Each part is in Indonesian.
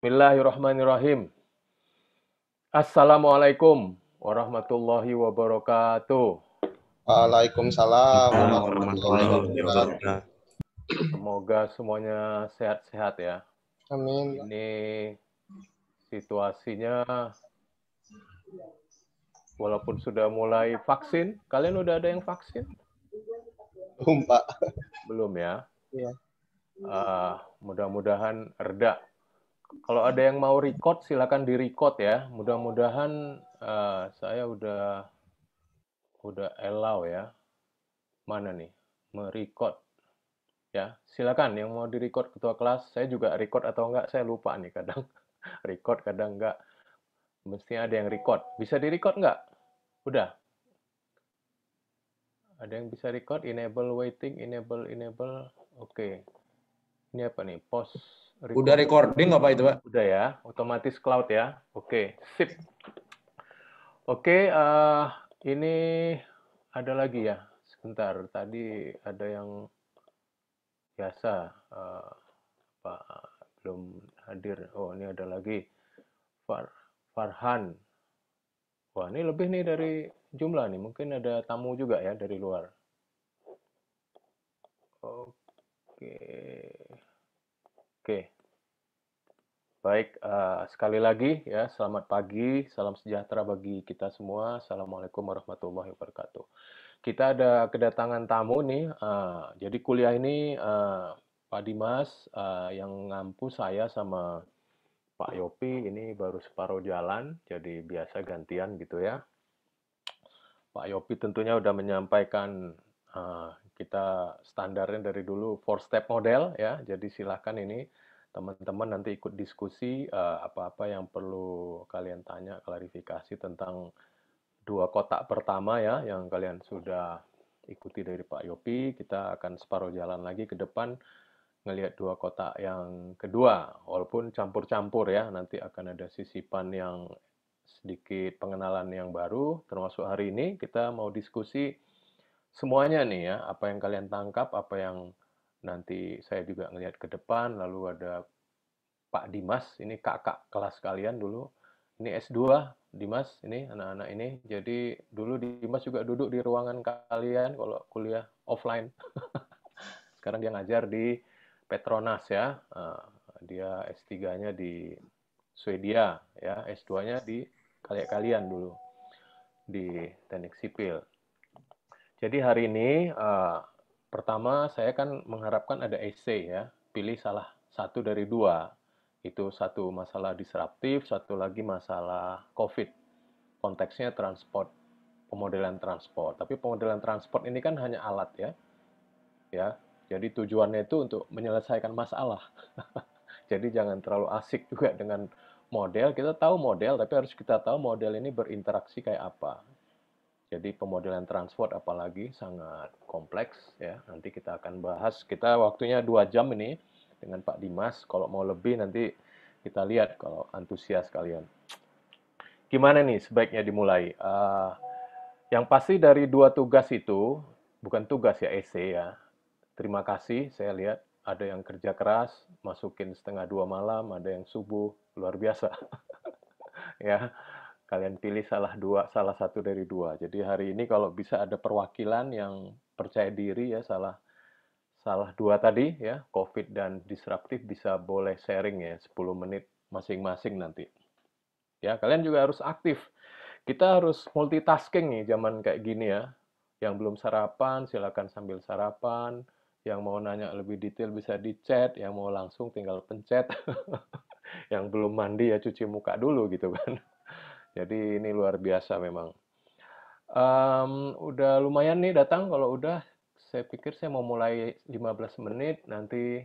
Bismillahirrahmanirrahim. Assalamualaikum warahmatullahi wabarakatuh. Waalaikumsalam warahmatullahi wabarakatuh. Semoga semuanya sehat-sehat ya. Amin. Ini situasinya walaupun sudah mulai vaksin, kalian udah ada yang vaksin? Belum, Pak. Belum ya? Iya. Uh, mudah-mudahan reda kalau ada yang mau record, silakan di record ya. Mudah-mudahan uh, saya udah udah allow ya. Mana nih? Merecord. Ya, silakan yang mau di record ketua kelas. Saya juga record atau enggak, saya lupa nih kadang. record, kadang enggak. mesti ada yang record. Bisa di record enggak? Udah. Ada yang bisa record? Enable waiting, enable, enable. Oke. Okay. Ini apa nih? post recording. Udah recording apa itu, Pak? Udah ya, otomatis cloud ya. Oke, okay. sip. Oke, okay, uh, eh, ini ada lagi ya. Sebentar, tadi ada yang biasa uh, Pak belum hadir. Oh, ini ada lagi. Far Farhan. Wah, ini lebih nih dari jumlah nih. Mungkin ada tamu juga ya dari luar. Oke. Okay. Oke. Baik, uh, sekali lagi ya, selamat pagi, salam sejahtera bagi kita semua. Assalamualaikum warahmatullahi wabarakatuh. Kita ada kedatangan tamu nih. Uh, jadi kuliah ini uh, Pak Dimas uh, yang ngampu saya sama Pak Yopi ini baru separuh jalan, jadi biasa gantian gitu ya. Pak Yopi tentunya udah menyampaikan uh, kita standarnya dari dulu four step model ya. Jadi silahkan ini teman-teman nanti ikut diskusi eh, apa-apa yang perlu kalian tanya klarifikasi tentang dua kotak pertama ya yang kalian sudah ikuti dari Pak Yopi. Kita akan separuh jalan lagi ke depan ngelihat dua kotak yang kedua walaupun campur-campur ya nanti akan ada sisipan yang sedikit pengenalan yang baru termasuk hari ini kita mau diskusi Semuanya nih ya, apa yang kalian tangkap, apa yang nanti saya juga ngelihat ke depan, lalu ada Pak Dimas, ini kakak kelas kalian dulu, ini S2, Dimas, ini anak-anak ini. Jadi dulu Dimas juga duduk di ruangan kalian kalau kuliah offline. Sekarang dia ngajar di Petronas ya. Eh, dia S3-nya di Swedia ya, S2-nya di kalian kalian dulu di teknik sipil. Jadi hari ini uh, pertama saya kan mengharapkan ada essay ya, pilih salah satu dari dua. Itu satu masalah disruptif, satu lagi masalah COVID. Konteksnya transport, pemodelan transport. Tapi pemodelan transport ini kan hanya alat ya. Ya, jadi tujuannya itu untuk menyelesaikan masalah. Jadi jangan terlalu asik juga dengan model. Kita tahu model, tapi harus kita tahu model ini berinteraksi kayak apa. Jadi pemodelan transport apalagi sangat kompleks ya. Nanti kita akan bahas. Kita waktunya dua jam ini dengan Pak Dimas. Kalau mau lebih nanti kita lihat kalau antusias kalian. Gimana nih sebaiknya dimulai? Uh, yang pasti dari dua tugas itu bukan tugas ya EC ya. Terima kasih. Saya lihat ada yang kerja keras, masukin setengah dua malam, ada yang subuh, luar biasa. ya kalian pilih salah dua salah satu dari dua jadi hari ini kalau bisa ada perwakilan yang percaya diri ya salah salah dua tadi ya covid dan disruptif bisa boleh sharing ya 10 menit masing-masing nanti ya kalian juga harus aktif kita harus multitasking nih zaman kayak gini ya yang belum sarapan silakan sambil sarapan yang mau nanya lebih detail bisa di chat yang mau langsung tinggal pencet yang belum mandi ya cuci muka dulu gitu kan jadi ini luar biasa memang. Um, udah lumayan nih datang kalau udah saya pikir saya mau mulai 15 menit nanti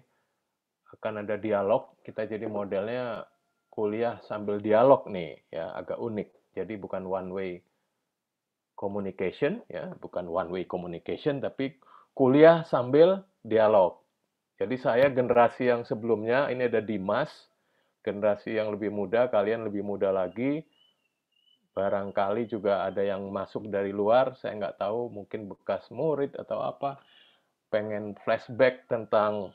akan ada dialog kita jadi modelnya kuliah sambil dialog nih ya agak unik jadi bukan one way communication ya bukan one way communication tapi kuliah sambil dialog jadi saya generasi yang sebelumnya ini ada Dimas generasi yang lebih muda kalian lebih muda lagi barangkali juga ada yang masuk dari luar, saya nggak tahu, mungkin bekas murid atau apa, pengen flashback tentang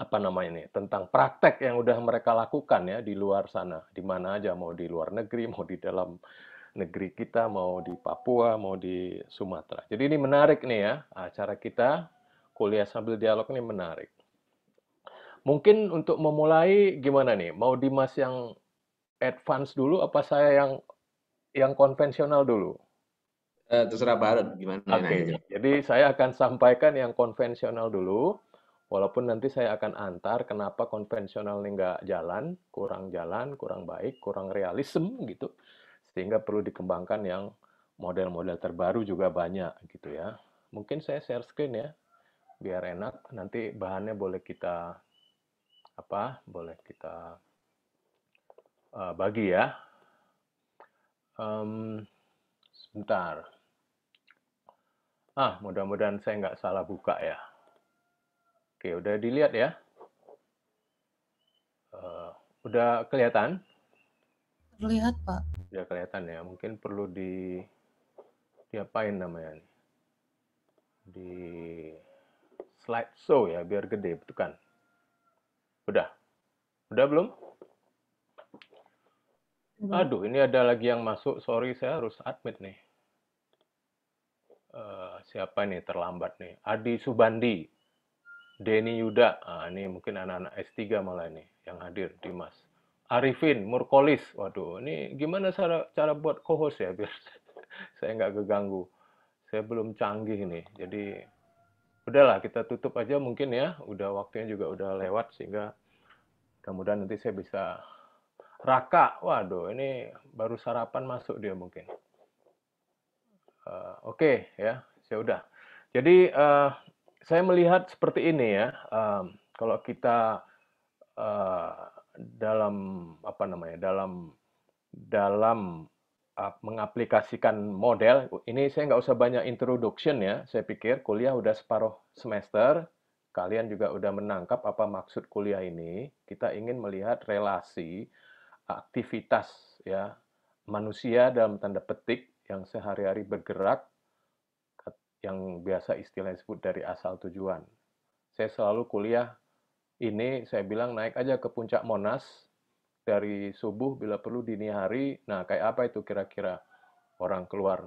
apa namanya ini, tentang praktek yang udah mereka lakukan ya di luar sana, di mana aja, mau di luar negeri, mau di dalam negeri kita, mau di Papua, mau di Sumatera. Jadi ini menarik nih ya, acara kita, kuliah sambil dialog ini menarik. Mungkin untuk memulai gimana nih, mau Dimas yang advance dulu apa saya yang yang konvensional dulu. Eh, terserah Barat gimana. Oke, okay. jadi saya akan sampaikan yang konvensional dulu, walaupun nanti saya akan antar kenapa konvensional ini nggak jalan, kurang jalan, kurang baik, kurang realisme gitu, sehingga perlu dikembangkan yang model-model terbaru juga banyak gitu ya. Mungkin saya share screen ya, biar enak. Nanti bahannya boleh kita apa? Boleh kita eh, bagi ya um, sebentar ah mudah-mudahan saya nggak salah buka ya oke udah dilihat ya uh, udah kelihatan terlihat pak udah kelihatan ya mungkin perlu di diapain namanya Di slide show ya biar gede betul kan udah udah belum Aduh, ini ada lagi yang masuk. Sorry, saya harus admit nih. Uh, siapa nih terlambat nih? Adi Subandi, Denny Yuda, ah, ini mungkin anak-anak S3 malah ini yang hadir, Dimas. Arifin Murkolis, waduh, ini gimana cara cara buat co-host ya biar saya nggak keganggu. Saya belum canggih nih, jadi udahlah kita tutup aja mungkin ya. Udah waktunya juga udah lewat sehingga mudah-mudahan nanti saya bisa Raka, waduh ini baru sarapan masuk dia mungkin. Uh, Oke okay, ya, saya udah. Jadi uh, saya melihat seperti ini ya. uh, kalau kita uh, dalam apa namanya dalam dalam uh, mengaplikasikan model ini saya nggak usah banyak introduction ya. Saya pikir kuliah udah separuh semester, kalian juga udah menangkap apa maksud kuliah ini. Kita ingin melihat relasi aktivitas ya manusia dalam tanda petik yang sehari-hari bergerak yang biasa istilahnya disebut dari asal tujuan. Saya selalu kuliah ini saya bilang naik aja ke puncak Monas dari subuh bila perlu dini hari. Nah, kayak apa itu kira-kira orang keluar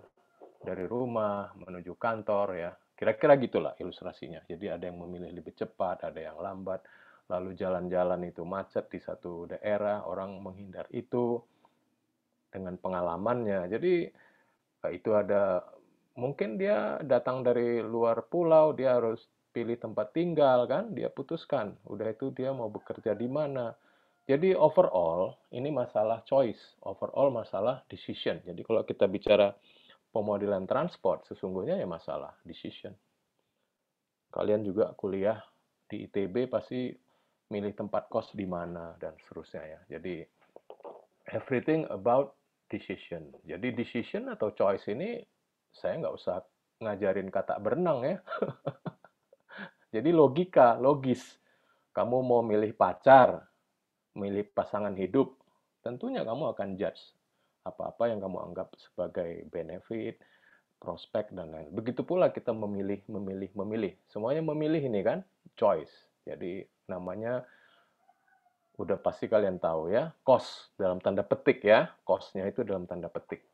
dari rumah menuju kantor ya. Kira-kira gitulah ilustrasinya. Jadi ada yang memilih lebih cepat, ada yang lambat, lalu jalan-jalan itu macet di satu daerah, orang menghindar itu dengan pengalamannya. Jadi eh, itu ada mungkin dia datang dari luar pulau, dia harus pilih tempat tinggal kan, dia putuskan. Udah itu dia mau bekerja di mana. Jadi overall ini masalah choice, overall masalah decision. Jadi kalau kita bicara pemodelan transport sesungguhnya ya masalah decision. Kalian juga kuliah di ITB pasti milih tempat kos di mana dan seterusnya ya. Jadi everything about decision. Jadi decision atau choice ini saya nggak usah ngajarin kata berenang ya. Jadi logika, logis. Kamu mau milih pacar, milih pasangan hidup, tentunya kamu akan judge apa-apa yang kamu anggap sebagai benefit, prospek dan lain. Begitu pula kita memilih, memilih, memilih. Semuanya memilih ini kan, choice. Jadi namanya udah pasti kalian tahu ya, kos dalam tanda petik ya. kosnya itu dalam tanda petik.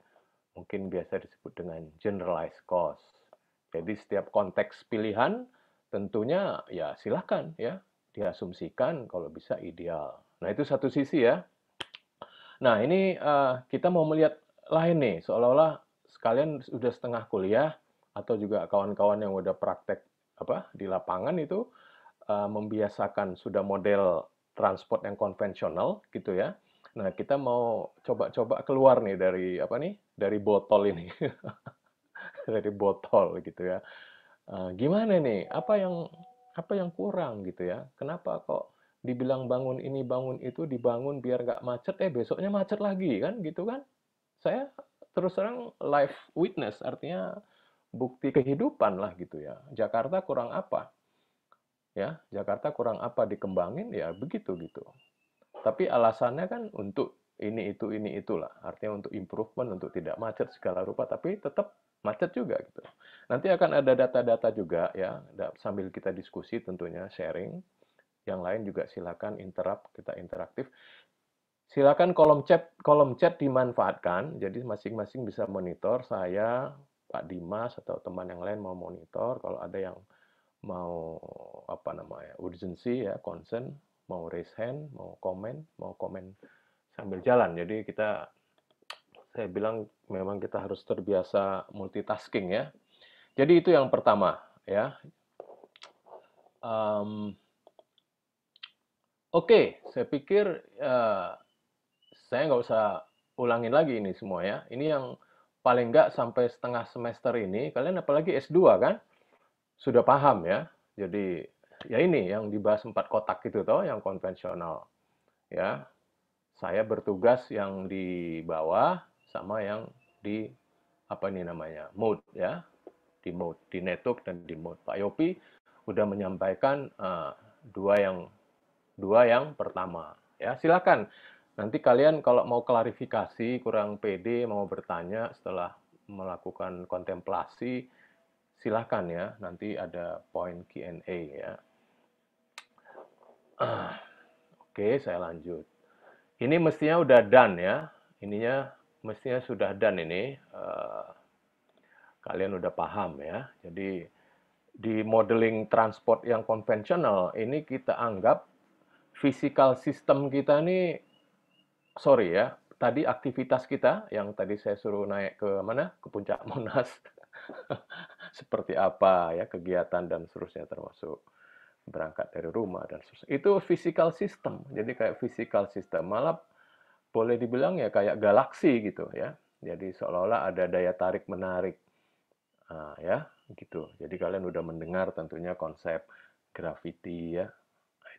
Mungkin biasa disebut dengan generalized cost. Jadi setiap konteks pilihan tentunya ya silahkan ya diasumsikan kalau bisa ideal. Nah itu satu sisi ya. Nah ini uh, kita mau melihat lain nih seolah-olah sekalian sudah setengah kuliah atau juga kawan-kawan yang udah praktek apa di lapangan itu Eh, membiasakan sudah model transport yang konvensional gitu ya. Nah, kita mau coba-coba keluar nih dari apa nih? Dari botol ini. dari botol gitu ya. Eh, gimana nih? Apa yang apa yang kurang gitu ya? Kenapa kok dibilang bangun ini bangun itu dibangun biar nggak macet eh besoknya macet lagi kan gitu kan? Saya terus terang live witness artinya bukti kehidupan lah gitu ya. Jakarta kurang apa? ya Jakarta kurang apa dikembangin ya begitu gitu tapi alasannya kan untuk ini itu ini itulah artinya untuk improvement untuk tidak macet segala rupa tapi tetap macet juga gitu nanti akan ada data-data juga ya sambil kita diskusi tentunya sharing yang lain juga silakan interrupt kita interaktif silakan kolom chat kolom chat dimanfaatkan jadi masing-masing bisa monitor saya Pak Dimas atau teman yang lain mau monitor kalau ada yang mau apa namanya urgency ya concern mau raise hand mau komen mau komen sambil jalan jadi kita saya bilang memang kita harus terbiasa multitasking ya jadi itu yang pertama ya um, oke okay, saya pikir uh, saya nggak usah ulangin lagi ini semua ya ini yang paling nggak sampai setengah semester ini kalian apalagi S2 kan sudah paham ya. Jadi ya ini yang dibahas empat kotak itu toh yang konvensional. Ya. Saya bertugas yang di bawah sama yang di apa ini namanya? mode ya. Di mode, di network dan di mode. Pak Yopi sudah menyampaikan uh, dua yang dua yang pertama ya. Silakan Nanti kalian kalau mau klarifikasi, kurang pede, mau bertanya setelah melakukan kontemplasi, silahkan ya, nanti ada poin Q&A ya. Uh, Oke, saya lanjut. Ini mestinya udah done ya, ininya mestinya sudah done ini. Uh, kalian udah paham ya. Jadi di modeling transport yang konvensional ini kita anggap physical system kita ini sorry ya tadi aktivitas kita yang tadi saya suruh naik ke mana ke puncak Monas seperti apa ya kegiatan dan seterusnya termasuk berangkat dari rumah dan seterusnya. Itu physical system. Jadi kayak physical system malah boleh dibilang ya kayak galaksi gitu ya. Jadi seolah-olah ada daya tarik menarik. Nah, ya, gitu. Jadi kalian udah mendengar tentunya konsep gravity ya.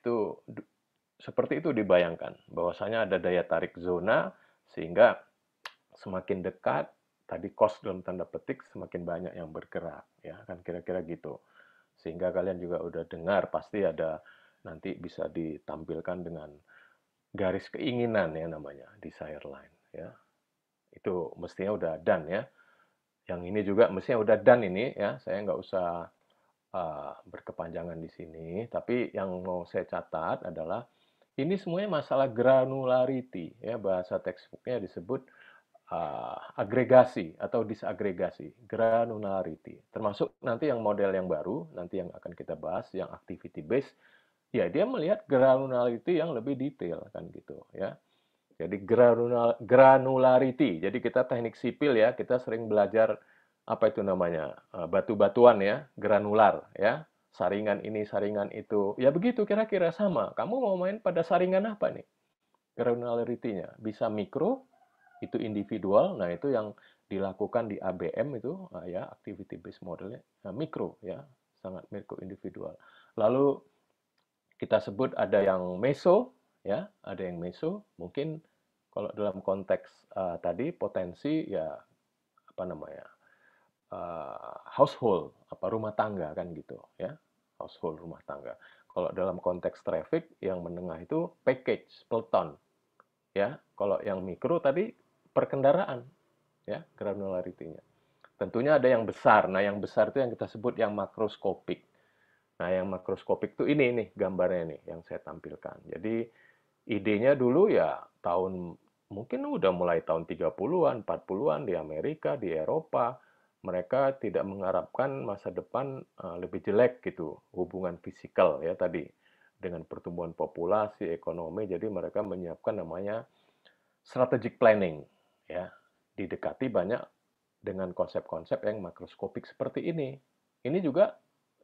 Itu seperti itu dibayangkan bahwasanya ada daya tarik zona sehingga semakin dekat tadi cost dalam tanda petik semakin banyak yang bergerak ya kan kira-kira gitu sehingga kalian juga udah dengar pasti ada nanti bisa ditampilkan dengan garis keinginan ya namanya desire line ya itu mestinya udah done ya yang ini juga mestinya udah done ini ya saya nggak usah uh, berkepanjangan di sini tapi yang mau saya catat adalah ini semuanya masalah granularity ya bahasa textbooknya disebut uh, agregasi atau disagregasi, granularity. Termasuk nanti yang model yang baru, nanti yang akan kita bahas, yang activity based, ya dia melihat granularity yang lebih detail kan gitu ya. Jadi granular, granularity. Jadi kita teknik sipil ya, kita sering belajar apa itu namanya eh, batu-batuan ya, granular ya, saringan ini saringan itu. Ya begitu kira-kira sama. Kamu mau main pada saringan apa nih? Granularity-nya bisa mikro, itu individual nah itu yang dilakukan di ABM itu ah, ya activity based modelnya nah, mikro ya sangat mikro individual lalu kita sebut ada yang meso ya ada yang meso mungkin kalau dalam konteks uh, tadi potensi ya apa namanya uh, household apa rumah tangga kan gitu ya household rumah tangga kalau dalam konteks traffic yang menengah itu package peloton ya kalau yang mikro tadi perkendaraan ya granularitinya. Tentunya ada yang besar. Nah, yang besar itu yang kita sebut yang makroskopik. Nah, yang makroskopik tuh ini nih gambarnya nih yang saya tampilkan. Jadi idenya dulu ya tahun mungkin udah mulai tahun 30-an, 40-an di Amerika, di Eropa, mereka tidak mengharapkan masa depan eh, lebih jelek gitu hubungan fisikal ya tadi dengan pertumbuhan populasi ekonomi jadi mereka menyiapkan namanya strategic planning ya didekati banyak dengan konsep-konsep yang makroskopik seperti ini. Ini juga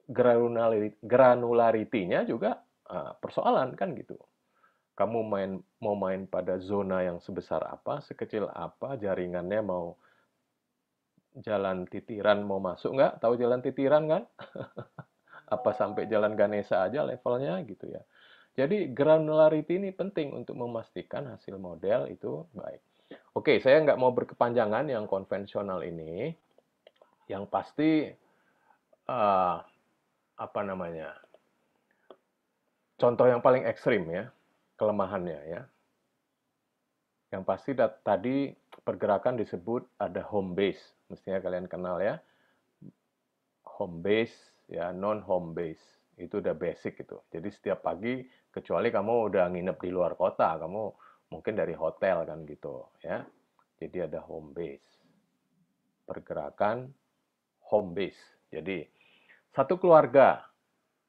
granularitinya juga persoalan kan gitu. Kamu main mau main pada zona yang sebesar apa, sekecil apa, jaringannya mau jalan titiran mau masuk nggak? Tahu jalan titiran kan? apa sampai jalan Ganesa aja levelnya gitu ya. Jadi granularity ini penting untuk memastikan hasil model itu baik. Oke, saya nggak mau berkepanjangan yang konvensional ini. Yang pasti, uh, apa namanya, contoh yang paling ekstrim ya, kelemahannya ya. Yang pasti tadi pergerakan disebut ada home base, mestinya kalian kenal ya. Home base, ya non home base, itu udah basic itu. Jadi setiap pagi, kecuali kamu udah nginep di luar kota, kamu mungkin dari hotel kan gitu ya. Jadi ada home base. Pergerakan home base. Jadi satu keluarga,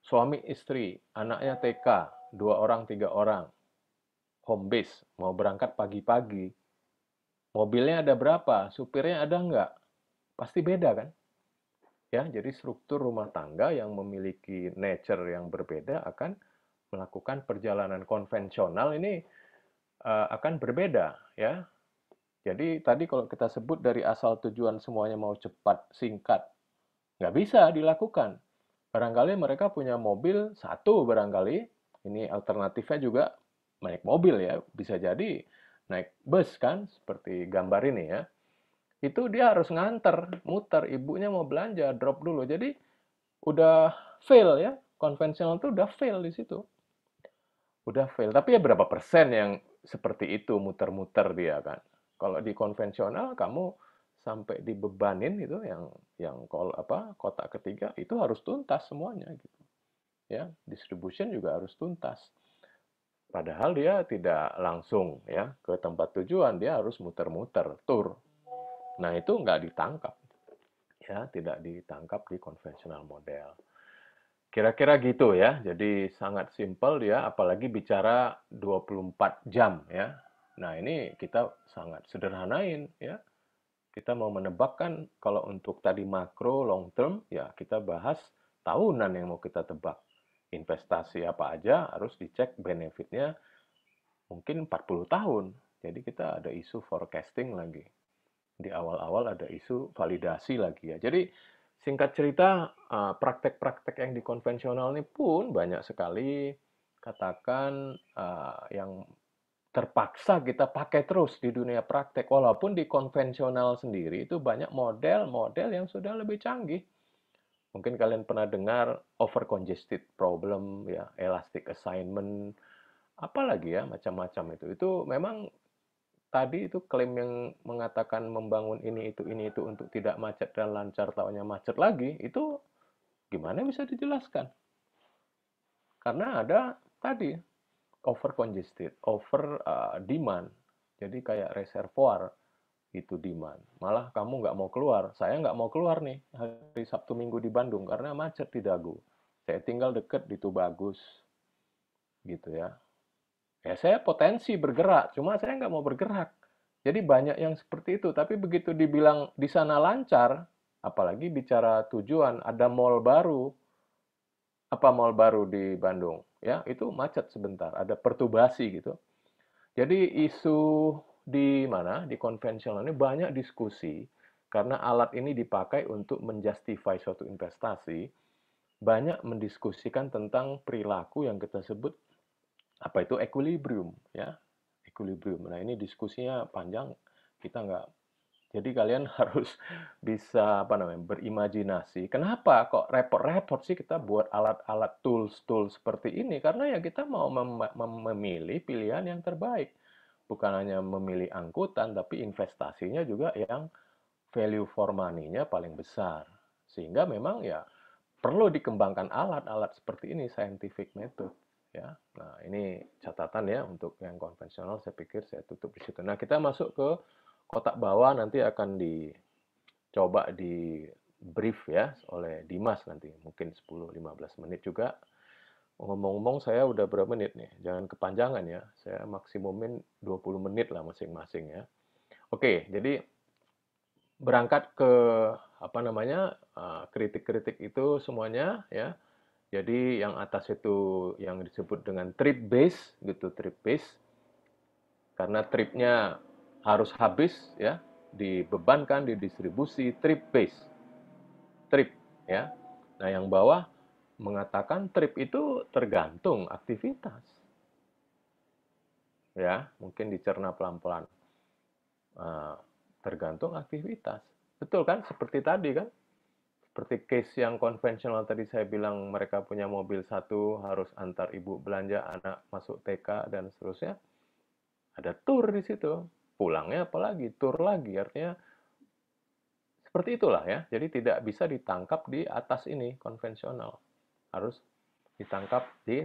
suami istri, anaknya TK, dua orang, tiga orang, home base, mau berangkat pagi-pagi, mobilnya ada berapa, supirnya ada nggak, pasti beda kan? Ya, jadi struktur rumah tangga yang memiliki nature yang berbeda akan melakukan perjalanan konvensional ini Eh, akan berbeda ya. Jadi tadi kalau kita sebut dari asal tujuan semuanya mau cepat, singkat, nggak bisa dilakukan. Barangkali mereka punya mobil satu barangkali, ini alternatifnya juga naik mobil ya, bisa jadi naik bus kan, seperti gambar ini ya. Itu dia harus nganter, muter, ibunya mau belanja, drop dulu. Jadi udah fail ya, konvensional itu udah fail di situ. Udah fail, tapi ya berapa persen yang seperti itu muter-muter dia kan. Kalau di konvensional kamu sampai dibebanin itu yang yang kol apa kotak ketiga itu harus tuntas semuanya gitu. Ya, distribution juga harus tuntas. Padahal dia tidak langsung ya ke tempat tujuan, dia harus muter-muter tur. Nah, itu nggak ditangkap. Ya, tidak ditangkap di konvensional model. Kira-kira gitu ya. Jadi sangat simpel ya, apalagi bicara 24 jam ya. Nah, ini kita sangat sederhanain ya. Kita mau menebakkan kalau untuk tadi makro long term ya kita bahas tahunan yang mau kita tebak. Investasi apa aja harus dicek benefitnya mungkin 40 tahun. Jadi kita ada isu forecasting lagi. Di awal-awal ada isu validasi lagi ya. Jadi Singkat cerita, eh, praktek-praktek yang dikonvensional ini pun banyak sekali katakan eh, yang terpaksa kita pakai terus di dunia praktek. Walaupun di konvensional sendiri itu banyak model-model yang sudah lebih canggih. Mungkin kalian pernah dengar over congested problem, ya, elastic assignment, apalagi ya macam-macam itu. Itu memang tadi itu klaim yang mengatakan membangun ini itu ini itu untuk tidak macet dan lancar tahunya macet lagi itu gimana bisa dijelaskan karena ada tadi over congested over uh, demand jadi kayak reservoir itu demand malah kamu nggak mau keluar saya nggak mau keluar nih hari Sabtu Minggu di Bandung karena macet di Dago saya tinggal deket di Tubagus gitu ya ya saya potensi bergerak, cuma saya nggak mau bergerak. Jadi banyak yang seperti itu. Tapi begitu dibilang di sana lancar, apalagi bicara tujuan, ada mall baru, apa mall baru di Bandung, ya itu macet sebentar, ada pertubasi gitu. Jadi isu di mana di konvensional ini banyak diskusi karena alat ini dipakai untuk menjustify suatu investasi banyak mendiskusikan tentang perilaku yang kita sebut apa itu equilibrium ya equilibrium nah ini diskusinya panjang kita nggak jadi kalian harus bisa apa namanya berimajinasi kenapa kok repot-repot sih kita buat alat-alat tools-tools seperti ini karena ya kita mau mem mem memilih pilihan yang terbaik bukan hanya memilih angkutan tapi investasinya juga yang value for money-nya paling besar sehingga memang ya perlu dikembangkan alat-alat seperti ini scientific method ya. Nah, ini catatan ya untuk yang konvensional saya pikir saya tutup di situ. Nah, kita masuk ke kotak bawah nanti akan dicoba di brief ya oleh Dimas nanti mungkin 10 15 menit juga. Ngomong-ngomong saya udah berapa menit nih? Jangan kepanjangan ya. Saya maksimumin 20 menit lah masing-masing ya. Oke, jadi berangkat ke apa namanya ah, kritik-kritik itu semuanya ya jadi yang atas itu yang disebut dengan trip base gitu, trip base. Karena tripnya harus habis ya, dibebankan di distribusi trip base. Trip ya. Nah, yang bawah mengatakan trip itu tergantung aktivitas. Ya, mungkin dicerna pelan-pelan. Ah, tergantung aktivitas. Betul kan? Seperti tadi kan? Seperti case yang konvensional tadi saya bilang mereka punya mobil satu, harus antar ibu belanja, anak masuk TK, dan seterusnya. Ada tour di situ. Pulangnya apalagi, tour lagi. Artinya seperti itulah ya. Jadi tidak bisa ditangkap di atas ini, konvensional. Harus ditangkap di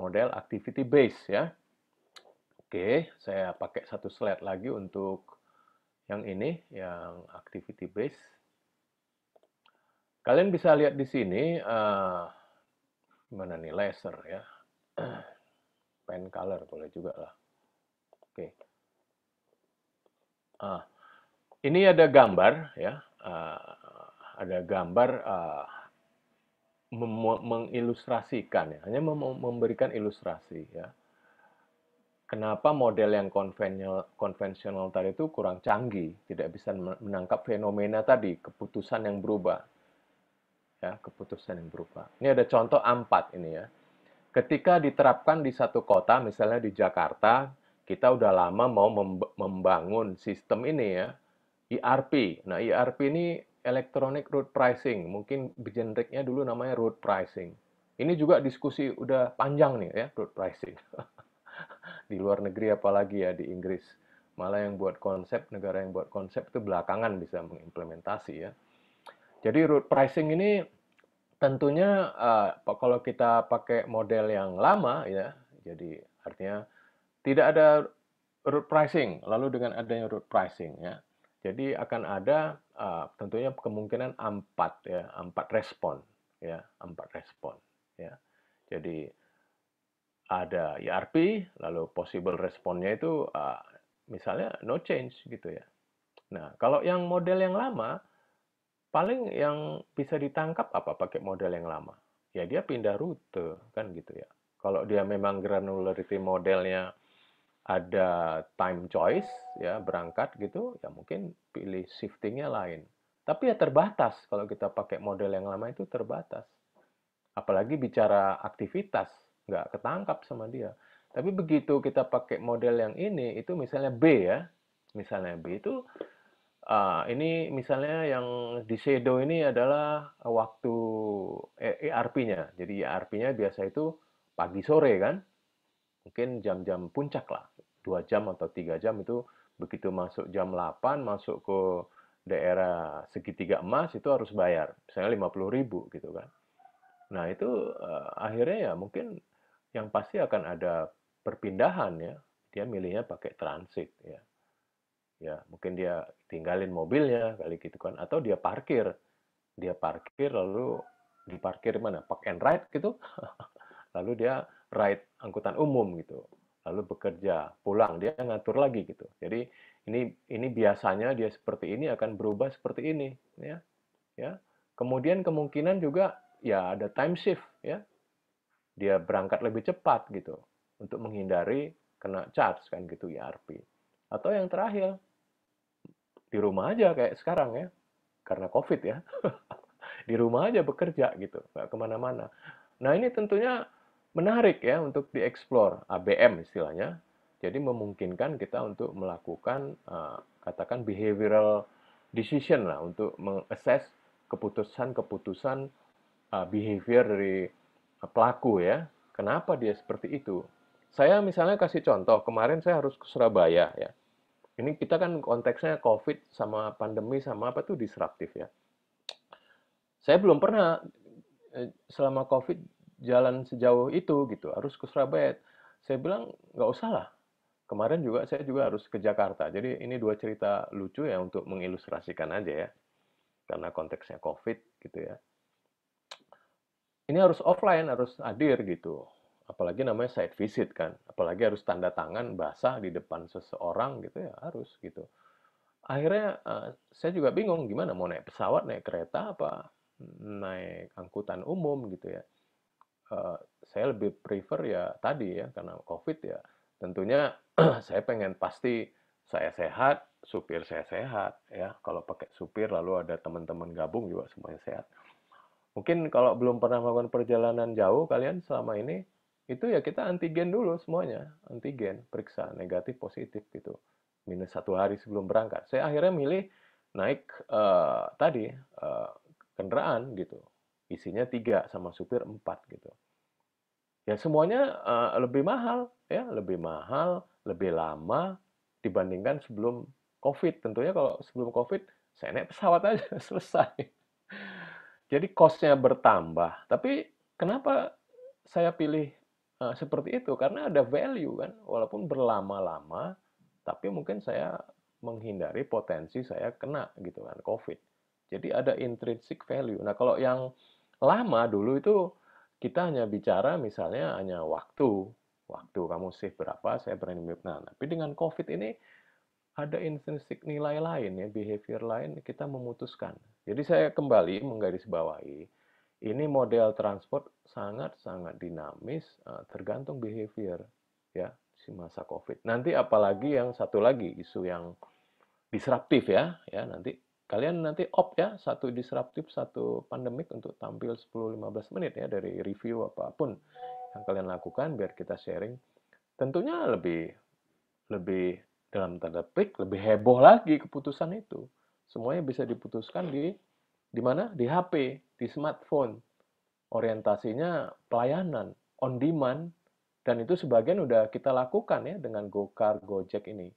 model activity base ya. Oke, saya pakai satu slide lagi untuk yang ini, yang activity base. Kalian bisa lihat di sini, uh, eh, mana nih, laser ya. Pen color boleh juga lah. Oke. Okay. uh, ini ada gambar ya, uh, ada gambar uh, mengilustrasikan ya, hanya mem memberikan ilustrasi ya. Kenapa model yang konvensional, konvensional tadi itu kurang canggih, tidak bisa menangkap fenomena tadi, keputusan yang berubah ya keputusan yang berupa. Ini ada contoh A4 ini ya. Ketika diterapkan di satu kota, misalnya di Jakarta, kita udah lama mau membangun sistem ini ya, ERP. Nah, ERP ini electronic road pricing, mungkin generiknya dulu namanya road pricing. Ini juga diskusi udah panjang nih ya, road pricing. di luar negeri apalagi ya di Inggris. Malah yang buat konsep, negara yang buat konsep itu belakangan bisa mengimplementasi ya jadi root pricing ini tentunya uh, kalau kita pakai model yang lama ya, jadi artinya tidak ada root pricing. Lalu dengan adanya root pricing ya, jadi akan ada uh, tentunya kemungkinan empat ya, empat respon ya, empat respon ya. Jadi ada ERP, lalu possible responnya itu uh, misalnya no change gitu ya. Nah, kalau yang model yang lama Paling yang bisa ditangkap apa pakai model yang lama? Ya dia pindah rute, kan gitu ya. Kalau dia memang granularity modelnya ada time choice, ya berangkat gitu, ya mungkin pilih shiftingnya lain. Tapi ya terbatas kalau kita pakai model yang lama itu terbatas. Apalagi bicara aktivitas, nggak ketangkap sama dia. Tapi begitu kita pakai model yang ini, itu misalnya B ya, misalnya B itu Ah, ini misalnya yang di shadow ini adalah waktu ERP-nya. Eh, e Jadi ERP-nya biasa itu pagi sore kan. Mungkin jam-jam puncak lah. dua jam atau tiga jam itu begitu masuk jam 8 masuk ke daerah segitiga emas itu harus bayar. Misalnya lima puluh ribu gitu kan. Nah, itu uh, akhirnya ya mungkin yang pasti akan ada perpindahan ya. Dia milihnya pakai transit ya ya mungkin dia tinggalin mobilnya kali gitu kan atau dia parkir dia parkir lalu diparkir mana park and ride gitu lalu dia ride angkutan umum gitu lalu bekerja pulang dia ngatur lagi gitu jadi ini ini biasanya dia seperti ini akan berubah seperti ini ya ya kemudian kemungkinan juga ya ada time shift ya dia berangkat lebih cepat gitu untuk menghindari kena charge kan gitu ERP atau yang terakhir di rumah aja kayak sekarang ya karena covid ya di rumah aja bekerja gitu nggak kemana-mana nah ini tentunya menarik ya untuk dieksplor ABM istilahnya jadi memungkinkan kita untuk melakukan eh, katakan behavioral decision lah untuk mengakses keputusan-keputusan eh, behavior dari eh, pelaku ya kenapa dia seperti itu saya misalnya kasih contoh kemarin saya harus ke Surabaya ya ini kita kan konteksnya COVID sama pandemi sama apa tuh disruptif ya. Saya belum pernah eh, selama COVID jalan sejauh itu gitu, harus ke Surabaya. Saya bilang nggak usah lah. Kemarin juga saya juga harus ke Jakarta. Jadi ini dua cerita lucu ya untuk mengilustrasikan aja ya, karena konteksnya COVID gitu ya. Ini harus offline, harus hadir gitu apalagi namanya site visit kan apalagi harus tanda tangan basah di depan seseorang gitu ya harus gitu akhirnya uh, saya juga bingung gimana mau naik pesawat naik kereta apa naik angkutan umum gitu ya uh, saya lebih prefer ya tadi ya karena covid ya tentunya saya pengen pasti saya sehat supir saya sehat ya kalau pakai supir lalu ada teman-teman gabung juga semuanya sehat mungkin kalau belum pernah melakukan perjalanan jauh kalian selama ini itu ya kita antigen dulu semuanya antigen periksa negatif positif gitu minus satu hari sebelum berangkat saya akhirnya milih naik uh, tadi uh, kendaraan gitu isinya tiga sama supir empat gitu ya semuanya uh, lebih mahal ya lebih mahal lebih lama dibandingkan sebelum covid tentunya kalau sebelum covid saya naik pesawat aja selesai jadi costnya bertambah tapi kenapa saya pilih Eh, seperti itu karena ada value kan walaupun berlama-lama tapi mungkin saya menghindari potensi saya kena gitu kan COVID. Jadi ada intrinsic value. Nah kalau yang lama dulu itu kita hanya bicara misalnya hanya waktu, waktu kamu save berapa, saya berani nah, tapi dengan COVID ini ada intrinsic nilai lain ya, behavior lain kita memutuskan. Jadi saya kembali menggarisbawahi ini model transport sangat-sangat dinamis eh, tergantung behavior ya si masa Covid. Nanti apalagi yang satu lagi isu yang disruptif ya, ya nanti kalian nanti op ya satu disruptif satu pandemik untuk tampil 10-15 menit ya dari review apapun yang kalian lakukan biar kita sharing tentunya lebih lebih dalam tanda petik lebih heboh lagi keputusan itu semuanya bisa diputuskan di di mana? Di HP, di smartphone. Orientasinya pelayanan, on demand, dan itu sebagian udah kita lakukan ya dengan GoCar, Gojek ini.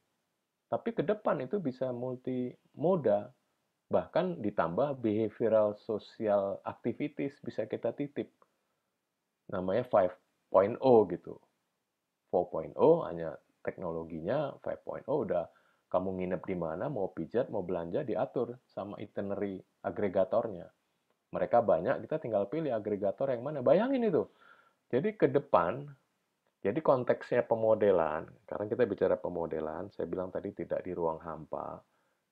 Tapi ke depan itu bisa multimoda, bahkan ditambah behavioral social activities bisa kita titip. Namanya 5.0 gitu. 4.0 hanya teknologinya, 5.0 udah kamu nginep di mana, mau pijat, mau belanja, diatur sama itinerary agregatornya. Mereka banyak, kita tinggal pilih agregator yang mana. Bayangin itu. Jadi ke depan, jadi konteksnya pemodelan, karena kita bicara pemodelan, saya bilang tadi tidak di ruang hampa,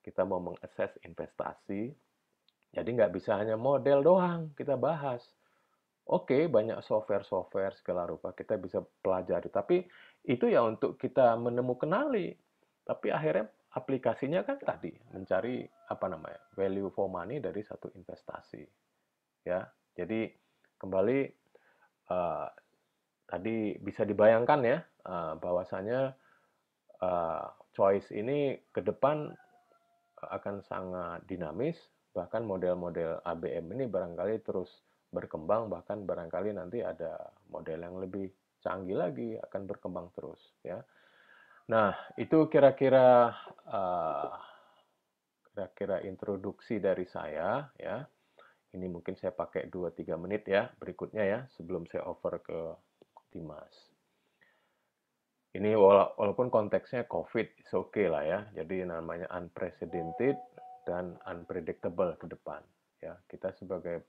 kita mau mengakses investasi, jadi nggak bisa hanya model doang kita bahas. Oke, okay, banyak software-software segala rupa kita bisa pelajari, tapi itu ya untuk kita menemukan kenali tapi akhirnya aplikasinya kan tadi mencari apa namanya value for money dari satu investasi ya jadi kembali uh, tadi bisa dibayangkan ya uh, eh, bahwasanya uh, eh, choice ini ke depan akan sangat dinamis bahkan model-model ABM ini barangkali terus berkembang bahkan barangkali nanti ada model yang lebih canggih lagi akan berkembang terus ya Nah, itu kira-kira kira eh, kira-kira introduksi dari saya ya. Ini mungkin saya pakai 2-3 menit ya berikutnya ya sebelum saya over ke Dimas. Ini wala walaupun konteksnya COVID, it's okay lah ya. Jadi namanya unprecedented dan unpredictable ke depan. Ya, kita sebagai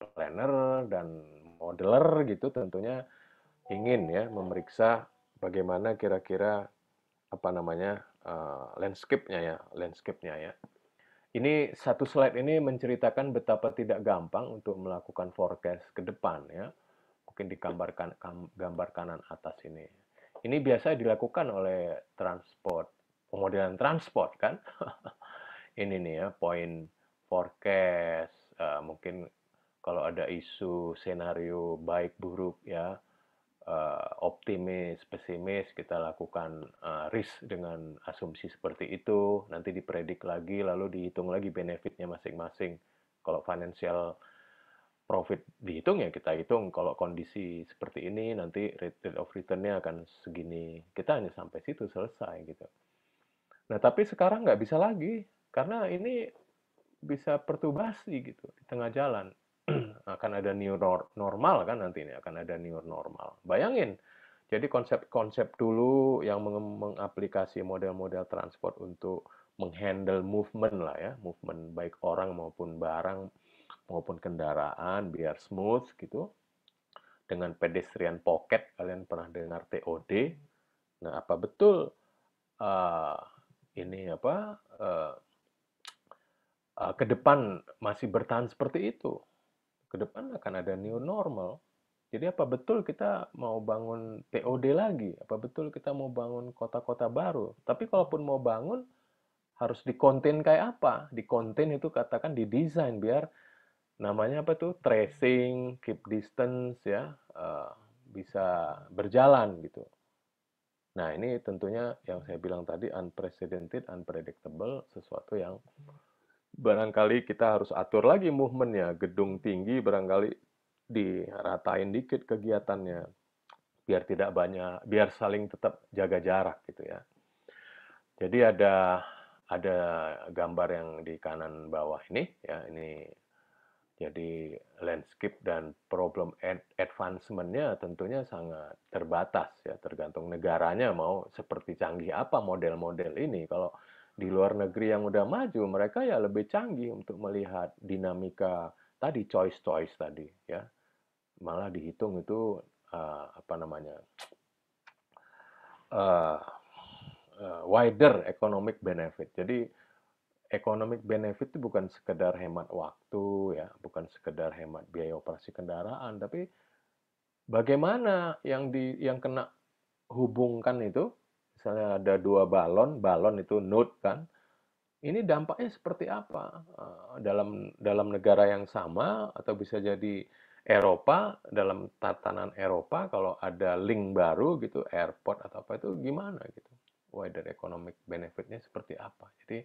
planner dan modeler gitu tentunya ingin ya memeriksa bagaimana kira-kira apa namanya uh, landscape-nya ya, landscape-nya ya. Ini satu slide ini menceritakan betapa tidak gampang untuk melakukan forecast ke depan ya. Mungkin digambarkan gambar kanan atas ini. Ini biasa dilakukan oleh transport, pemodelan transport kan. ini nih ya, poin forecast, uh, mungkin kalau ada isu senario baik buruk ya, uh, optimis, pesimis, kita lakukan uh, risk dengan asumsi seperti itu, nanti dipredik lagi, lalu dihitung lagi benefitnya masing-masing. Kalau financial profit dihitung ya kita hitung, kalau kondisi seperti ini nanti rate, of return-nya akan segini. Kita hanya sampai situ selesai gitu. Nah tapi sekarang nggak bisa lagi, karena ini bisa pertubasi gitu di tengah jalan. akan ada new normal kan nanti ini akan ada new normal. Bayangin, jadi konsep-konsep dulu yang mengaplikasi model-model transport untuk menghandle movement lah ya, movement baik orang maupun barang maupun kendaraan biar smooth gitu. Dengan pedestrian pocket kalian pernah dengar TOD. Nah, apa betul uh, ini apa uh, uh, ke depan masih bertahan seperti itu? ke depan akan ada new normal. Jadi apa betul kita mau bangun TOD lagi? Apa betul kita mau bangun kota-kota baru? Tapi kalaupun mau bangun, harus dikonten kayak apa? Dikonten itu katakan didesain biar namanya apa tuh tracing, keep distance ya uh, bisa berjalan gitu. Nah ini tentunya yang saya bilang tadi unprecedented, unpredictable, sesuatu yang barangkali kita harus atur lagi movementnya gedung tinggi barangkali diratain dikit kegiatannya biar tidak banyak biar saling tetap jaga jarak gitu ya jadi ada ada gambar yang di kanan bawah ini ya ini jadi landscape dan problem ad advancement tentunya sangat terbatas ya tergantung negaranya mau seperti canggih apa model-model ini kalau di luar negeri yang udah maju, mereka ya lebih canggih untuk melihat dinamika tadi choice choice tadi ya. Malah dihitung itu uh, apa namanya? Uh, uh, wider economic benefit. Jadi economic benefit itu bukan sekedar hemat waktu ya, bukan sekedar hemat biaya operasi kendaraan, tapi bagaimana yang di yang kena hubungkan itu misalnya ada dua balon, balon itu node kan. Ini dampaknya seperti apa eh, dalam dalam negara yang sama atau bisa jadi Eropa dalam tatanan Eropa kalau ada link baru gitu airport atau apa itu gimana gitu wider economic benefitnya seperti apa jadi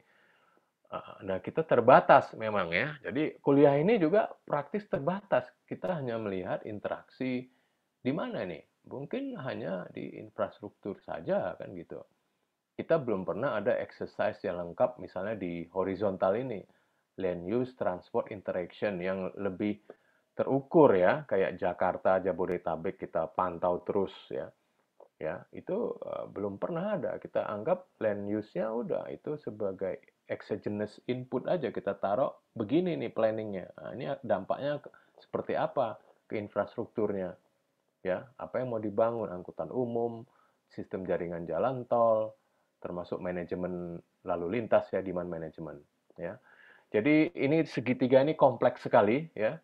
eh, nah kita terbatas memang ya jadi kuliah ini juga praktis terbatas kita hanya melihat interaksi di mana nih mungkin hanya di infrastruktur saja kan gitu. Kita belum pernah ada exercise yang lengkap misalnya di horizontal ini, land use transport interaction yang lebih terukur ya, kayak Jakarta, Jabodetabek kita pantau terus ya. Ya, itu uh, belum pernah ada. Kita anggap land use-nya udah itu sebagai exogenous input aja kita taruh begini nih planningnya. Nah, ini dampaknya seperti apa ke infrastrukturnya ya apa yang mau dibangun angkutan umum sistem jaringan jalan tol termasuk manajemen lalu lintas ya demand management ya jadi ini segitiga ini kompleks sekali ya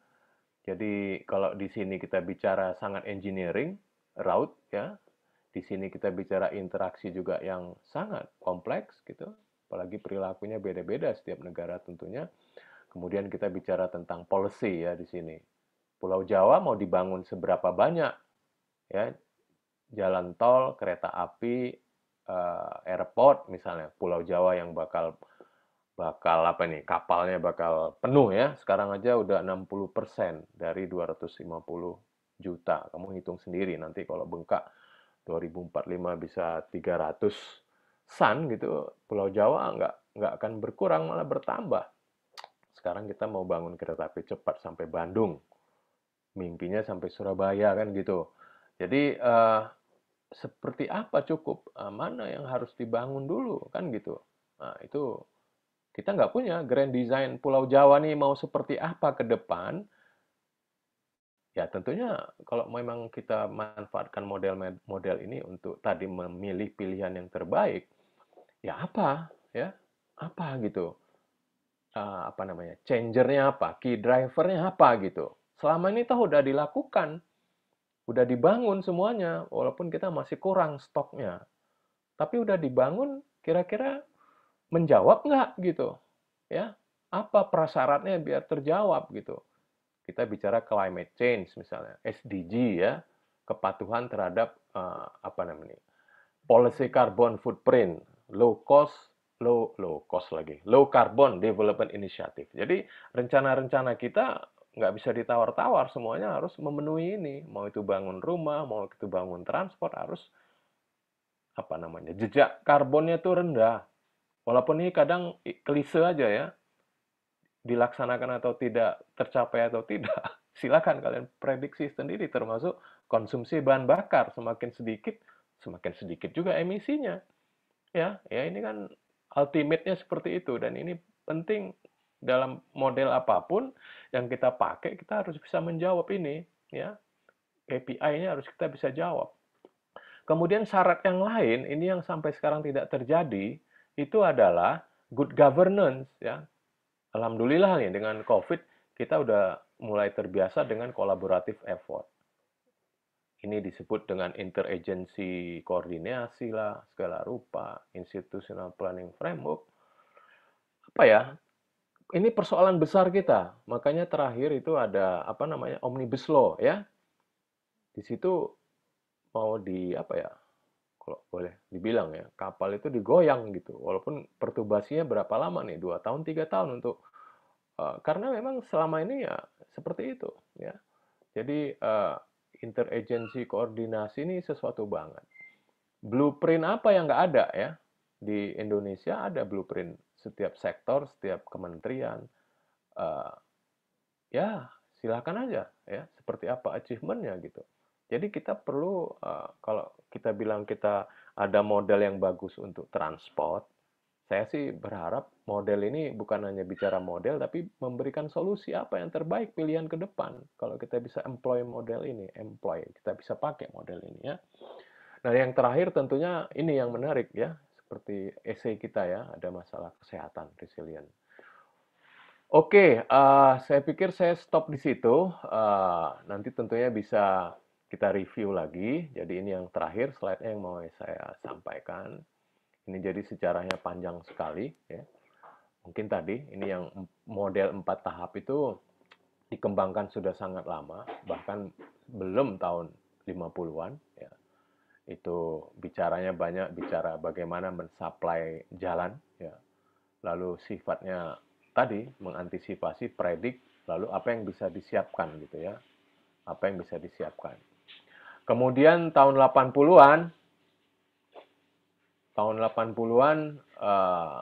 jadi kalau di sini kita bicara sangat engineering route ya di sini kita bicara interaksi juga yang sangat kompleks gitu apalagi perilakunya beda-beda setiap negara tentunya kemudian kita bicara tentang policy ya di sini Pulau Jawa mau dibangun seberapa banyak ya jalan tol, kereta api, uh, airport misalnya, Pulau Jawa yang bakal bakal apa nih kapalnya bakal penuh ya. Sekarang aja udah 60% dari 250 juta. Kamu hitung sendiri nanti kalau bengkak 2045 bisa 300 san gitu. Pulau Jawa nggak nggak akan berkurang malah bertambah. Sekarang kita mau bangun kereta api cepat sampai Bandung. Mimpinya sampai Surabaya kan gitu jadi eh, seperti apa cukup, eh, mana yang harus dibangun dulu kan gitu. Nah itu kita nggak punya grand design Pulau Jawa nih mau seperti apa ke depan. Ya tentunya kalau memang kita manfaatkan model-model ini untuk tadi memilih pilihan yang terbaik, ya apa ya apa gitu uh, apa namanya changernya apa key drivernya apa gitu selama ini toh udah dilakukan udah dibangun semuanya, walaupun kita masih kurang stoknya. Tapi udah dibangun, kira-kira menjawab nggak gitu? Ya, apa prasyaratnya biar terjawab gitu? Kita bicara climate change misalnya, SDG ya, kepatuhan terhadap uh, apa namanya? Policy carbon footprint, low cost, low low cost lagi, low carbon development initiative. Jadi rencana-rencana kita nggak bisa ditawar-tawar semuanya harus memenuhi ini mau itu bangun rumah mau itu bangun transport harus apa namanya jejak karbonnya tuh rendah walaupun ini kadang klise aja ya dilaksanakan atau tidak tercapai atau tidak silakan kalian prediksi sendiri termasuk konsumsi bahan bakar semakin sedikit semakin sedikit juga emisinya ya ya ini kan ultimate-nya seperti itu dan ini penting dalam model apapun yang kita pakai kita harus bisa menjawab ini ya KPI-nya harus kita bisa jawab. Kemudian syarat yang lain ini yang sampai sekarang tidak terjadi itu adalah good governance ya. Alhamdulillah nih dengan Covid kita udah mulai terbiasa dengan collaborative effort. Ini disebut dengan interagency koordinasi lah segala rupa, institutional planning framework. Apa ya? ini persoalan besar kita. Makanya terakhir itu ada apa namanya omnibus law ya. Di situ mau di apa ya? Kalau boleh dibilang ya, kapal itu digoyang gitu. Walaupun pertubasinya berapa lama nih? Dua tahun, tiga tahun untuk uh, karena memang selama ini ya seperti itu ya. Jadi uh, eh, interagency koordinasi ini sesuatu banget. Blueprint apa yang nggak ada ya? Di Indonesia ada blueprint setiap sektor, setiap kementerian. Uh, ya, silahkan aja ya, seperti apa achievementnya gitu. Jadi kita perlu uh, kalau kita bilang kita ada model yang bagus untuk transport, saya sih berharap model ini bukan hanya bicara model tapi memberikan solusi apa yang terbaik pilihan ke depan. Kalau kita bisa employ model ini, employ kita bisa pakai model ini ya. Nah, yang terakhir tentunya ini yang menarik ya, seperti essay kita ya, ada masalah kesehatan, resilient. Oke, okay, uh, eh, saya pikir saya stop di situ. Uh, nanti tentunya bisa kita review lagi. Jadi ini yang terakhir slide yang mau saya sampaikan. Ini jadi sejarahnya panjang sekali. Ya. Mungkin tadi ini yang model empat tahap itu dikembangkan sudah sangat lama, bahkan belum tahun 50-an. Ya itu bicaranya banyak bicara bagaimana mensuplai jalan ya lalu sifatnya tadi mengantisipasi predik lalu apa yang bisa disiapkan gitu ya apa yang bisa disiapkan kemudian tahun 80-an tahun 80-an uh, eh,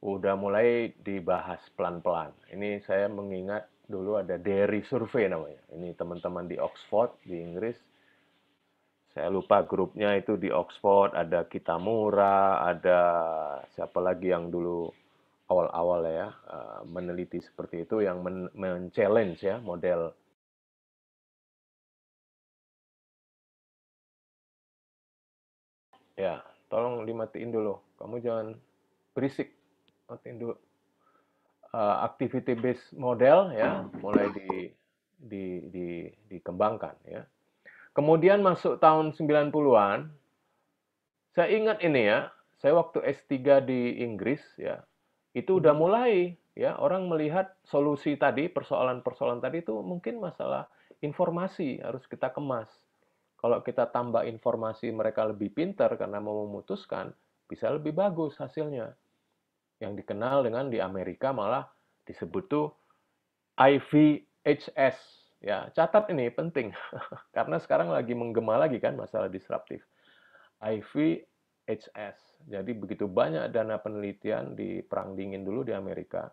udah mulai dibahas pelan-pelan ini saya mengingat dulu ada dari survei namanya ini teman-teman di Oxford di Inggris saya lupa grupnya itu di Oxford ada Kitamura, ada siapa lagi yang dulu awal-awal ya eh, meneliti seperti itu yang men, men challenge ya model ya tolong dimatiin dulu kamu jangan berisik matiin dulu uh, eh, activity based model ya mulai di di di dikembangkan ya Kemudian masuk tahun 90-an, saya ingat ini ya, saya waktu S3 di Inggris ya, itu udah hmm. mulai ya orang melihat solusi tadi, persoalan-persoalan tadi itu mungkin masalah informasi harus kita kemas. Kalau kita tambah informasi mereka lebih pintar karena mau memutuskan, bisa lebih bagus hasilnya. Yang dikenal dengan di Amerika malah disebut tuh IVHS Ya, catat ini penting karena sekarang lagi menggema lagi kan masalah disruptif. IVHS. Jadi begitu banyak dana penelitian di perang dingin dulu di Amerika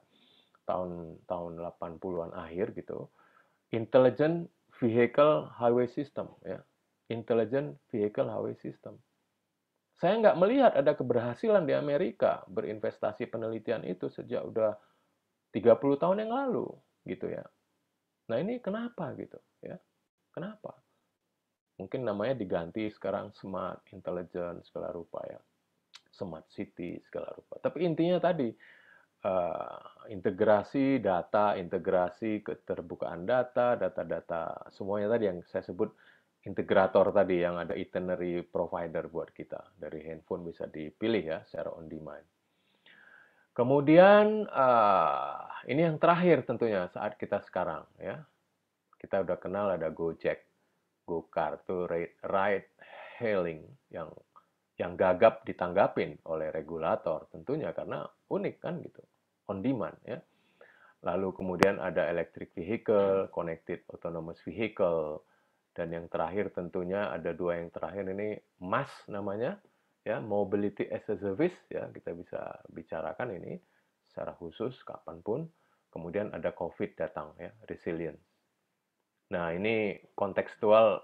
tahun tahun 80-an akhir gitu. Intelligent Vehicle Highway System ya. Intelligent Vehicle Highway System. Saya nggak melihat ada keberhasilan di Amerika berinvestasi penelitian itu sejak udah 30 tahun yang lalu gitu ya. Nah ini kenapa gitu ya? Kenapa? Mungkin namanya diganti sekarang smart, intelligence segala rupa ya, smart city segala rupa. Tapi intinya tadi uh, integrasi data, integrasi keterbukaan data, data-data semuanya tadi yang saya sebut integrator tadi yang ada itinerary provider buat kita dari handphone bisa dipilih ya secara on demand. Kemudian uh, ini yang terakhir tentunya saat kita sekarang ya. Kita udah kenal ada Gojek, GoCar itu ride hailing yang yang gagap ditanggapin oleh regulator tentunya karena unik kan gitu. On demand ya. Lalu kemudian ada electric vehicle, connected autonomous vehicle, dan yang terakhir tentunya ada dua yang terakhir ini MAS namanya, ya mobility as a service ya kita bisa bicarakan ini secara khusus kapanpun kemudian ada covid datang ya resilience nah ini kontekstual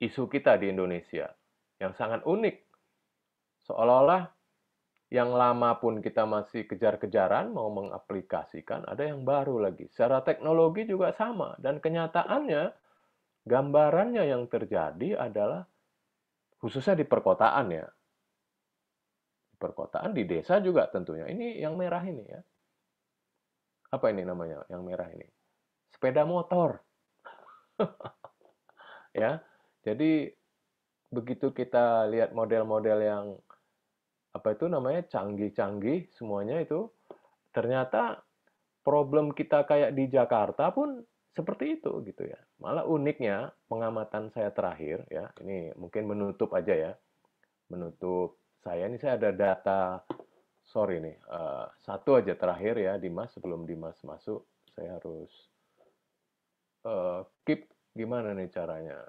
isu kita di Indonesia yang sangat unik seolah-olah yang lama pun kita masih kejar-kejaran mau mengaplikasikan ada yang baru lagi secara teknologi juga sama dan kenyataannya gambarannya yang terjadi adalah khususnya di perkotaan ya perkotaan, di desa juga tentunya. Ini yang merah ini ya. Apa ini namanya yang merah ini? Sepeda motor. ya. Jadi begitu kita lihat model-model yang apa itu namanya canggih-canggih semuanya itu ternyata problem kita kayak di Jakarta pun seperti itu gitu ya. Malah uniknya pengamatan saya terakhir ya, ini mungkin menutup aja ya. Menutup saya ini saya ada data sorry nih eh, satu aja terakhir ya Dimas sebelum Dimas masuk saya harus eh, keep gimana nih caranya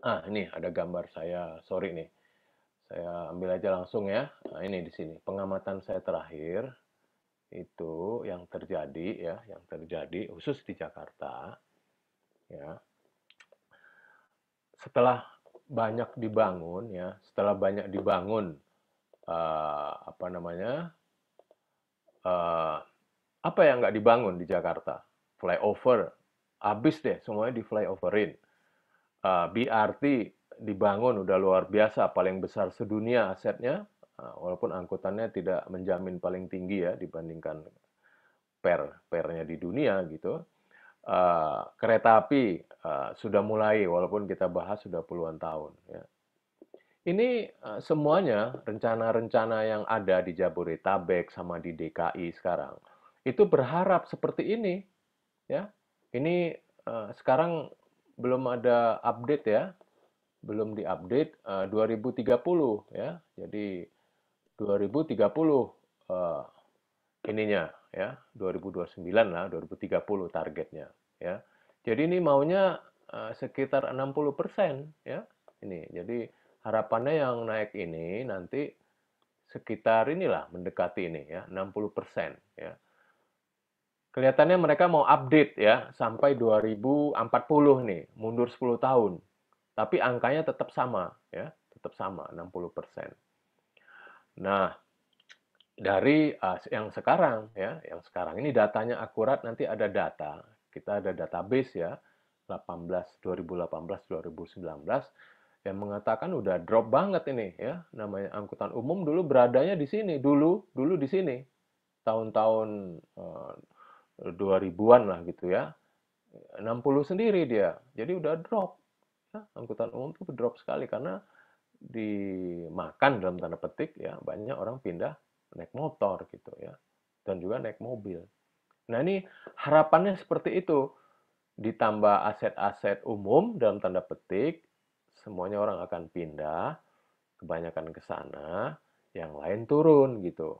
ah ini ada gambar saya sorry nih saya ambil aja langsung ya nah, ini di sini pengamatan saya terakhir itu yang terjadi ya yang terjadi khusus di Jakarta ya setelah banyak dibangun ya setelah banyak dibangun uh, apa namanya uh, apa yang nggak dibangun di Jakarta flyover habis deh semuanya di flyoverin uh, eh, BRT dibangun udah luar biasa paling besar sedunia asetnya uh, walaupun angkutannya tidak menjamin paling tinggi ya dibandingkan per pernya di dunia gitu uh, kereta api uh, sudah mulai walaupun kita bahas sudah puluhan tahun ya. Ini uh, semuanya rencana-rencana yang ada di Jabodetabek sama di DKI sekarang itu berharap seperti ini ya. Ini uh, sekarang belum ada update ya. Belum diupdate uh, 2030 ya. Jadi 2030 uh, ininya ya 2029 lah 2030 targetnya ya jadi ini maunya uh, sekitar 60 persen ya ini jadi harapannya yang naik ini nanti sekitar inilah mendekati ini ya 60 persen ya kelihatannya mereka mau update ya sampai 2040 nih mundur 10 tahun tapi angkanya tetap sama ya tetap sama 60 persen nah dari uh, yang sekarang ya, yang sekarang ini datanya akurat nanti ada data, kita ada database ya 18 2018 2019 yang mengatakan udah drop banget ini ya namanya angkutan umum dulu beradanya di sini dulu dulu di sini tahun-tahun uh, eh, 2000-an lah gitu ya 60 sendiri dia jadi udah drop ya, angkutan umum tuh drop sekali karena dimakan dalam tanda petik ya banyak orang pindah naik motor gitu ya, dan juga naik mobil. Nah ini harapannya seperti itu, ditambah aset-aset umum dalam tanda petik, semuanya orang akan pindah, kebanyakan ke sana, yang lain turun gitu.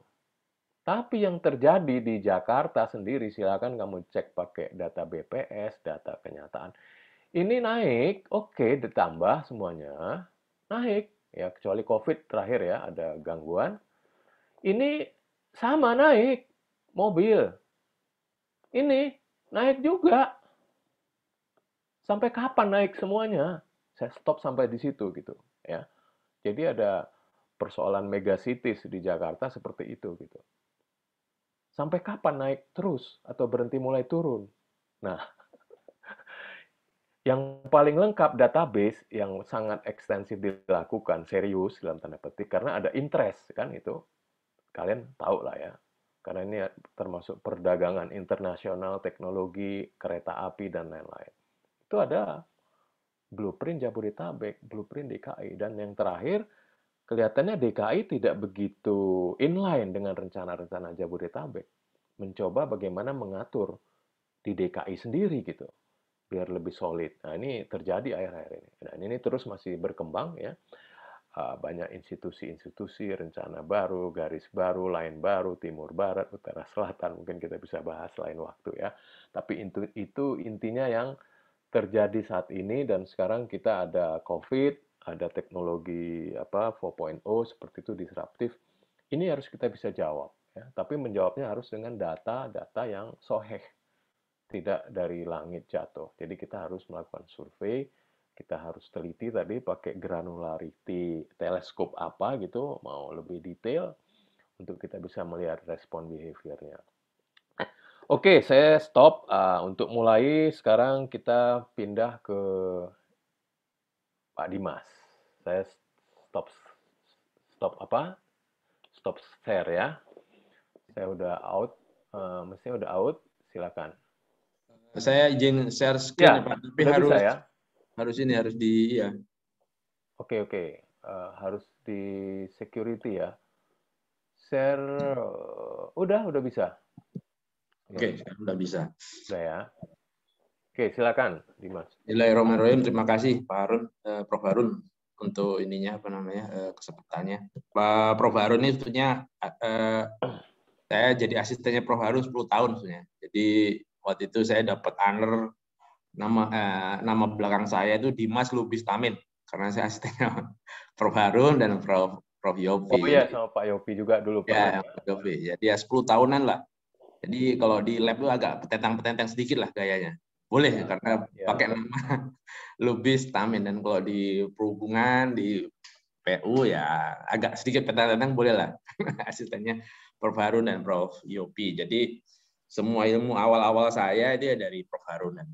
Tapi yang terjadi di Jakarta sendiri, silakan kamu cek pakai data BPS, data kenyataan. Ini naik, oke, okay, ditambah semuanya, naik. Ya, kecuali COVID terakhir ya, ada gangguan. Ini sama naik mobil. Ini naik juga. Sampai kapan naik semuanya? Saya stop sampai di situ gitu ya. Jadi ada persoalan megacities di Jakarta seperti itu gitu. Sampai kapan naik terus atau berhenti mulai turun? Nah, yang paling lengkap database yang sangat ekstensif dilakukan serius dalam tanda petik karena ada interest kan itu kalian tahu lah ya karena ini termasuk perdagangan internasional, teknologi, kereta api, dan lain-lain. Itu ada blueprint Jabodetabek, blueprint DKI, dan yang terakhir, kelihatannya DKI tidak begitu inline dengan rencana-rencana Jabodetabek. Mencoba bagaimana mengatur di DKI sendiri gitu, biar lebih solid. Nah ini terjadi akhir-akhir ini. Dan ini terus masih berkembang ya. Eh, banyak institusi-institusi, rencana baru, garis baru, lain baru, timur barat, utara selatan, mungkin kita bisa bahas lain waktu ya. Tapi itu, itu intinya yang terjadi saat ini dan sekarang kita ada COVID, ada teknologi apa 4.0 seperti itu disruptif. Ini harus kita bisa jawab ya, tapi menjawabnya harus dengan data-data yang soheh, tidak dari langit jatuh. Jadi kita harus melakukan survei kita harus teliti tadi pakai granularity teleskop apa gitu mau lebih detail untuk kita bisa melihat respon behaviornya. Oke, okay, saya stop. Uh, untuk mulai sekarang kita pindah ke Pak Dimas. Saya stop stop apa? Stop share ya. Saya udah out. Uh, eh, mestinya udah out. Silakan. Saya izin share screen ya, ya Pak, tapi harus bisa, ya harus ini harus di ya. Oke oke uh, harus di security ya. Share uh, udah udah bisa. Oke okay, udah bisa. Udah ya. Oke silakan Dimas. Nilai Romeroim terima kasih Pak Harun uh, Prof Harun untuk ininya apa namanya uh, kesempatannya. Pak Prof Harun ini sebetulnya uh, saya jadi asistennya Prof Harun 10 tahun sebenarnya. Jadi waktu itu saya dapat honor nama eh, nama belakang saya itu Dimas Lubis Tamin karena saya asistennya Prof Harun dan Prof Prof Yopi. Oh iya sama Pak Yopi juga dulu Pak. Ya, Pak Yopi. Jadi ya 10 tahunan lah. Jadi kalau di lab itu agak petentang-petentang sedikit lah gayanya. Boleh ya, karena ya. pakai nama Lubis Tamin dan kalau di perhubungan di PU ya agak sedikit petentang-petentang boleh lah. Asistennya Prof Harun dan Prof Yopi. Jadi semua ilmu awal-awal saya dia ya dari Prof Harun dan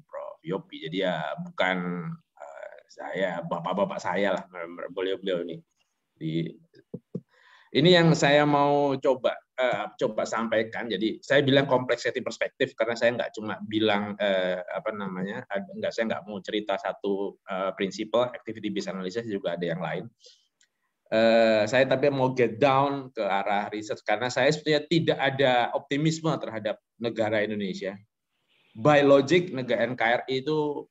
Yopi. Jadi ya bukan uh, saya bapak-bapak saya lah beliau-beliau ini. Di, ini yang saya mau coba uh, coba sampaikan. Jadi saya bilang kompleksiti perspektif karena saya nggak cuma bilang uh, apa namanya, nggak saya nggak mau cerita satu uh, prinsipal activity based analysis juga ada yang lain. Uh, saya tapi mau get down ke arah riset karena saya sebetulnya tidak ada optimisme terhadap negara Indonesia by logic negara NKRI itu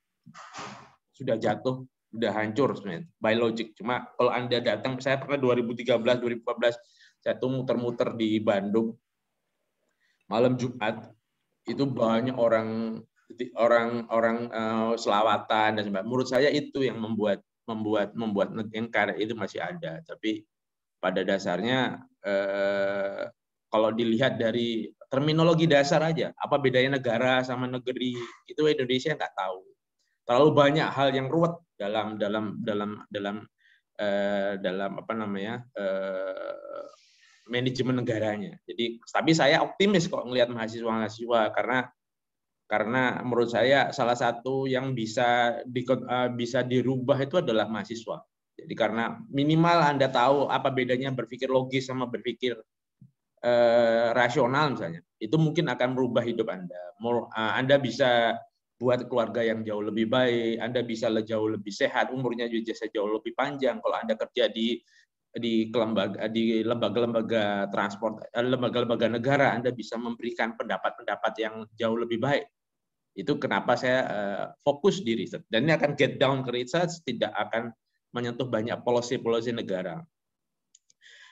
sudah jatuh, sudah hancur sebenarnya. By logic. Cuma kalau Anda datang, saya pernah 2013, 2014, saya tuh muter-muter di Bandung. Malam Jumat itu banyak orang orang orang uh, selawatan dan sebagainya. Menurut saya itu yang membuat membuat membuat NKRI itu masih ada. Tapi pada dasarnya eh, kalau dilihat dari terminologi dasar aja. Apa bedanya negara sama negeri? Itu Indonesia nggak tahu. Terlalu banyak hal yang ruwet dalam dalam dalam dalam eh, dalam apa namanya eh, manajemen negaranya. Jadi tapi saya optimis kok melihat mahasiswa-mahasiswa karena karena menurut saya salah satu yang bisa di, eh, bisa dirubah itu adalah mahasiswa. Jadi karena minimal Anda tahu apa bedanya berpikir logis sama berpikir eh, rasional misalnya, itu mungkin akan merubah hidup Anda. Eh, Anda bisa buat keluarga yang jauh lebih baik, Anda bisa jauh lebih sehat, umurnya juga jauh lebih panjang kalau Anda kerja di di lembaga di lembaga-lembaga transport eh, lembaga-lembaga negara Anda bisa memberikan pendapat-pendapat yang jauh lebih baik. Itu kenapa saya uh, fokus di riset. Dan ini akan get down ke riset tidak akan menyentuh banyak policy-policy negara.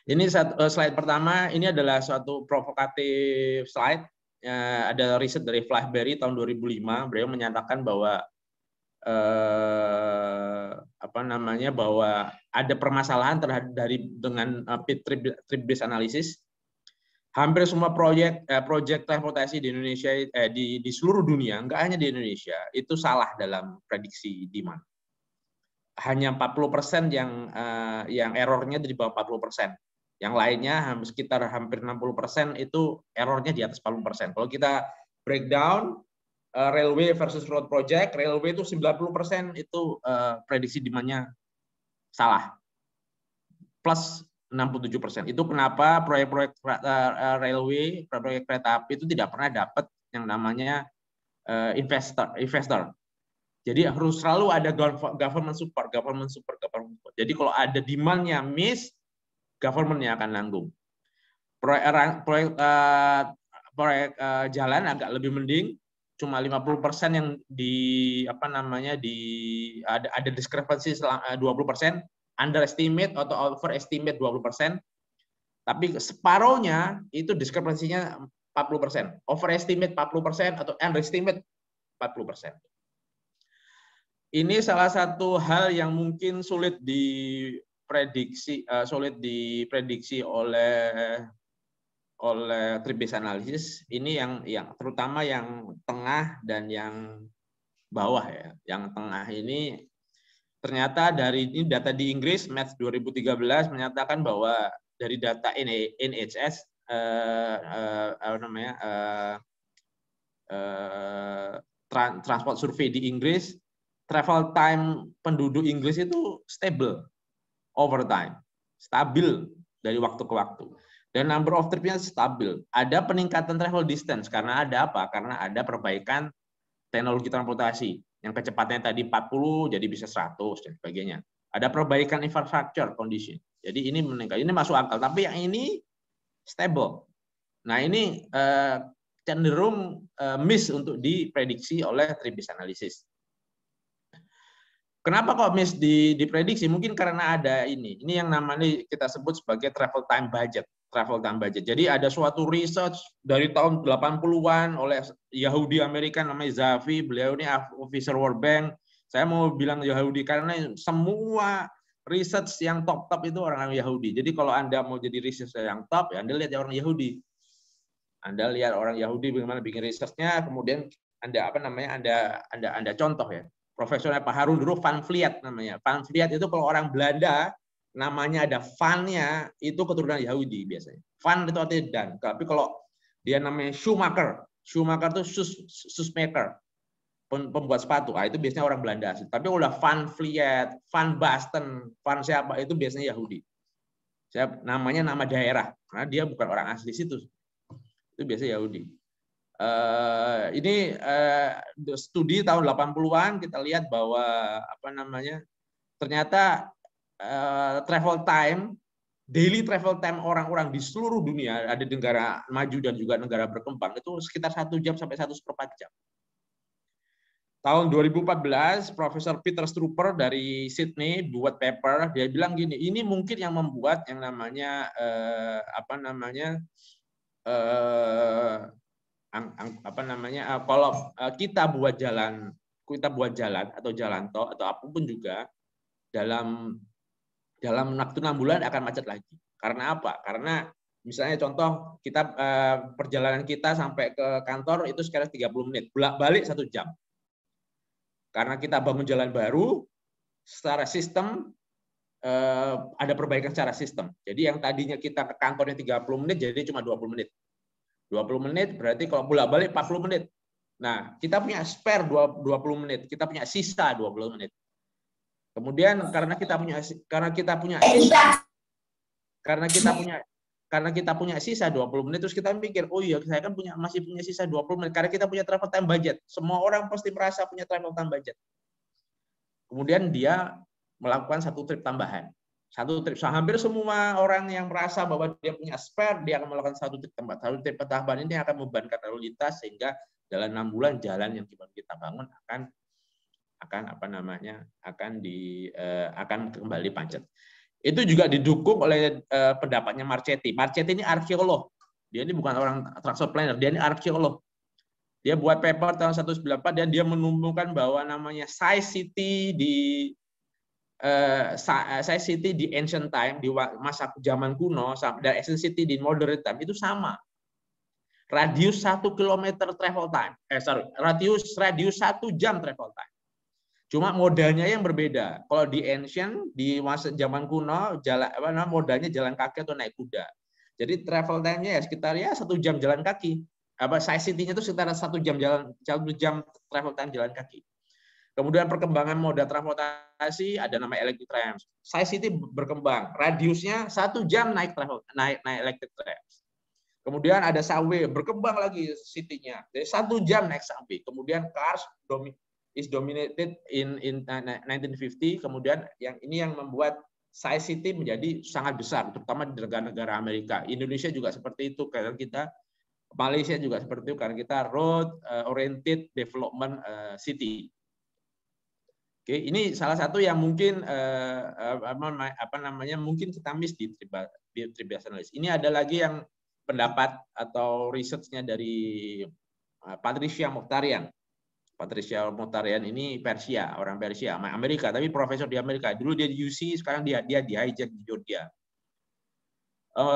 Ini eh, slide pertama, ini adalah suatu provokatif slide. Ya, ada riset dari Flashberry tahun 2005, beliau menyatakan bahwa eh, apa namanya bahwa ada permasalahan terhadap dari dengan eh, pit trip, trip based analysis. Hampir semua proyek eh, proyek transportasi di Indonesia eh, di di seluruh dunia, enggak hanya di Indonesia, itu salah dalam prediksi demand hanya 40% yang eh, yang errornya di bawah 40%. Yang lainnya sekitar hampir 60% persen itu errornya di atas 40%. Kalau kita breakdown uh, railway versus road project, railway itu 90% persen itu uh, prediksi demand-nya salah. Plus 67%. persen Itu kenapa proyek-proyek uh, railway, proyek kereta api itu tidak pernah dapat yang namanya uh, investor, investor. Jadi harus selalu ada government support, government support, government support. Jadi kalau ada demand-nya miss, government yang akan nanggung. Proyek, proyek, uh, proyek uh, jalan agak lebih mending, cuma 50% yang di apa namanya di ada ada diskrepansi 20%, eh, underestimate atau overestimate 20%. Tapi separohnya itu diskrepansinya 40%, overestimate 40% atau underestimate 40%. Ini salah satu hal yang mungkin sulit di prediksi uh, sulit diprediksi oleh oleh trip analisis. ini yang yang terutama yang tengah dan yang bawah ya. Yang tengah ini ternyata dari ini data di Inggris Math 2013 menyatakan bahwa dari data NHS eh, eh, apa namanya eh, eh, transport survei di Inggris travel time penduduk Inggris itu stable over time, stabil dari waktu ke waktu. Dan number of trip-nya stabil. Ada peningkatan travel distance karena ada apa? Karena ada perbaikan teknologi transportasi yang kecepatannya tadi 40 jadi bisa 100 dan sebagainya. Ada perbaikan infrastructure condition. Jadi ini meningkat. Ini masuk akal, tapi yang ini stable. Nah, ini eh, cenderung eh, miss untuk diprediksi oleh tripis analysis Kenapa kok miss di, diprediksi? Mungkin karena ada ini. Ini yang namanya kita sebut sebagai travel time budget. Travel time budget. Jadi ada suatu research dari tahun 80-an oleh Yahudi Amerika namanya Zavi. Beliau ini officer World Bank. Saya mau bilang Yahudi karena semua research yang top-top itu orang Yahudi. Jadi kalau Anda mau jadi research yang top, ya Anda lihat orang Yahudi. Anda lihat orang Yahudi bagaimana bikin researchnya, kemudian Anda apa namanya Anda Anda Anda contoh ya profesornya Pak Harun dulu Van Vliet namanya. Van Vliet itu kalau orang Belanda namanya ada Van-nya itu keturunan Yahudi biasanya. Van itu artinya dan. Tapi kalau dia namanya Schumacher, Schumacher itu shoes, maker pembuat sepatu. Ah, itu biasanya orang Belanda sih. Tapi kalau udah Van Vliet, Van Basten, Van siapa itu biasanya Yahudi. Siap, namanya nama daerah karena dia bukan orang asli situ. Itu biasanya Yahudi. Eh, ini uh, studi tahun 80-an kita lihat bahwa apa namanya ternyata uh, travel time daily travel time orang-orang di seluruh dunia ada negara maju dan juga negara berkembang itu sekitar satu jam sampai satu seperempat jam. Tahun 2014 Profesor Peter Struper dari Sydney buat paper dia bilang gini ini mungkin yang membuat yang namanya eh, apa namanya eh, apa namanya eh, kalau eh, kita buat jalan kita buat jalan atau jalan tol atau apapun juga dalam dalam waktu enam bulan akan macet lagi karena apa karena misalnya contoh kita eh, perjalanan kita sampai ke kantor itu sekitar 30 menit bolak balik satu jam karena kita bangun jalan baru secara sistem ada perbaikan secara sistem jadi yang tadinya kita ke kantornya 30 menit jadi cuma 20 menit 20 menit berarti kalau bolak-balik 40 menit. Nah, kita punya spare 20 menit, kita punya sisa 20 menit. Kemudian karena kita punya karena kita punya sisa, karena kita punya karena kita punya sisa 20 menit terus kita mikir, oh iya saya kan punya masih punya sisa 20 menit karena kita punya travel time budget. Semua orang pasti merasa punya travel time budget. Kemudian dia melakukan satu trip tambahan satu trip. So, hampir semua orang yang merasa bahwa dia punya spare, dia akan melakukan satu trip tempat. Satu trip tahapan ini akan membebankan lalu lintas sehingga dalam enam bulan jalan yang kita bangun akan akan apa namanya akan di uh, akan kembali pancet. Itu juga didukung oleh uh, pendapatnya Marchetti. Marchetti ini arkeolog. Dia ini bukan orang transport planner, dia ini arkeolog. Dia buat paper tahun 1994 dan dia menemukan bahwa namanya size city di Uh, saya city di ancient time di masa zaman kuno dan ancient city di modern time itu sama radius satu kilometer travel time eh sorry radius radius satu jam travel time cuma modalnya yang berbeda kalau di ancient di masa zaman kuno jalan apa namanya modalnya jalan kaki atau naik kuda jadi travel time-nya ya sekitar ya satu jam jalan kaki apa size city-nya itu sekitar satu jam jalan satu jam travel time jalan kaki Kemudian perkembangan moda transportasi ada nama electric trams. Size City berkembang, radiusnya satu jam naik naik naik electric trams. Kemudian ada subway berkembang lagi city-nya. Jadi satu jam naik subway. Kemudian cars domi is dominated in in 1950. Eh, Kemudian yang ini yang membuat size city menjadi sangat besar, terutama di negara-negara Amerika. Indonesia juga seperti itu karena kita Malaysia juga seperti itu karena kita road eh, oriented development eh, city Oke, ini salah satu yang mungkin uh, apa namanya mungkin kita miss di tribiasalis. Ini ada lagi yang pendapat atau risetnya dari eh, Patricia Mutarian. Patricia Mutarian ini Persia, orang Persia, Amerika, tapi profesor di Amerika. Dulu dia di UC, sekarang dia dia di hijack di Georgia.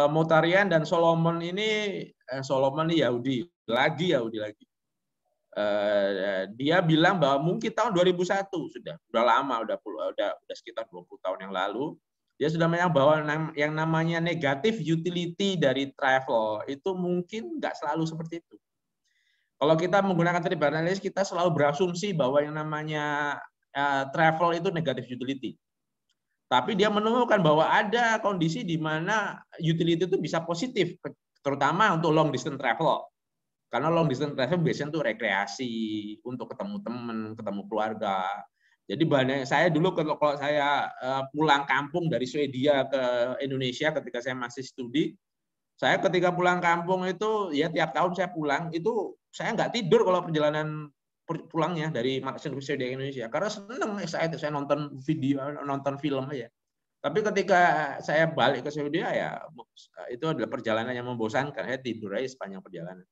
Mutarian dan Solomon ini Solomon ini Yahudi lagi Yahudi lagi Eh, dia bilang bahwa mungkin tahun 2001 sudah sudah lama sudah sudah, sudah sekitar 20 tahun yang lalu dia sudah bilang bahwa yang namanya negatif utility dari travel itu mungkin nggak selalu seperti itu. Kalau kita menggunakan tadi kita selalu berasumsi bahwa yang namanya eh, travel itu negatif utility. Tapi dia menemukan bahwa ada kondisi di mana utility itu bisa positif, terutama untuk long distance travel. Karena long distance travel biasanya tuh rekreasi, untuk ketemu temen, ketemu keluarga. Jadi banyak saya dulu kalau, saya eh, pulang kampung dari Swedia ke Indonesia ketika saya masih studi, saya ketika pulang kampung itu ya tiap tahun saya pulang itu saya nggak tidur kalau perjalanan pulangnya dari Swedia ke Indonesia karena seneng saya saya nonton video nonton film aja tapi ketika saya balik ke Swedia ya itu adalah perjalanan yang membosankan saya tidur aja sepanjang perjalanan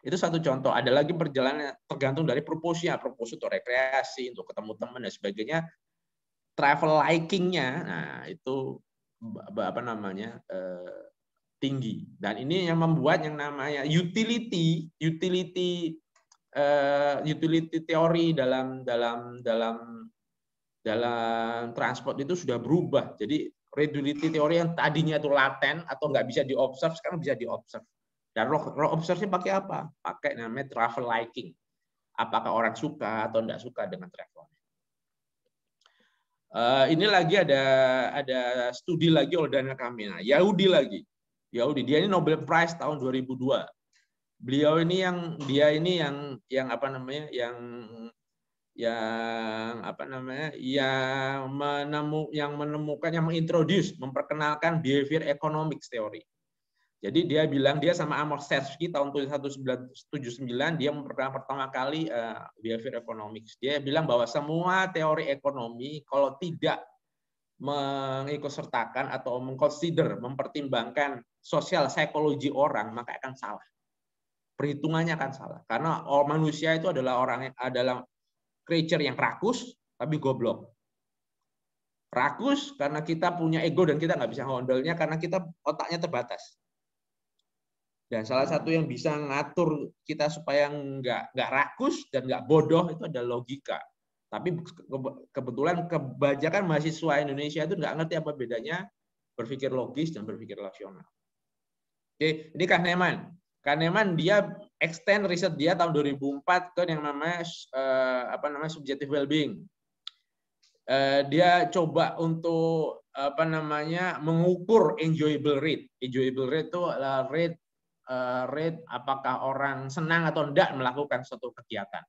itu satu contoh. Ada lagi perjalanan tergantung dari purpose-nya, untuk rekreasi, untuk ketemu teman dan sebagainya. Travel liking-nya, nah itu apa namanya eh, tinggi. Dan ini yang membuat yang namanya utility, utility eh, utility teori dalam dalam dalam dalam transport itu sudah berubah. Jadi reductivity teori yang tadinya itu laten atau nggak bisa diobserve sekarang bisa diobserve. Dan roh, observasi pakai apa? Pakai namanya travel liking. Apakah orang suka atau tidak suka dengan travel? Uh, eh, ini lagi ada ada studi lagi oleh Daniel Kamina. Yahudi lagi. Yahudi. Dia ini Nobel Prize tahun 2002. Beliau ini yang dia ini yang yang apa namanya yang yang apa namanya yang menemu yang menemukan yang mengintroduce memperkenalkan behavior economics teori jadi dia bilang dia sama Amos Tversky tahun 1979 dia memperkenalkan pertama kali uh, behavior economics. Dia bilang bahwa semua teori ekonomi kalau tidak mengikutsertakan atau mengconsider, mempertimbangkan sosial psikologi orang maka akan salah. Perhitungannya akan salah karena orang manusia itu adalah orang yang adalah creature yang rakus tapi goblok rakus karena kita punya ego dan kita nggak bisa handle karena kita otaknya terbatas. Dan salah satu yang bisa ngatur kita supaya nggak nggak rakus dan nggak bodoh itu ada logika. Tapi kebetulan kebanyakan mahasiswa Indonesia itu nggak ngerti apa bedanya berpikir logis dan berpikir rasional. Oke, ini Kahneman. Kahneman dia extend riset dia tahun 2004 ke yang namanya eh, apa namanya subjective well-being. Eh, dia coba untuk apa namanya mengukur enjoyable rate. Enjoyable rate itu adalah rate Eh, rate apakah orang senang atau tidak melakukan suatu kegiatan.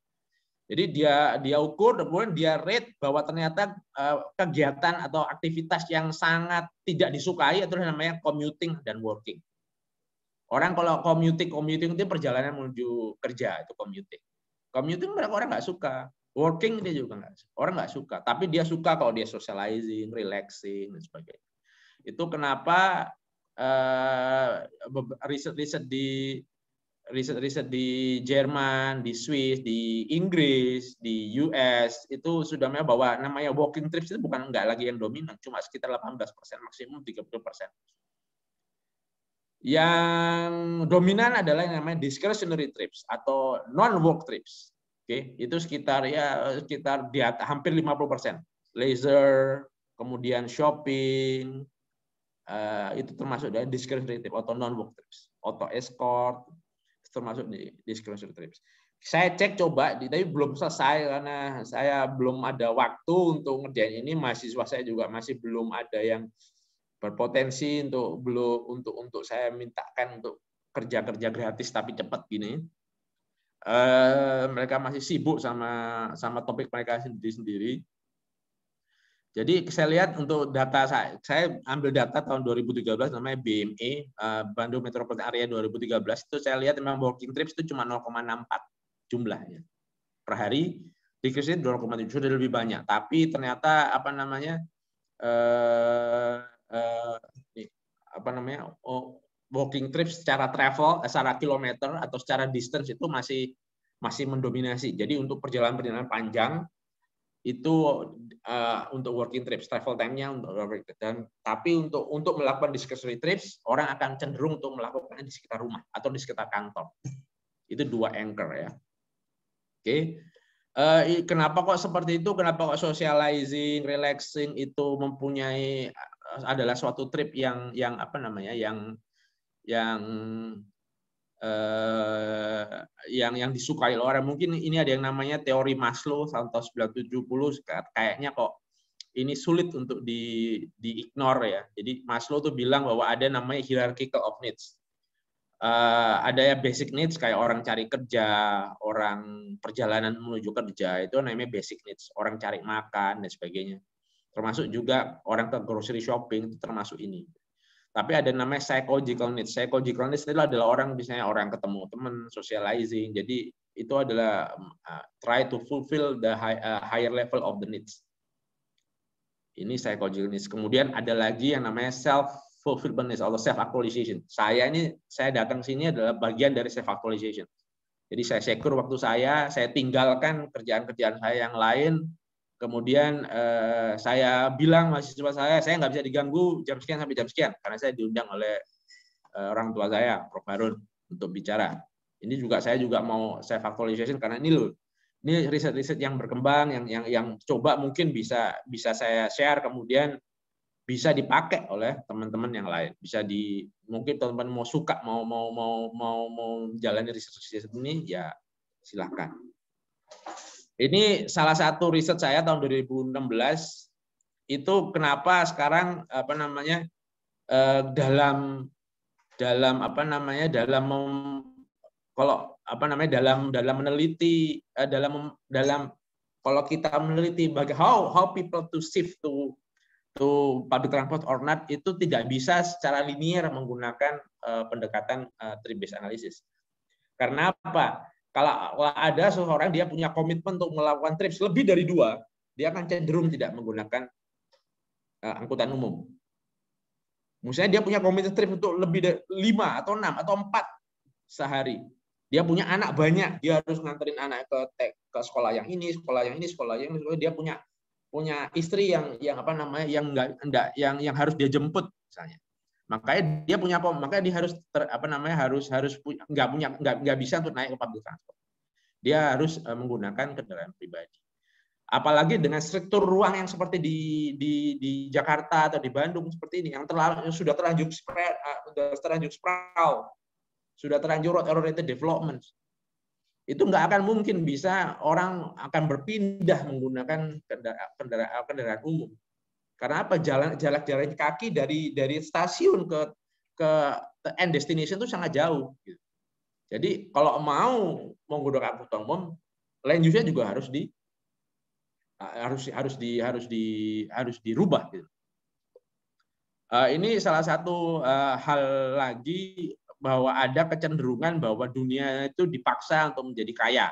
Jadi dia dia ukur kemudian dia rate bahwa ternyata eh, kegiatan atau aktivitas yang sangat tidak disukai itu namanya commuting dan working. Orang kalau commuting, commuting itu perjalanan menuju kerja itu commuting. Commuting mereka orang nggak suka. Working dia juga nggak orang nggak suka. Tapi dia suka kalau dia socializing, relaxing dan sebagainya. Itu kenapa riset-riset eh, di riset-riset di Jerman, di Swiss, di Inggris, di US itu sudah memang bahwa namanya walking trips itu bukan enggak lagi yang dominan, cuma sekitar 18 persen maksimum 30 persen. Yang dominan adalah yang namanya discretionary trips atau non work trips. Oke, okay? itu sekitar ya sekitar di atas hampir 50 persen. Leisure, kemudian shopping, Eh, itu termasuk dari discretionary trips atau non work trips, auto escort termasuk di discretionary trips. Saya cek coba, tapi belum selesai karena saya belum ada waktu untuk ngerjain ini. Mahasiswa saya juga masih belum ada yang berpotensi untuk belum untuk untuk saya mintakan untuk kerja kerja gratis tapi cepat gini. Uh, mereka masih sibuk sama sama topik mereka sendiri sendiri jadi saya lihat untuk data saya, saya ambil data tahun 2013 namanya BME eh, Bandung Metropolitan Area 2013 itu saya lihat memang walking trips itu cuma 0,64 jumlahnya per hari di Kristen 2,7 sudah lebih banyak. Tapi ternyata apa namanya eh, eh, apa namanya oh, walking trips secara travel, eh, secara kilometer atau secara distance itu masih masih mendominasi. Jadi untuk perjalanan-perjalanan panjang itu uh, untuk working trips, travel time-nya untuk dan tapi untuk untuk melakukan discretionary trips orang akan cenderung untuk melakukannya di sekitar rumah atau di sekitar kantor. Itu dua anchor ya. Oke. Okay. Uh, eh, kenapa kok seperti itu? Kenapa kok socializing, relaxing itu mempunyai eh, adalah suatu trip yang yang apa namanya? yang yang eh, yang yang disukai loh orang. Mungkin ini ada yang namanya teori Maslow tahun 1970 kayaknya kok ini sulit untuk di di ignore ya. Jadi Maslow tuh bilang bahwa ada namanya hierarchical of needs. Uh, ada ya basic needs kayak orang cari kerja, orang perjalanan menuju kerja itu namanya basic needs, orang cari makan dan sebagainya. Termasuk juga orang ke grocery shopping itu termasuk ini tapi ada namanya psychological needs. Psychological needs itu adalah orang misalnya orang ketemu teman, socializing. Jadi itu adalah uh, try to fulfill the high, ah, uh, higher level of the needs. Ini psychological needs. Kemudian ada lagi yang namanya self fulfillment needs atau self actualization. Saya ini saya datang sini adalah bagian dari self actualization. Jadi saya secure waktu saya, saya tinggalkan kerjaan-kerjaan saya yang lain, Kemudian eh, saya bilang mahasiswa saya, saya nggak bisa diganggu jam sekian sampai jam sekian karena saya diundang oleh eh, orang tua saya, Prof. Harun, untuk bicara. Ini juga saya juga mau saya factualization karena ini loh, ini riset-riset yang berkembang, yang yang yang coba mungkin bisa bisa saya share kemudian bisa dipakai oleh teman-teman yang lain. Bisa di mungkin teman-teman mau suka mau mau mau mau mau jalani riset riset ini ya silahkan. Ini salah satu riset saya tahun 2016 itu kenapa sekarang apa namanya eh, dalam dalam apa namanya dalam mem, kalau apa namanya dalam dalam meneliti eh, dalam dalam kalau kita meneliti bagaimana how how people to shift to to public transport or not itu tidak bisa secara linier menggunakan uh, pendekatan uh, tree based analysis. Karena apa? kalau ada seseorang dia punya komitmen untuk melakukan trips lebih dari dua, dia akan cenderung tidak menggunakan uh, angkutan umum. Misalnya dia punya komitmen trip untuk lebih dari lima atau enam atau empat sehari. Dia punya anak banyak, dia harus nganterin anak ke ke sekolah yang ini, sekolah yang ini, sekolah yang ini. Dia punya punya istri yang yang apa namanya yang enggak, enggak yang yang harus dia jemput misalnya. Makanya dia punya makanya dia harus ter, apa namanya harus harus nggak punya nggak nggak bisa untuk naik ke public transport. Dia harus eh, menggunakan kendaraan pribadi. Apalagi dengan struktur ruang yang seperti di di di Jakarta atau di Bandung seperti ini yang, terlalu, yang sudah terlanjur spread, eh, sudah terlanjur sprawl sudah terlanjur oriented development itu nggak akan mungkin bisa orang akan berpindah menggunakan kendaraan kendaraan, kendaraan umum karena apa? Jalan jarak jarak kaki dari dari stasiun ke ke end destination itu sangat jauh. Gitu. Jadi kalau mau menggunakan angkutan umum, land use juga harus di harus harus di harus di harus dirubah. Gitu. Uh, ini salah satu hal lagi bahwa ada kecenderungan bahwa dunia itu dipaksa untuk menjadi kaya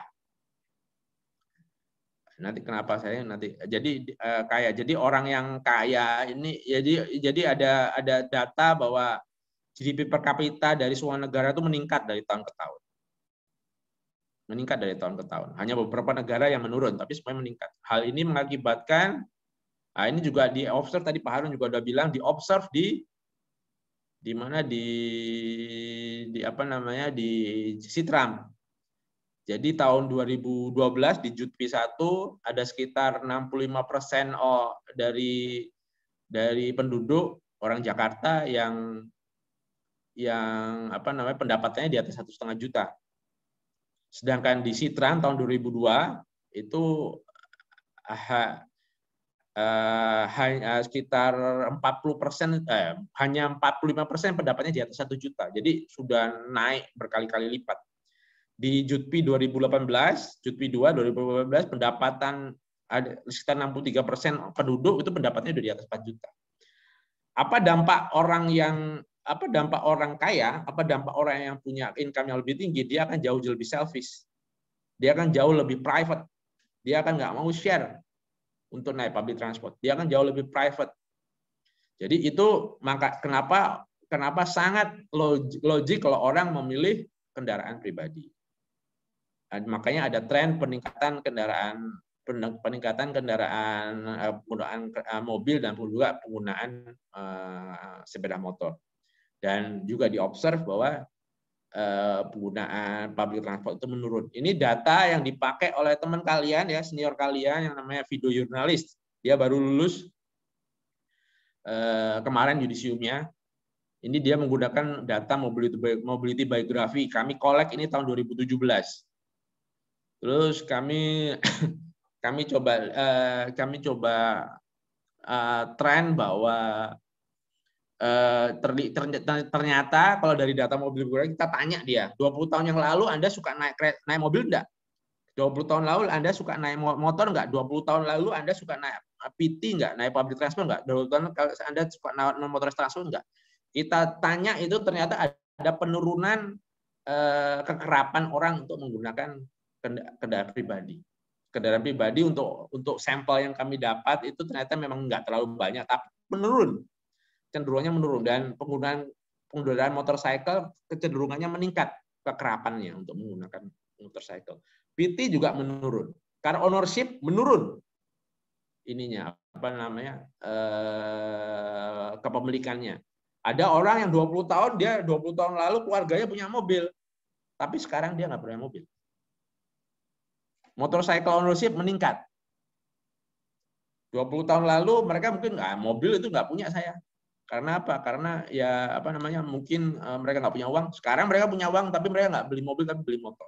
nanti kenapa saya nanti jadi uh, kaya jadi orang yang kaya ini jadi jadi ada ada data bahwa GDP per kapita dari sebuah negara itu meningkat dari tahun ke tahun meningkat dari tahun ke tahun hanya beberapa negara yang menurun tapi semuanya meningkat hal ini mengakibatkan nah ini juga di observe tadi Pak Harun juga udah bilang di observe di di mana di di apa namanya di Citram jadi tahun 2012 di Jutpi 1 ada sekitar 65 persen oh, dari dari penduduk orang Jakarta yang yang apa namanya pendapatannya di atas satu setengah juta. Sedangkan di Sitran tahun 2002 itu aha, ah, eh, hanya sekitar 40 persen, eh, hanya 45 persen pendapatnya di atas satu juta. Jadi sudah naik berkali-kali lipat di Jutpi 2018, Jutpi 2 2018 pendapatan ada sekitar 63 persen penduduk itu pendapatnya sudah di atas 4 juta. Apa dampak orang yang apa dampak orang kaya, apa dampak orang yang punya income yang lebih tinggi, dia akan jauh lebih selfish. Dia akan jauh lebih private. Dia akan nggak mau share untuk naik public transport. Dia akan jauh lebih private. Jadi itu maka kenapa kenapa sangat logik kalau orang memilih kendaraan pribadi makanya ada tren peningkatan kendaraan peningkatan kendaraan eh, penggunaan eh, mobil dan juga penggunaan eh, sepeda motor dan juga diobserv bahwa penggunaan public transport itu menurun. Ini data yang dipakai oleh teman kalian ya senior kalian yang namanya video jurnalis. Dia baru lulus kemarin yudisiumnya. Ini dia menggunakan data mobility, mobility biography. Kami kolek ini tahun 2017 Terus kami kami coba eh, kami coba eh, tren bahwa eh, ter, ter, ternyata kalau dari data mobil gurau kita tanya dia 20 tahun yang lalu Anda suka naik naik mobil enggak? 20 tahun lalu Anda suka naik motor enggak? 20 tahun lalu Anda suka naik eh, PT enggak? Naik public transport enggak? 20 tahun lalu Anda suka naik motor transport enggak? Kita tanya itu ternyata ada penurunan eh, kekerapan orang untuk menggunakan kendaraan pribadi. Kendaraan pribadi untuk untuk sampel yang kami dapat itu ternyata memang nggak terlalu banyak, tapi menurun. Cenderungnya menurun dan penggunaan penggunaan motorcycle kecenderungannya meningkat kekerapannya untuk menggunakan motorcycle. PT juga menurun. Car ownership menurun. Ininya apa namanya? Eh, kepemilikannya. Ada orang yang 20 tahun dia 20 tahun lalu keluarganya punya mobil. Tapi sekarang dia nggak punya mobil motorcycle ownership meningkat. 20 tahun lalu mereka mungkin ah, mobil itu nggak punya saya. Karena apa? Karena ya apa namanya mungkin eh, mereka nggak punya uang. Sekarang mereka punya uang tapi mereka nggak beli mobil tapi beli motor.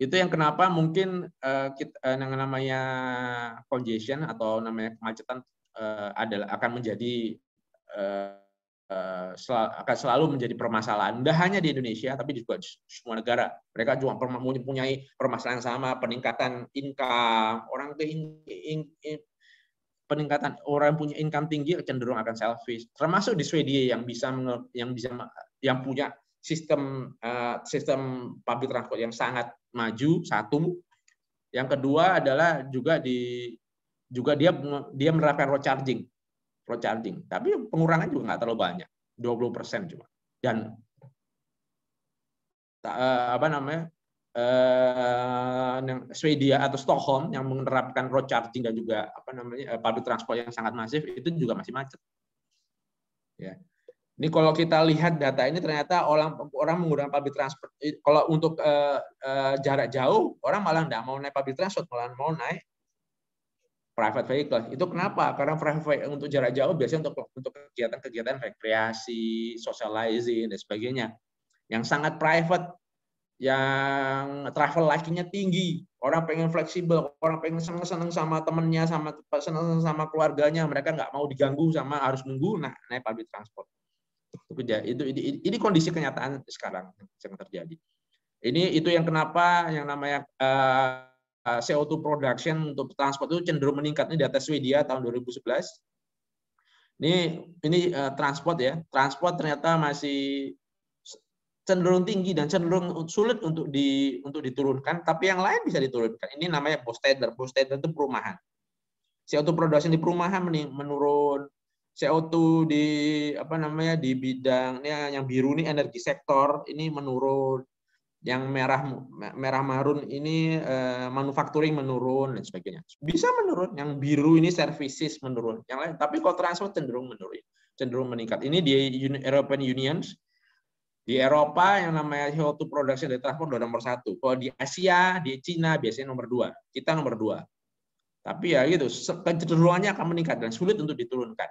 Itu yang kenapa mungkin eh, eh, yang namanya congestion atau namanya kemacetan adalah akan menjadi Eh, akan selalu menjadi permasalahan, tidak hanya di Indonesia, tapi juga di semua negara. Mereka juga mempunyai permasalahan sama, peningkatan income, orang ke in, in, in, peningkatan orang punya income tinggi cenderung akan selfish. Termasuk di Swedia yang bisa yang bisa yang punya sistem eh, sistem public transport yang sangat maju satu. Yang kedua adalah juga di juga dia dia menerapkan road charging cloud charging. Tapi pengurangan juga nggak terlalu banyak, 20 persen cuma. Dan eh, apa namanya eh, Swedia atau Stockholm yang menerapkan road charging dan juga apa namanya eh, public transport yang sangat masif itu juga masih macet. Ya. Ini kalau kita lihat data ini ternyata orang orang menggunakan public transport. Kalau untuk uh, uh, jarak jauh orang malah tidak mau naik public transport, malah mau naik private vehicle. Itu kenapa? Karena private untuk jarak jauh biasanya untuk untuk kegiatan-kegiatan rekreasi, socializing dan sebagainya. Yang sangat private, yang travel lakinya tinggi, orang pengen fleksibel, orang pengen seneng-seneng sama temennya, sama seneng-seneng sama keluarganya, mereka nggak mau diganggu sama harus nunggu, nah naik public transport. Itu, itu, ini, ini kondisi kenyataan sekarang yang terjadi. Ini itu yang kenapa yang namanya uh, Eh, CO2 production untuk transport itu cenderung meningkat ini data Swedia tahun 2011. Ini ini uh, transport ya. Transport ternyata masih cenderung tinggi dan cenderung sulit untuk di untuk diturunkan, tapi yang lain bisa diturunkan. Ini namanya post tender. Post tender itu perumahan. CO2 production di perumahan menurun. CO2 di apa namanya di bidang ini yang biru ini energi sektor ini menurun yang merah merah marun ini eh, manufacturing menurun dan sebagainya. Bisa menurun, yang biru ini services menurun, yang lain. Tapi kalau transfer cenderung menurun, cenderung meningkat. Ini di European Union di Eropa yang namanya co production dari transport udah nomor satu. Kalau di Asia, di Cina biasanya nomor dua. Kita nomor dua. Tapi ya gitu, kecenderungannya akan meningkat dan sulit untuk diturunkan.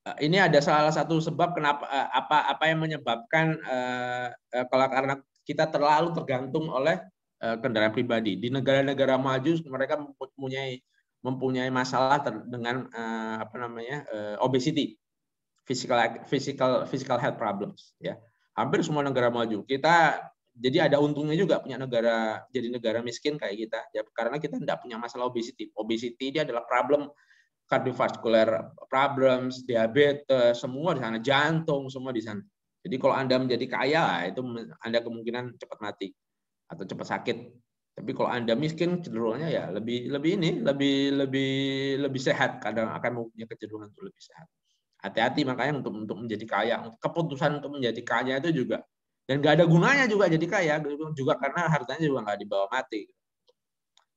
Eh, ini ada salah satu sebab kenapa eh, apa apa yang menyebabkan eh, kalau karena kita terlalu tergantung oleh kendaraan pribadi. Di negara-negara maju mereka mempunyai mempunyai masalah ter, dengan uh, apa namanya uh, obesity, physical physical physical health problems. Ya, hampir semua negara maju. Kita jadi ada untungnya juga punya negara jadi negara miskin kayak kita. Ya, karena kita tidak punya masalah obesity. Obesity dia adalah problem cardiovascular problems, diabetes, semua di sana, jantung semua di sana. Jadi kalau Anda menjadi kaya, itu Anda kemungkinan cepat mati atau cepat sakit. Tapi kalau Anda miskin, cenderungnya ya lebih lebih ini, lebih lebih lebih sehat. Kadang akan mempunyai kecenderungan untuk lebih sehat. Hati-hati makanya untuk untuk menjadi kaya, keputusan untuk menjadi kaya itu juga dan nggak ada gunanya juga jadi kaya juga karena hartanya juga nggak dibawa mati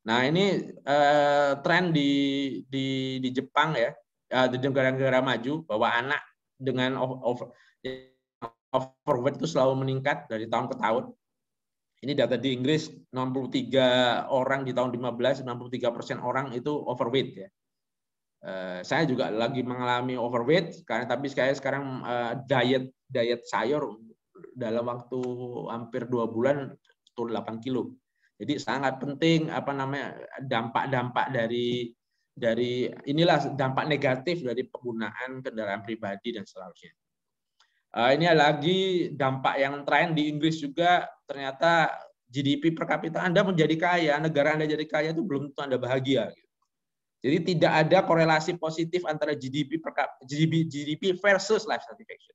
Nah ini eh, tren di, di di Jepang ya eh, di negara-negara maju bahwa anak dengan overweight itu selalu meningkat dari tahun ke tahun. Ini data di Inggris 63 orang di tahun 15 63 persen orang itu overweight ya. Uh, saya juga lagi mengalami overweight karena tapi saya sekarang uh, diet diet sayur dalam waktu hampir dua bulan turun 8 kilo jadi sangat penting apa namanya dampak-dampak dari dari inilah dampak negatif dari penggunaan kendaraan pribadi dan seterusnya. Eh, ini lagi dampak yang tren di Inggris juga ternyata GDP per kapita Anda menjadi kaya, negara Anda jadi kaya itu belum tentu Anda bahagia. Gitu. Jadi tidak ada korelasi positif antara GDP per GDP, GDP versus life satisfaction.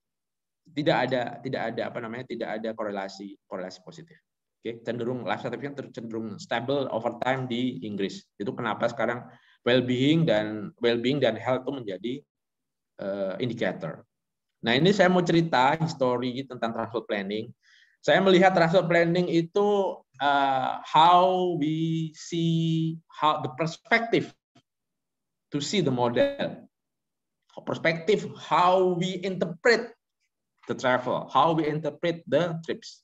Tidak ada, tidak ada apa namanya, tidak ada korelasi korelasi positif okay, cenderung life satisfaction cenderung stable over time di Inggris. Itu kenapa sekarang well-being dan well-being dan health itu menjadi uh, eh, indikator. Nah ini saya mau cerita histori tentang travel planning. Saya melihat travel planning itu uh, how we see how the perspective to see the model, perspective how we interpret the travel, how we interpret the trips.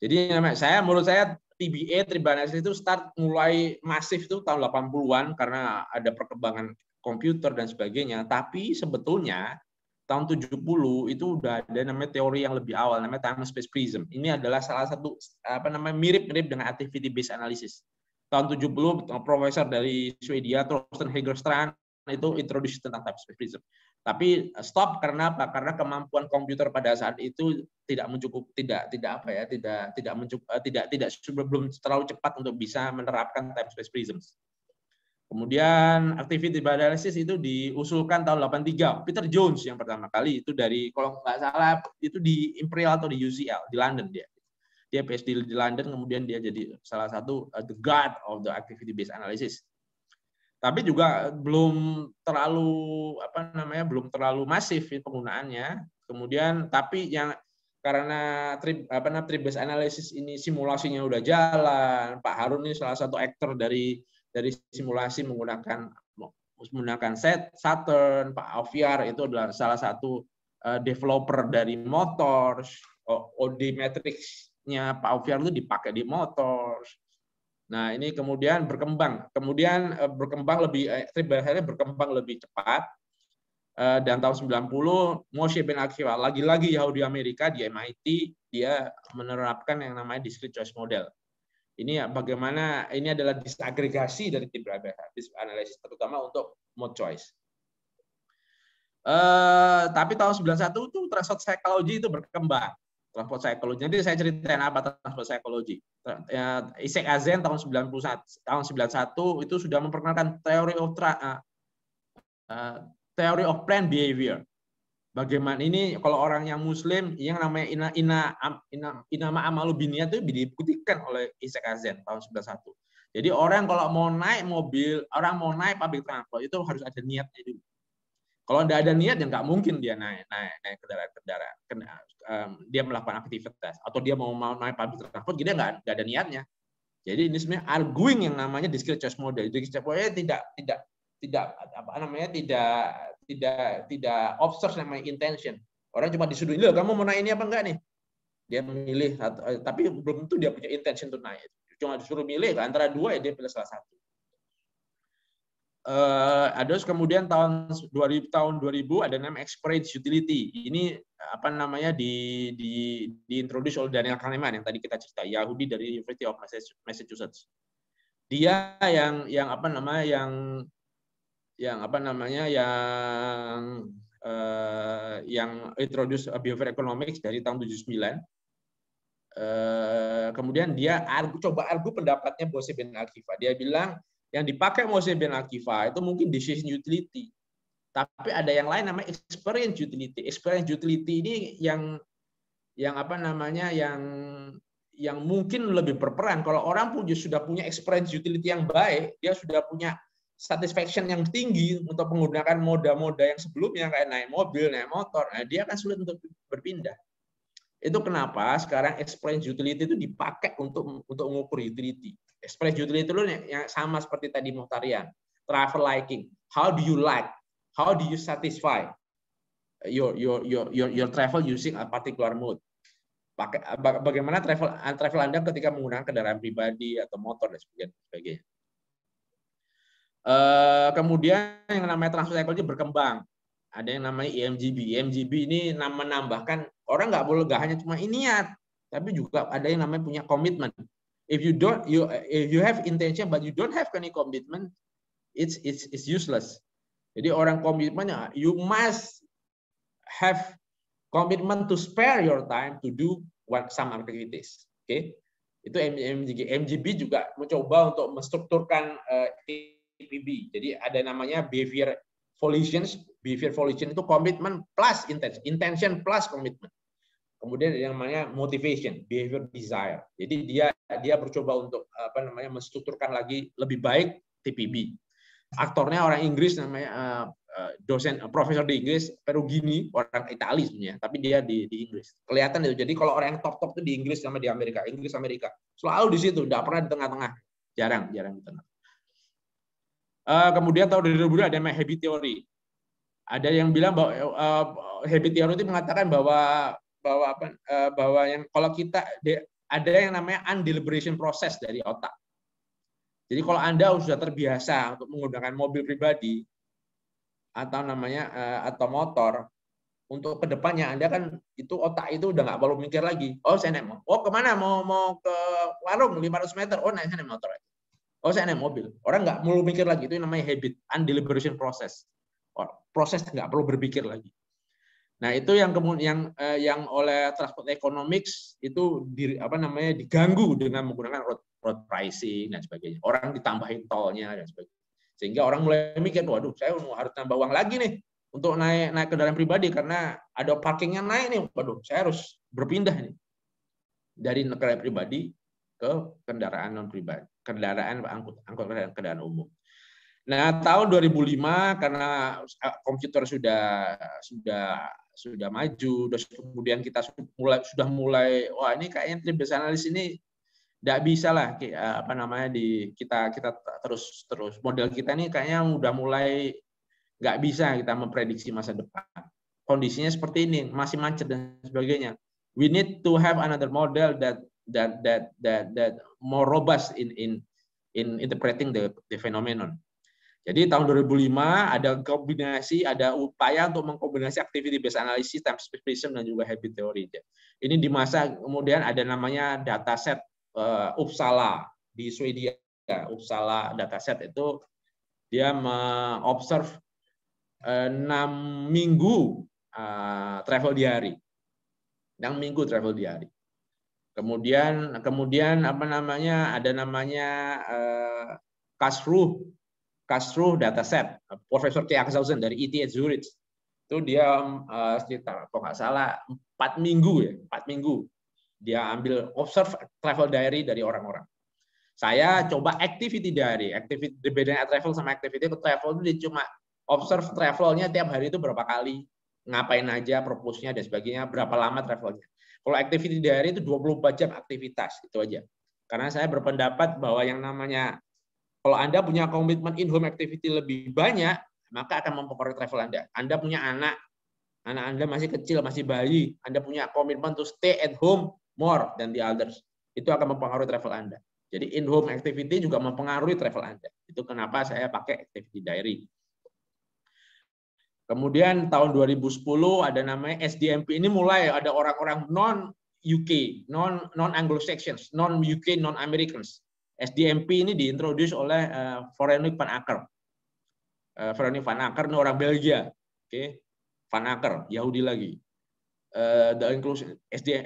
Jadi namanya saya menurut saya TBA Tribanasi itu start mulai masif itu tahun 80-an karena ada perkembangan komputer dan sebagainya. Tapi sebetulnya tahun 70 itu udah ada namanya teori yang lebih awal namanya time space prism. Ini adalah salah satu apa namanya mirip-mirip dengan activity based analysis. Tahun 70 profesor dari Swedia Thorsten Hegerstrand itu introduce tentang time space prism. Tapi eh, stop karena apa? Karena kemampuan komputer pada saat itu tidak mencukup tidak tidak apa ya tidak tidak mencukup eh, tidak tidak belum terlalu cepat untuk bisa menerapkan time space prisms. Kemudian activity analysis itu diusulkan tahun 83 Peter Jones yang pertama kali itu dari kalau nggak salah itu di Imperial atau di UCL di London dia. Dia PhD di London kemudian dia jadi salah satu uh, the god of the activity based analysis tapi juga belum terlalu apa namanya belum terlalu masif penggunaannya kemudian tapi yang karena trip apa namanya tribes analysis ini simulasinya udah jalan Pak Harun ini salah satu aktor dari dari simulasi menggunakan menggunakan set Saturn Pak Aviar itu adalah salah satu eh, developer dari Motors OD nya Pak Aviar itu dipakai di Motors Nah, ini kemudian berkembang, kemudian eh, berkembang lebih tribal eh, berkembang lebih cepat. Eh, dan tahun 90 Moshe Ben Akiva, lagi-lagi Yahudi Amerika di MIT, dia menerapkan yang namanya discrete choice model. Ini ya bagaimana ini adalah disagregasi dari tribal analisis terutama untuk mode choice. Uh, tapi tahun 91 itu threshold psychology itu berkembang transport psikologi. Nanti saya ceritain apa transport psikologi. Ya, Isaac Azen tahun 91 tahun 91 itu sudah memperkenalkan teori of tra, uh, of plan behavior. Bagaimana ini kalau orang yang muslim yang namanya ina ina ina ina, ina amalu binia itu dibuktikan oleh Isaac Azen tahun 91. Jadi orang kalau mau naik mobil, orang mau naik public transport itu harus ada niatnya dulu. Kalau tidak ada niat, ya nggak mungkin dia naik naik naik kendaraan-kendaraan. Um, dia melakukan aktivitas atau dia mau naik public transport, gini nggak nggak ada niatnya. Jadi ini sebenarnya arguing yang namanya discrete choice model. Jadi choice tidak tidak tidak apa namanya tidak tidak tidak observe namanya intention. Orang cuma disuruh, "Loh, kamu mau naik ini apa enggak nih?" Dia memilih tapi belum tentu dia punya intention untuk naik. Cuma disuruh milih antara dua ya dia pilih salah satu. Uh, eh, ada kemudian tahun 2000 tahun 2000 ada nama Express Utility. Ini apa namanya di di introduce oleh Daniel Kahneman yang tadi kita cerita Yahudi dari University of Massachusetts. Dia yang yang apa namanya yang yang apa namanya yang uh, yang introduce behavior economics dari tahun 79. Uh, eh, kemudian dia argu, coba argu pendapatnya Bose bin Akiva. Dia bilang yang dipakai Mose bin Akiva itu mungkin decision utility. Tapi ada yang lain namanya experience utility. Experience utility ini yang yang apa namanya yang yang mungkin lebih berperan. Kalau orang punya sudah punya experience utility yang baik, dia sudah punya satisfaction yang tinggi untuk menggunakan moda-moda yang sebelumnya kayak naik mobil, naik motor, nah, dia akan sulit untuk berpindah. Itu kenapa sekarang experience utility itu dipakai untuk untuk mengukur utility express utility itu yang, yang sama seperti tadi Mohtarian. Travel liking. How do you like? How do you satisfy your your your your, your travel using a particular mode? Pakai bagaimana travel travel Anda ketika menggunakan kendaraan pribadi atau motor dan sebagainya. Uh, kemudian yang namanya transfer ekologi berkembang. Ada yang namanya IMGB. E IMGB e ini menambahkan orang nggak boleh gak hanya cuma niat, tapi juga ada yang namanya punya komitmen if you don't you if you have intention but you don't have any commitment it's it's it's useless jadi orang komitmennya you must have commitment to spare your time to do what some activities oke okay? itu MGB MGB juga mencoba untuk menstrukturkan uh, eh, APB jadi ada namanya behavior volitions behavior volition itu komitmen plus intention intention plus komitmen kemudian yang namanya motivation, behavior desire. Jadi dia dia bercoba untuk apa namanya menstrukturkan lagi lebih baik TPB. Aktornya orang Inggris namanya uh, dosen uh, profesor di Inggris Perugini orang Italia sebenarnya, tapi dia di, di Inggris. Kelihatan itu. Jadi kalau orang yang top top itu di Inggris sama di Amerika, Inggris Amerika selalu di situ, tidak pernah di tengah-tengah, jarang jarang di tengah. Uh, kemudian tahun 2002 ada yang habit theory. Ada yang bilang bahwa uh, habit theory itu mengatakan bahwa bahwa apa eh, bahwa yang kalau kita ada yang namanya undeliberation process dari otak. Jadi kalau Anda sudah terbiasa untuk menggunakan mobil pribadi atau namanya eh, atau motor untuk kedepannya Anda kan itu otak itu udah nggak perlu mikir lagi. Oh saya naik motor. Oh kemana? Mau mau ke warung 500 meter. Oh naik saya naik motor Oh saya naik mobil. Orang nggak perlu mikir lagi. Itu namanya habit, undeliberation process. Oh, proses nggak perlu berpikir lagi. Nah, itu yang kemudian yang eh, yang oleh transport economics itu di, apa namanya diganggu dengan menggunakan road, road pricing dan sebagainya. Orang ditambahin tolnya dan sebagainya. Sehingga orang mulai mikir, waduh, saya harus tambah uang lagi nih untuk naik naik kendaraan pribadi karena ada parkingnya naik nih. Waduh, saya harus berpindah nih dari kendaraan pribadi ke kendaraan non pribadi, kendaraan angkut angkut kendaraan, kendaraan umum. Nah, tahun 2005 karena eh, komputer sudah sudah sudah maju, terus kemudian kita mulai sudah mulai wah ini kayaknya tim desa analis ini tidak bisa lah eh, apa namanya di kita kita terus terus model kita ini kayaknya sudah mulai nggak bisa kita memprediksi masa depan. Kondisinya seperti ini, masih macet dan sebagainya. We need to have another model that that that that that more robust in in in interpreting the the phenomenon. Jadi tahun 2005 ada kombinasi, ada upaya untuk mengkombinasi activity based analysis, time specification dan juga habit theory. Ini di masa kemudian ada namanya dataset uh, Uppsala di Swedia. Uppsala dataset itu dia mengobserv eh, enam 6 minggu uh, travel diary, enam minggu travel diary. Kemudian kemudian apa namanya ada namanya uh, Kasruh Castro dataset Profesor K. Axelsen dari ETH Zurich itu dia uh, sekitar kalau nggak salah empat minggu ya empat minggu dia ambil observe travel diary dari orang-orang saya coba activity diary activity bedanya travel sama activity ke travel itu dia cuma observe travelnya tiap hari itu berapa kali ngapain aja purpose dan sebagainya berapa lama travelnya kalau activity diary itu 24 jam aktivitas itu aja karena saya berpendapat bahwa yang namanya kalau Anda punya komitmen in-home activity lebih banyak, maka akan mempengaruhi travel Anda. Anda punya anak, anak Anda masih kecil, masih bayi, Anda punya komitmen to stay at home more than the others. Itu akan mempengaruhi travel Anda. Jadi in-home activity juga mempengaruhi travel Anda. Itu kenapa saya pakai activity diary. Kemudian tahun 2010 ada namanya SDMP ini mulai ada orang-orang non UK, non non Anglo Saxons, non UK, non Americans SDMP ini diintroduce oleh uh, Veronique van Acker. Uh, Veronique van Acker ini orang Belgia, oke? Okay? Van Acker, Yahudi lagi. Uh, the inclusion SDM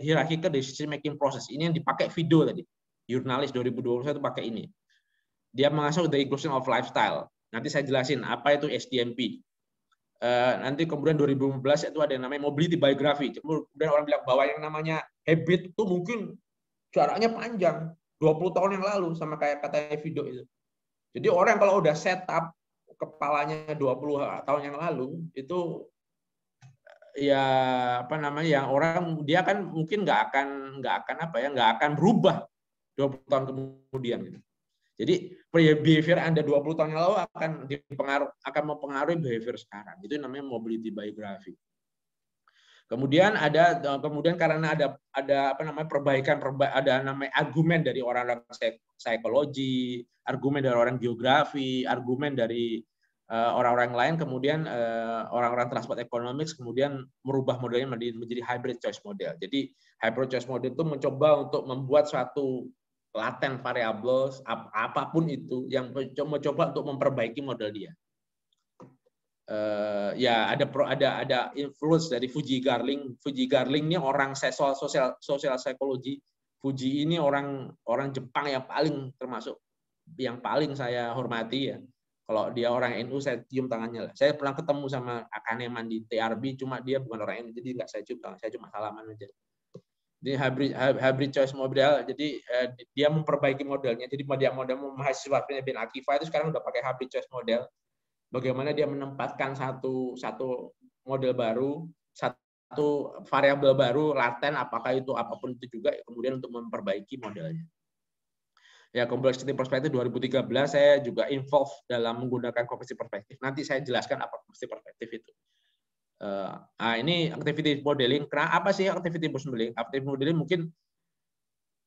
hierarchical decision making process ini yang dipakai video tadi. Jurnalis 2021 pakai ini. Dia mengasuh the inclusion of lifestyle. Nanti saya jelasin apa itu SDMP. Uh, nanti kemudian 2015 itu ada yang namanya mobility biography. Kemudian orang bilang bahwa yang namanya habit itu mungkin jaraknya panjang. 20 tahun yang lalu sama kayak kata video itu. Jadi orang kalau udah setup kepalanya 20 tahun yang lalu itu ya apa namanya yang orang dia kan mungkin nggak akan nggak akan apa ya nggak akan berubah 20 tahun kemudian gitu. Jadi behavior Anda 20 tahun yang lalu akan dipengaruh akan mempengaruhi behavior sekarang. Itu namanya mobility biography. Kemudian ada eh, kemudian karena ada ada apa namanya perbaikan perba, ada namanya argumen dari orang-orang psikologi, argumen dari orang geografi, argumen dari eh, orang-orang uh, lain kemudian eh, orang-orang uh, transport economics kemudian merubah modelnya menjadi, menjadi hybrid choice model. Jadi hybrid choice model itu mencoba untuk membuat suatu laten variabel ap apapun itu yang mencoba untuk memperbaiki model dia uh, ya ada pro, ada ada influence dari Fuji Garling. Fuji Garling ini orang sosial sosial sosial psikologi. Fuji ini orang orang Jepang yang paling termasuk yang paling saya hormati ya. Kalau dia orang NU saya cium tangannya lah. Saya pernah ketemu sama Man di TRB cuma dia bukan orang NU jadi nggak saya cium tangan, saya cuma salaman aja. Jadi hybrid hybrid choice model jadi eh, dia memperbaiki modelnya. Jadi dia model mahasiswa Bin Akiva itu sekarang udah pakai hybrid choice model bagaimana dia menempatkan satu satu model baru, satu variabel baru laten apakah itu apapun itu juga kemudian untuk memperbaiki modelnya. Ya, complexity perspektif 2013 saya juga involved dalam menggunakan komposisi perspektif. Nanti saya jelaskan apa komposisi perspektif itu. Uh, nah, ini activity modeling. Karena apa sih activity modeling? Activity modeling mungkin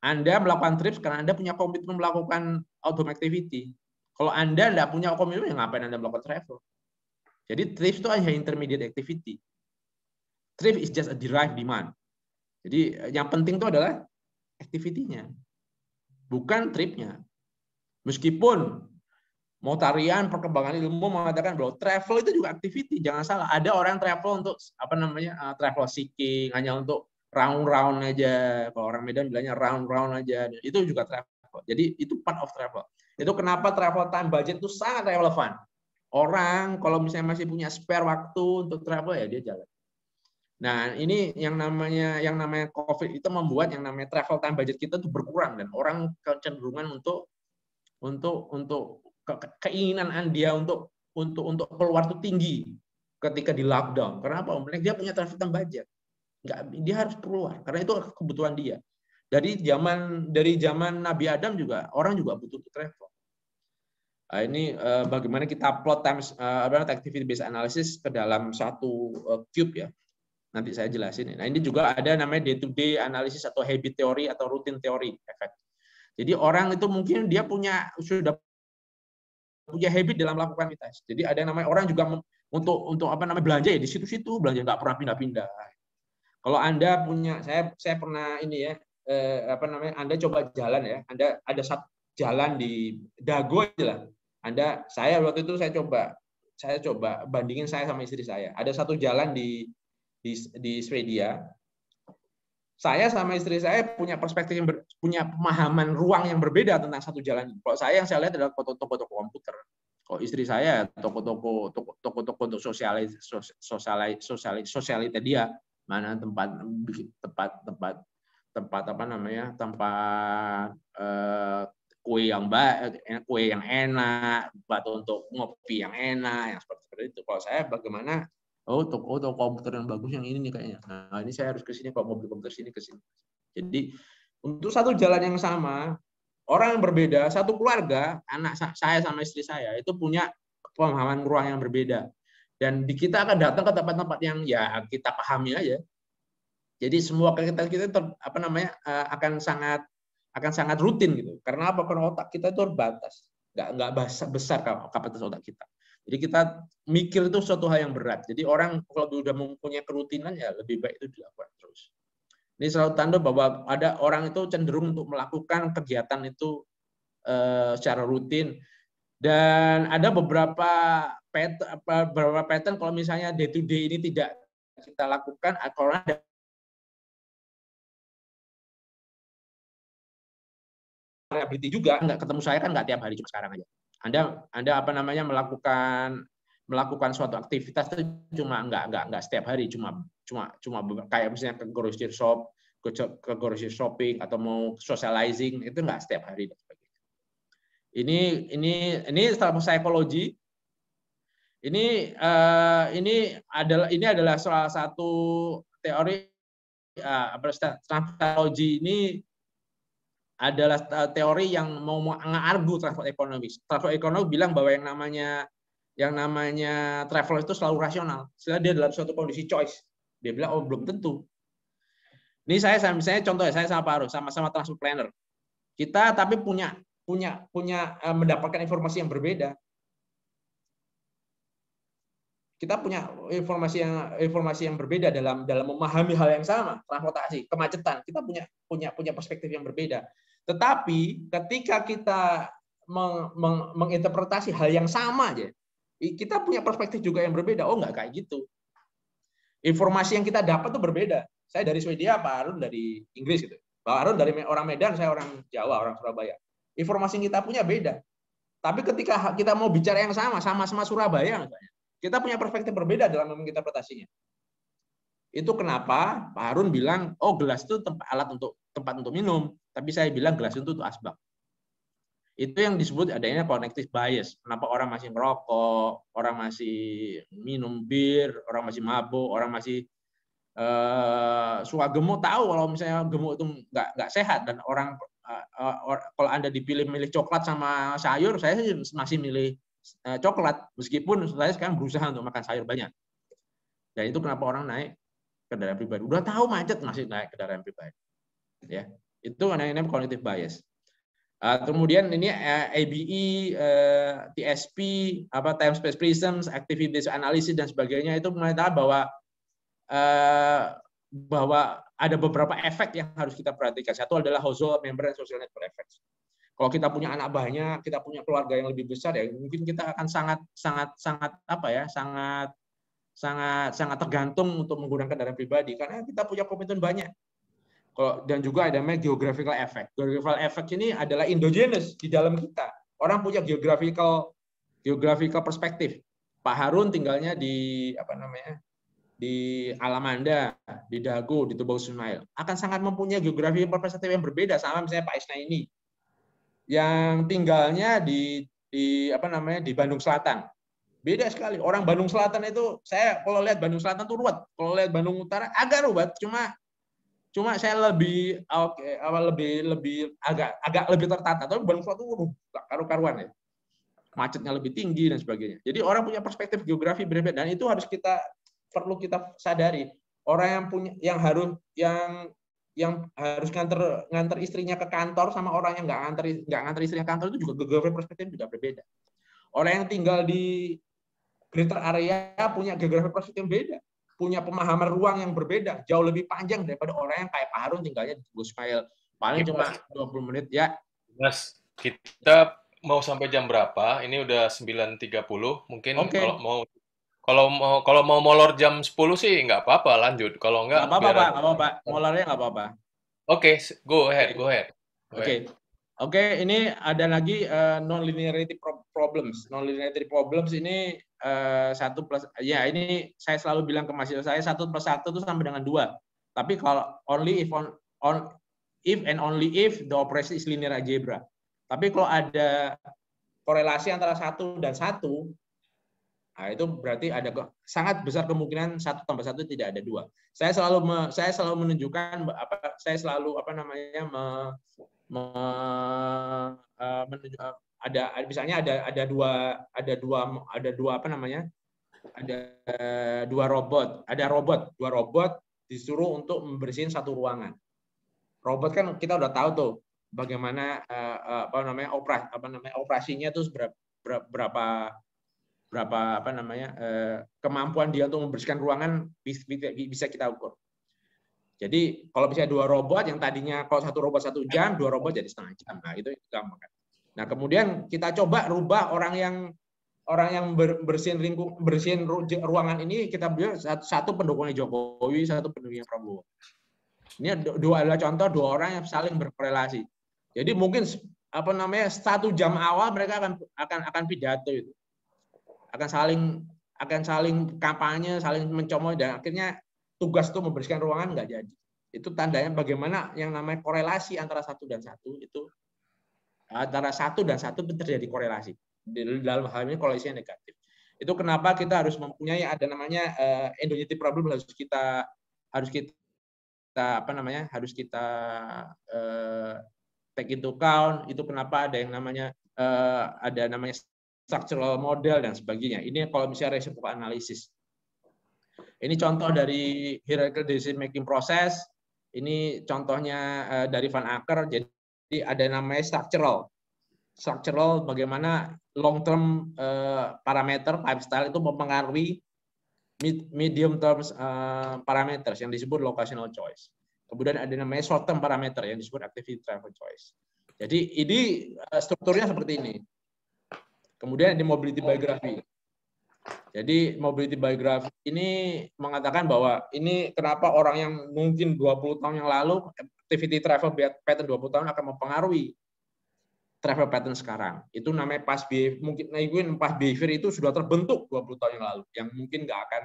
Anda melakukan trips karena Anda punya komitmen melakukan outdoor activity. Kalau Anda tidak punya komitmen, ya ngapain Anda melakukan travel? Jadi trip itu hanya intermediate activity. Trip is just a derived demand. Jadi eh, yang penting itu adalah activity-nya. Bukan tripnya. Meskipun mau tarian perkembangan ilmu mengatakan bahwa travel itu juga activity, jangan salah. Ada orang travel untuk apa namanya? Uh, travel seeking, hanya untuk round-round aja. Kalau orang Medan bilangnya round-round aja. Itu juga travel travel. Jadi itu part of travel. Itu kenapa travel time budget itu sangat relevan. Orang kalau misalnya masih punya spare waktu untuk travel ya dia jalan. Nah, ini yang namanya yang namanya Covid itu membuat yang namanya travel time budget kita itu berkurang dan orang kecenderungan untuk untuk untuk ke, keinginan dia untuk untuk untuk keluar itu tinggi ketika di lockdown. Kenapa? Mereka dia punya travel time budget. Nggak, dia harus keluar karena itu kebutuhan dia. Dari zaman dari zaman Nabi Adam juga orang juga butuh travel. Nah, ini uh, bagaimana kita plot times uh, activity based analysis ke dalam satu uh, cube ya. Nanti saya jelasin. Nah, ini juga ada namanya day to day analysis atau habit theory atau rutin theory effect. Jadi orang itu mungkin dia punya sudah punya habit dalam melakukan aktivitas. Jadi ada namanya orang juga untuk untuk apa namanya belanja ya di situ-situ belanja nggak pernah pindah-pindah. Kalau anda punya saya saya pernah ini ya eh, apa namanya Anda coba jalan ya Anda ada satu jalan di dago aja lah Anda saya waktu itu saya coba saya coba bandingin saya sama istri saya ada satu jalan di di, di Swedia saya sama istri saya punya perspektif yang ber, punya pemahaman ruang yang berbeda tentang satu jalan. Kalau saya yang saya lihat adalah toko-toko komputer. Kalau istri saya toko-toko toko-toko untuk sosialis sosialis sosialis sosialita dia mana tempat tempat tempat tempat apa namanya tempat eh, kue yang baik eh, kue yang enak batu untuk ngopi yang enak yang seperti, seperti itu kalau saya bagaimana oh toko oh, toko komputer yang bagus yang ini nih kayaknya nah ini saya harus ke sini kalau mau beli komputer sini ke sini jadi untuk satu jalan yang sama orang yang berbeda satu keluarga anak saya sama istri saya itu punya pemahaman ruang yang berbeda dan di kita akan datang ke tempat-tempat yang ya kita pahami aja jadi semua kegiatan kita ter, apa namanya eh, akan sangat akan sangat rutin gitu. Karena apa? Karena otak kita itu terbatas, nggak nggak besar kapasitas otak kita. Jadi kita mikir itu suatu hal yang berat. Jadi orang kalau sudah mempunyai kerutinan ya lebih baik itu dilakukan terus. Ini selalu tanda bahwa ada orang itu cenderung untuk melakukan kegiatan itu uh, secara rutin dan ada beberapa pattern, beberapa pattern kalau misalnya day to day ini tidak kita lakukan atau ada reliability juga nggak ketemu saya kan nggak tiap hari cuma sekarang aja anda anda apa namanya melakukan melakukan suatu aktivitas itu cuma nggak nggak nggak setiap hari cuma cuma cuma kayak misalnya ke grocery shop ke, ke grocery shopping atau mau socializing itu nggak setiap hari dan ini ini ini setelah psikologi ini uh, ini adalah ini adalah salah satu teori uh, psikologi ini adalah eh, teori yang mau mengargu travel economics. Travel ekonomi bilang bahwa yang namanya yang namanya travel itu selalu rasional. Setelah dia dalam suatu kondisi choice, dia bilang oh belum tentu. Ini saya misalnya contoh saya sama Pak Arus, sama-sama transport planner. Kita tapi punya punya punya eh, mendapatkan informasi yang berbeda. Kita punya informasi yang informasi yang berbeda dalam dalam memahami hal yang sama, transportasi, kemacetan. Kita punya punya punya perspektif yang berbeda. Tetapi ketika kita meng, meng, menginterpretasi hal yang sama aja, kita punya perspektif juga yang berbeda. Oh, nggak kayak gitu. Informasi yang kita dapat tuh berbeda. Saya dari Swedia, Pak Arun dari Inggris gitu. Pak Arun dari orang Medan, saya orang Jawa, orang Surabaya. Informasi yang kita punya beda. Tapi ketika kita mau bicara yang sama, sama-sama Surabaya misalnya, kita punya perspektif berbeda dalam menginterpretasinya. Itu kenapa Pak Harun bilang, oh gelas itu tempat alat untuk tempat untuk minum, tapi saya bilang gelas itu untuk asbak. Itu yang disebut adanya connective bias. Kenapa orang masih merokok, orang masih minum bir, orang masih mabuk, orang masih uh, suka gemuk tahu kalau misalnya gemuk itu nggak sehat dan orang uh, or, kalau anda dipilih milih coklat sama sayur, saya masih milih uh, coklat meskipun saya sekarang berusaha untuk makan sayur banyak. Dan itu kenapa orang naik kendaraan pribadi. Udah tahu macet masih naik kendaraan pribadi ya itu namanya cognitive bias uh, kemudian ini eh, ABE uh, eh, TSP apa time space prisms activity based analysis dan sebagainya itu mengatakan bahwa uh, bahwa ada beberapa efek yang harus kita perhatikan. Satu adalah household member and social network effects. Kalau kita punya anak banyak, kita punya keluarga yang lebih besar ya, mungkin kita akan sangat sangat sangat apa ya, sangat sangat sangat tergantung untuk menggunakan kendaraan pribadi karena kita punya komitmen banyak. Kalau dan juga ada namanya geographical effect. Geographical effect ini adalah endogenous di dalam kita. Orang punya geographical geographical perspektif. Pak Harun tinggalnya di apa namanya? di Alamanda, di Dago, di Tubau Sunail akan sangat mempunyai geografi perspektif yang berbeda sama misalnya Pak Isna ini yang tinggalnya di di apa namanya di Bandung Selatan. Beda sekali. Orang Bandung Selatan itu saya kalau lihat Bandung Selatan tuh ruwet, kalau lihat Bandung Utara agak ruwet, cuma cuma saya lebih oke okay, lebih lebih agak agak lebih tertata tapi Bandung suatu tuh gak karu-karuan ya macetnya lebih tinggi dan sebagainya jadi orang punya perspektif geografi berbeda dan itu harus kita perlu kita sadari orang yang punya yang harus yang yang harus nganter nganter istrinya ke kantor sama orang yang nggak nganter nggak nganter istrinya ke kantor itu juga geografi perspektif juga berbeda orang yang tinggal di greater area punya geografi perspektif yang beda punya pemahaman ruang yang berbeda, jauh lebih panjang daripada orang yang kayak Pak Harun tinggalnya di Gus Ismail. Paling iya, cuma 20 menit ya. Mas, kita mau sampai jam berapa? Ini udah 9.30. Mungkin okay. kalau mau kalau mau kalau mau molor jam 10 sih nggak apa-apa lanjut. Kalau nggak nggak apa-apa, nggak apa-apa. Molornya nggak apa-apa. Oke, okay, go ahead, go ahead. Oke. Oke, okay, ini ada lagi uh, non-linearity problems. Non-linearity problems ini Eh, satu plus ya ini saya selalu bilang ke mahasiswa saya satu plus satu itu sama dengan dua tapi kalau only if on, on if and only if the operation is linear algebra tapi kalau ada korelasi antara satu dan satu nah itu berarti ada sangat besar kemungkinan satu tambah satu tidak ada dua saya selalu me, saya selalu menunjukkan apa saya selalu apa namanya me, me, uh, menunjuk, ada misalnya ada ada dua ada dua ada dua apa namanya ada dua robot ada robot dua robot disuruh untuk membersihin satu ruangan robot kan kita udah tahu tuh bagaimana eh, eh, apa namanya operasi apa namanya operasinya tuh berapa berapa berapa apa namanya eh, kemampuan dia untuk membersihkan ruangan bisa kita ukur jadi kalau misalnya dua robot yang tadinya kalau satu robot satu jam dua robot jadi setengah jam nah itu gampang kan Nah, kemudian kita coba rubah orang yang orang yang bersihin lingkung bersihin ruangan ini kita bilang satu pendukungnya Jokowi, satu pendukungnya Prabowo. Ini dua adalah contoh dua orang yang saling berkorelasi. Jadi mungkin apa namanya satu jam awal mereka akan akan akan pidato itu, akan saling akan saling kampanye, saling mencomot dan akhirnya tugas itu membersihkan ruangan nggak jadi. Itu tandanya bagaimana yang namanya korelasi antara satu dan satu itu antara satu dan satu terjadi korelasi dalam hal ini isinya negatif itu kenapa kita harus mempunyai ada namanya uh, problem harus kita harus kita apa namanya harus kita uh, take into account itu kenapa ada yang namanya uh, ada namanya structural model dan sebagainya ini kalau misalnya resiko analisis ini contoh dari hierarchical decision making process ini contohnya uh, dari Van Acker jadi jadi ada namanya structural. Structural bagaimana long term uh, parameter lifestyle itu mempengaruhi medium term uh, eh, parameters yang disebut locational choice. Kemudian ada namanya short term parameter yang disebut activity travel choice. Jadi ini eh, strukturnya seperti ini. Kemudian di mobility biography. Jadi mobility biography ini mengatakan bahwa ini kenapa orang yang mungkin 20 tahun yang lalu activity travel pattern 20 tahun akan mempengaruhi travel pattern sekarang. Itu namanya past behavior, mungkin naikin past behavior itu sudah terbentuk 20 tahun yang lalu yang mungkin nggak akan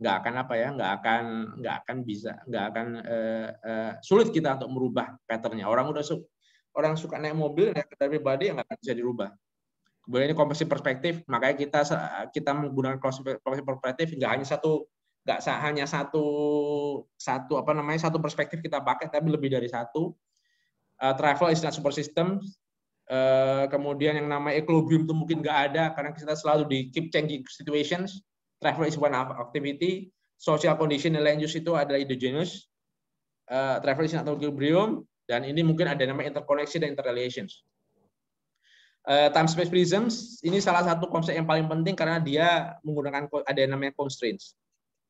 nggak akan apa ya nggak akan nggak akan bisa nggak akan uh, uh, sulit kita untuk merubah patternnya orang udah suka orang suka naik mobil naik kendaraan pribadi yang nggak bisa dirubah kemudian ini komposisi perspektif makanya kita kita menggunakan komposisi perspektif nggak hanya satu nggak hanya satu satu apa namanya satu perspektif kita pakai tapi lebih dari satu uh, travel is not super system uh, kemudian yang namanya equilibrium itu mungkin nggak ada karena kita selalu di keep changing situations travel is one activity social condition and land use itu adalah indigenous uh, travel is not equilibrium dan ini mungkin ada nama interkoneksi dan interrelations uh, time space prisms ini salah satu konsep yang paling penting karena dia menggunakan ada yang namanya constraints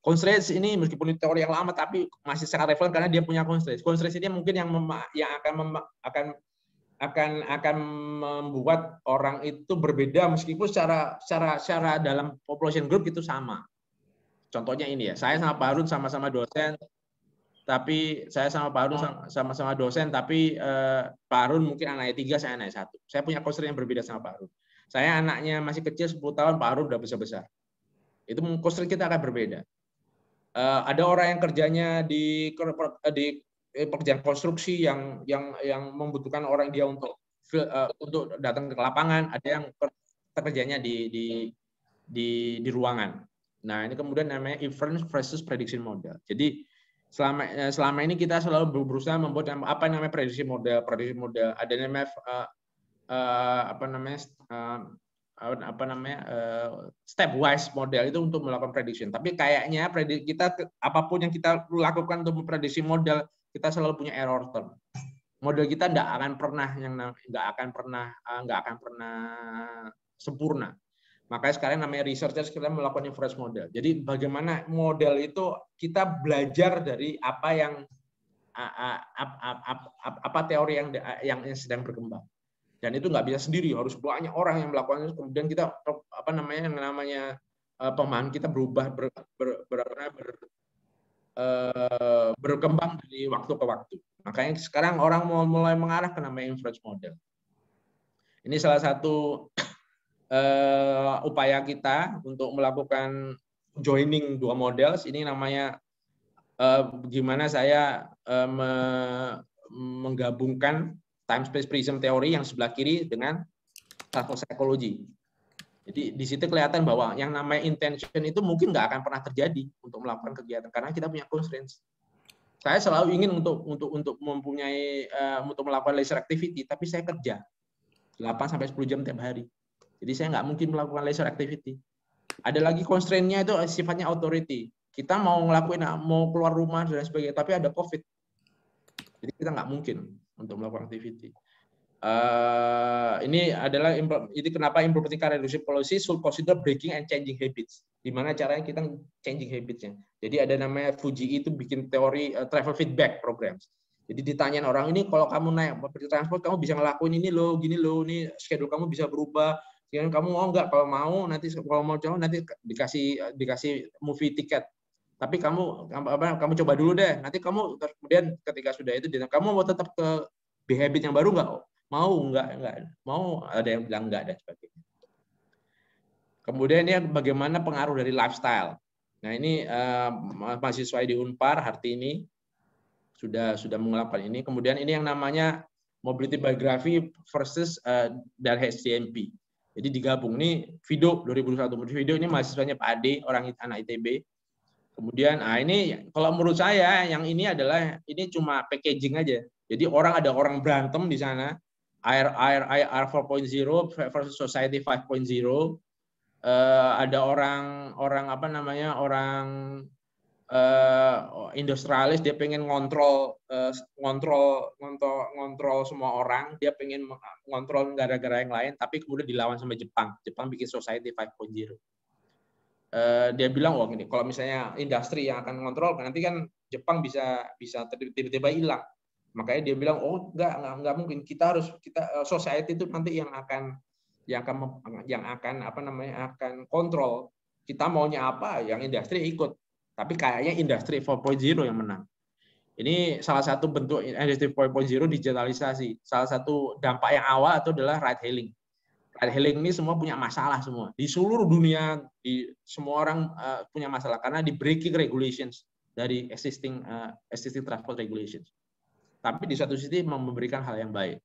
constraints ini meskipun ini teori yang lama tapi masih sangat relevan karena dia punya constraints. Constraints ini mungkin yang yang akan akan akan akan membuat orang itu berbeda meskipun secara secara secara dalam population group itu sama. Contohnya ini ya, saya sama Pak Harun sama-sama dosen tapi saya sama Pak Harun sama-sama dosen tapi eh, Pak Harun mungkin anaknya tiga saya anaknya satu. Saya punya constraint yang berbeda sama Pak Harun. Saya anaknya masih kecil 10 tahun, Pak Harun udah besar-besar. Itu constraint kita akan berbeda Eh, ada orang yang kerjanya di eh, di eh, pekerjaan konstruksi yang yang yang membutuhkan orang dia untuk untuk datang ke lapangan, ada yang kerjanya di di di di ruangan. Nah, ini kemudian namanya inference versus prediction model. Jadi selama selama ini kita selalu berusaha membuat apa namanya prediksi model, prediksi model, ada namanya uh, uh, apa namanya Eh, apa namanya eh, stepwise model itu untuk melakukan prediction. Tapi kayaknya prediksi kita apapun yang kita lakukan untuk memprediksi model kita selalu punya error term. Model kita tidak akan pernah yang tidak akan pernah eh, nggak akan pernah sempurna. Makanya sekarang namanya researcher kita melakukan inference model. Jadi bagaimana model itu kita belajar dari apa yang apa teori yang yang sedang berkembang dan itu nggak bisa sendiri harus banyak orang yang melakukan kemudian kita apa namanya yang namanya eh, pemahaman kita berubah ber, ber, ber, ber, ber eh, berkembang dari waktu ke waktu makanya sekarang orang mau mulai mengarah ke namanya influence model ini salah satu uh, upaya kita untuk melakukan joining dua model ini namanya uh, gimana saya uh, me menggabungkan time space prism teori yang sebelah kiri dengan psychology. Jadi di situ kelihatan bahwa yang namanya intention itu mungkin nggak akan pernah terjadi untuk melakukan kegiatan karena kita punya constraints. Saya selalu ingin untuk untuk untuk mempunyai uh, untuk melakukan laser activity, tapi saya kerja 8 sampai 10 jam tiap hari. Jadi saya nggak mungkin melakukan laser activity. Ada lagi constraint-nya itu eh, sifatnya authority. Kita mau ngelakuin mau keluar rumah dan sebagainya, tapi ada COVID. Jadi kita nggak mungkin untuk melakukan activity. Uh, ini adalah ini kenapa implementing reduksi reduction policy should consider breaking and changing habits. Di mana caranya kita changing habitsnya. Jadi ada namanya Fuji itu bikin teori uh, travel feedback programs. Jadi ditanyain orang ini kalau kamu naik mobil transport kamu bisa ngelakuin ini loh, gini loh, ini schedule kamu bisa berubah. Jangan kamu mau nggak kalau mau nanti kalau mau jauh nanti dikasih eh, dikasih movie tiket tapi kamu kamu coba dulu deh nanti kamu kemudian ketika sudah itu kamu mau tetap ke behavior yang baru nggak mau nggak nggak mau ada yang bilang nggak dan sebagainya kemudian ini bagaimana pengaruh dari lifestyle nah ini uh, mahasiswa di Unpar Hartini sudah sudah mengelapkan ini kemudian ini yang namanya mobility biography versus uh, dari HCMP jadi digabung ini video 2021 video ini mahasiswanya Pak Ade orang anak ITB Kemudian, ah ini kalau menurut saya yang ini adalah ini cuma packaging aja. Jadi orang ada orang berantem di sana. Air IR, IR, IR 4.0 versus Society 5.0. Uh, eh, ada orang orang apa namanya orang uh, industrialis dia pengen ngontrol uh, ngontrol ngontrol ngontrol semua orang dia pengen ngontrol negara-negara yang lain tapi kemudian dilawan sama Jepang Jepang bikin society 5.0 Eh, dia bilang wah gini kalau misalnya industri yang akan mengontrol nanti kan Jepang bisa bisa tiba-tiba hilang makanya dia bilang oh enggak enggak, enggak mungkin kita harus kita eh, society itu nanti yang akan yang akan yang akan apa namanya akan kontrol kita maunya apa yang industri ikut tapi kayaknya industri 4.0 yang menang ini salah satu bentuk industri 4.0 digitalisasi salah satu dampak yang awal itu adalah ride hailing Al Healing ini semua punya masalah semua. Di seluruh dunia, di semua orang uh, punya masalah karena di breaking regulations dari existing uh, existing transport regulations. Tapi di satu sisi memberikan hal yang baik.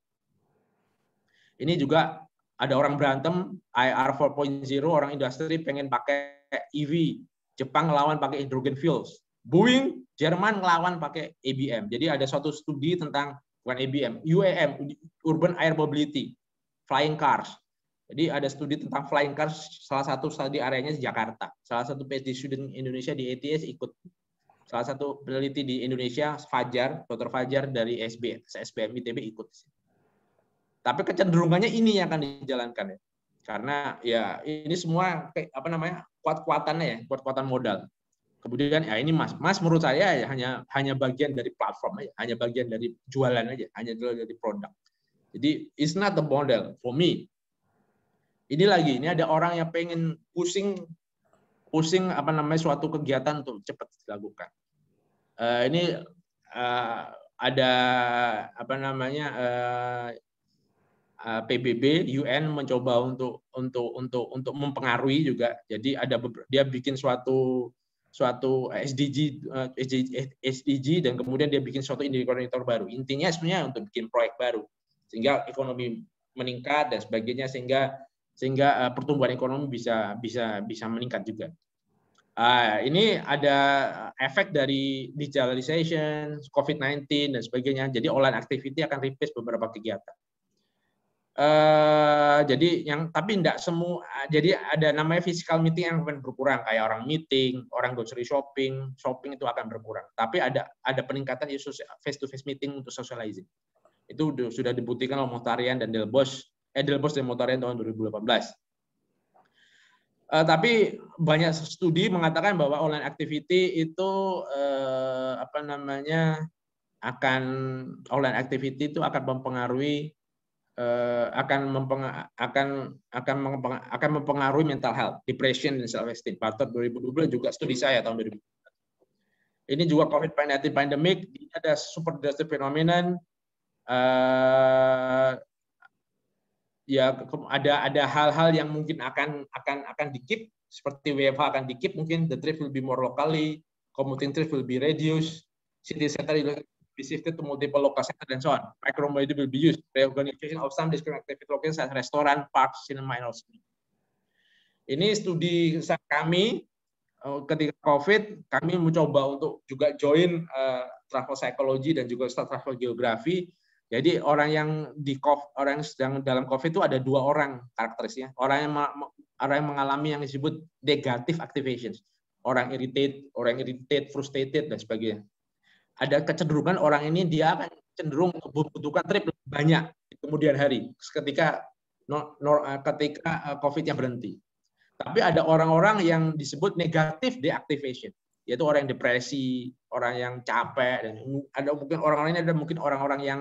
Ini juga ada orang berantem IR 4.0 orang industri pengen pakai EV, Jepang lawan pakai hydrogen fuels, Boeing Jerman ngelawan pakai ABM. Jadi ada suatu studi tentang bukan ABM, UAM Urban Air Mobility, flying cars. Jadi ada studi tentang flying cars, salah satu studi areanya di Jakarta. Salah satu PhD student Indonesia di ETS ikut. Salah satu peneliti di Indonesia, Fajar, Dr. Fajar dari SB, SBM ITB ikut. Tapi kecenderungannya ini yang akan dijalankan ya. Karena ya ini semua apa namanya kuat-kuatannya ya, kuat-kuatan modal. Kemudian ya ini Mas, Mas menurut saya ya, hanya hanya bagian dari platform aja, hanya bagian dari jualan aja, hanya dari produk. Jadi it's not the model for me ini lagi, ini ada orang yang pengen pusing, pusing apa namanya suatu kegiatan untuk cepat dilakukan. Uh, ini uh, ada apa namanya uh, eh, PBB UN mencoba untuk untuk untuk untuk mempengaruhi juga. Jadi ada dia bikin suatu suatu SDG, SDG, SDG dan kemudian dia bikin suatu indikator baru. Intinya sebenarnya untuk bikin proyek baru sehingga ekonomi meningkat dan sebagainya sehingga sehingga uh, pertumbuhan ekonomi bisa bisa bisa meningkat juga. Uh, ini ada efek dari digitalization, COVID-19 dan sebagainya. Jadi online activity akan replace beberapa kegiatan. Uh, jadi yang tapi tidak semua ah, jadi ada namanya physical meeting yang akan berkurang kayak orang meeting, orang grocery shopping, shopping itu akan berkurang. Tapi ada ada peningkatan isu face to face meeting untuk socializing. Itu sudah dibuktikan oleh Montarian dan Del Edelbos dan motorian tahun 2018. Uh, eh, tapi banyak studi mengatakan bahwa online activity itu uh, apa namanya akan online activity itu akan mempengaruhi uh, akan mempengaruhi, akan akan mempengaruhi, akan mempengaruhi mental health, depression dan self esteem. Patut 2012 juga studi saya tahun 2012. Ini juga COVID-19 pandemic, ini ada super drastic phenomenon uh, ya ada ada hal-hal yang mungkin akan akan akan dikip seperti WFH akan dikip mungkin the trip will be more locally commuting trip will be reduced city center will be shifted to multiple locations center and so on micro mobility will be used reorganization of some discrete activity locations as restoran parks cinema and also ini studi kami eh, ketika COVID, kami mencoba untuk juga join uh, travel psychology dan juga travel geografi jadi orang yang di orang yang sedang dalam COVID itu ada dua orang karakterisnya. Orang yang orang yang mengalami yang disebut negative activations. Orang irritate, orang irritate, frustrated dan sebagainya. Ada kecenderungan orang ini dia akan cenderung membutuhkan trip lebih banyak di kemudian hari ketika eh, ketika eh, COVID-nya berhenti. Tapi ada orang-orang yang disebut negative deactivation yaitu orang yang depresi, orang yang capek, dan ada mungkin orang-orangnya ada mungkin orang-orang yang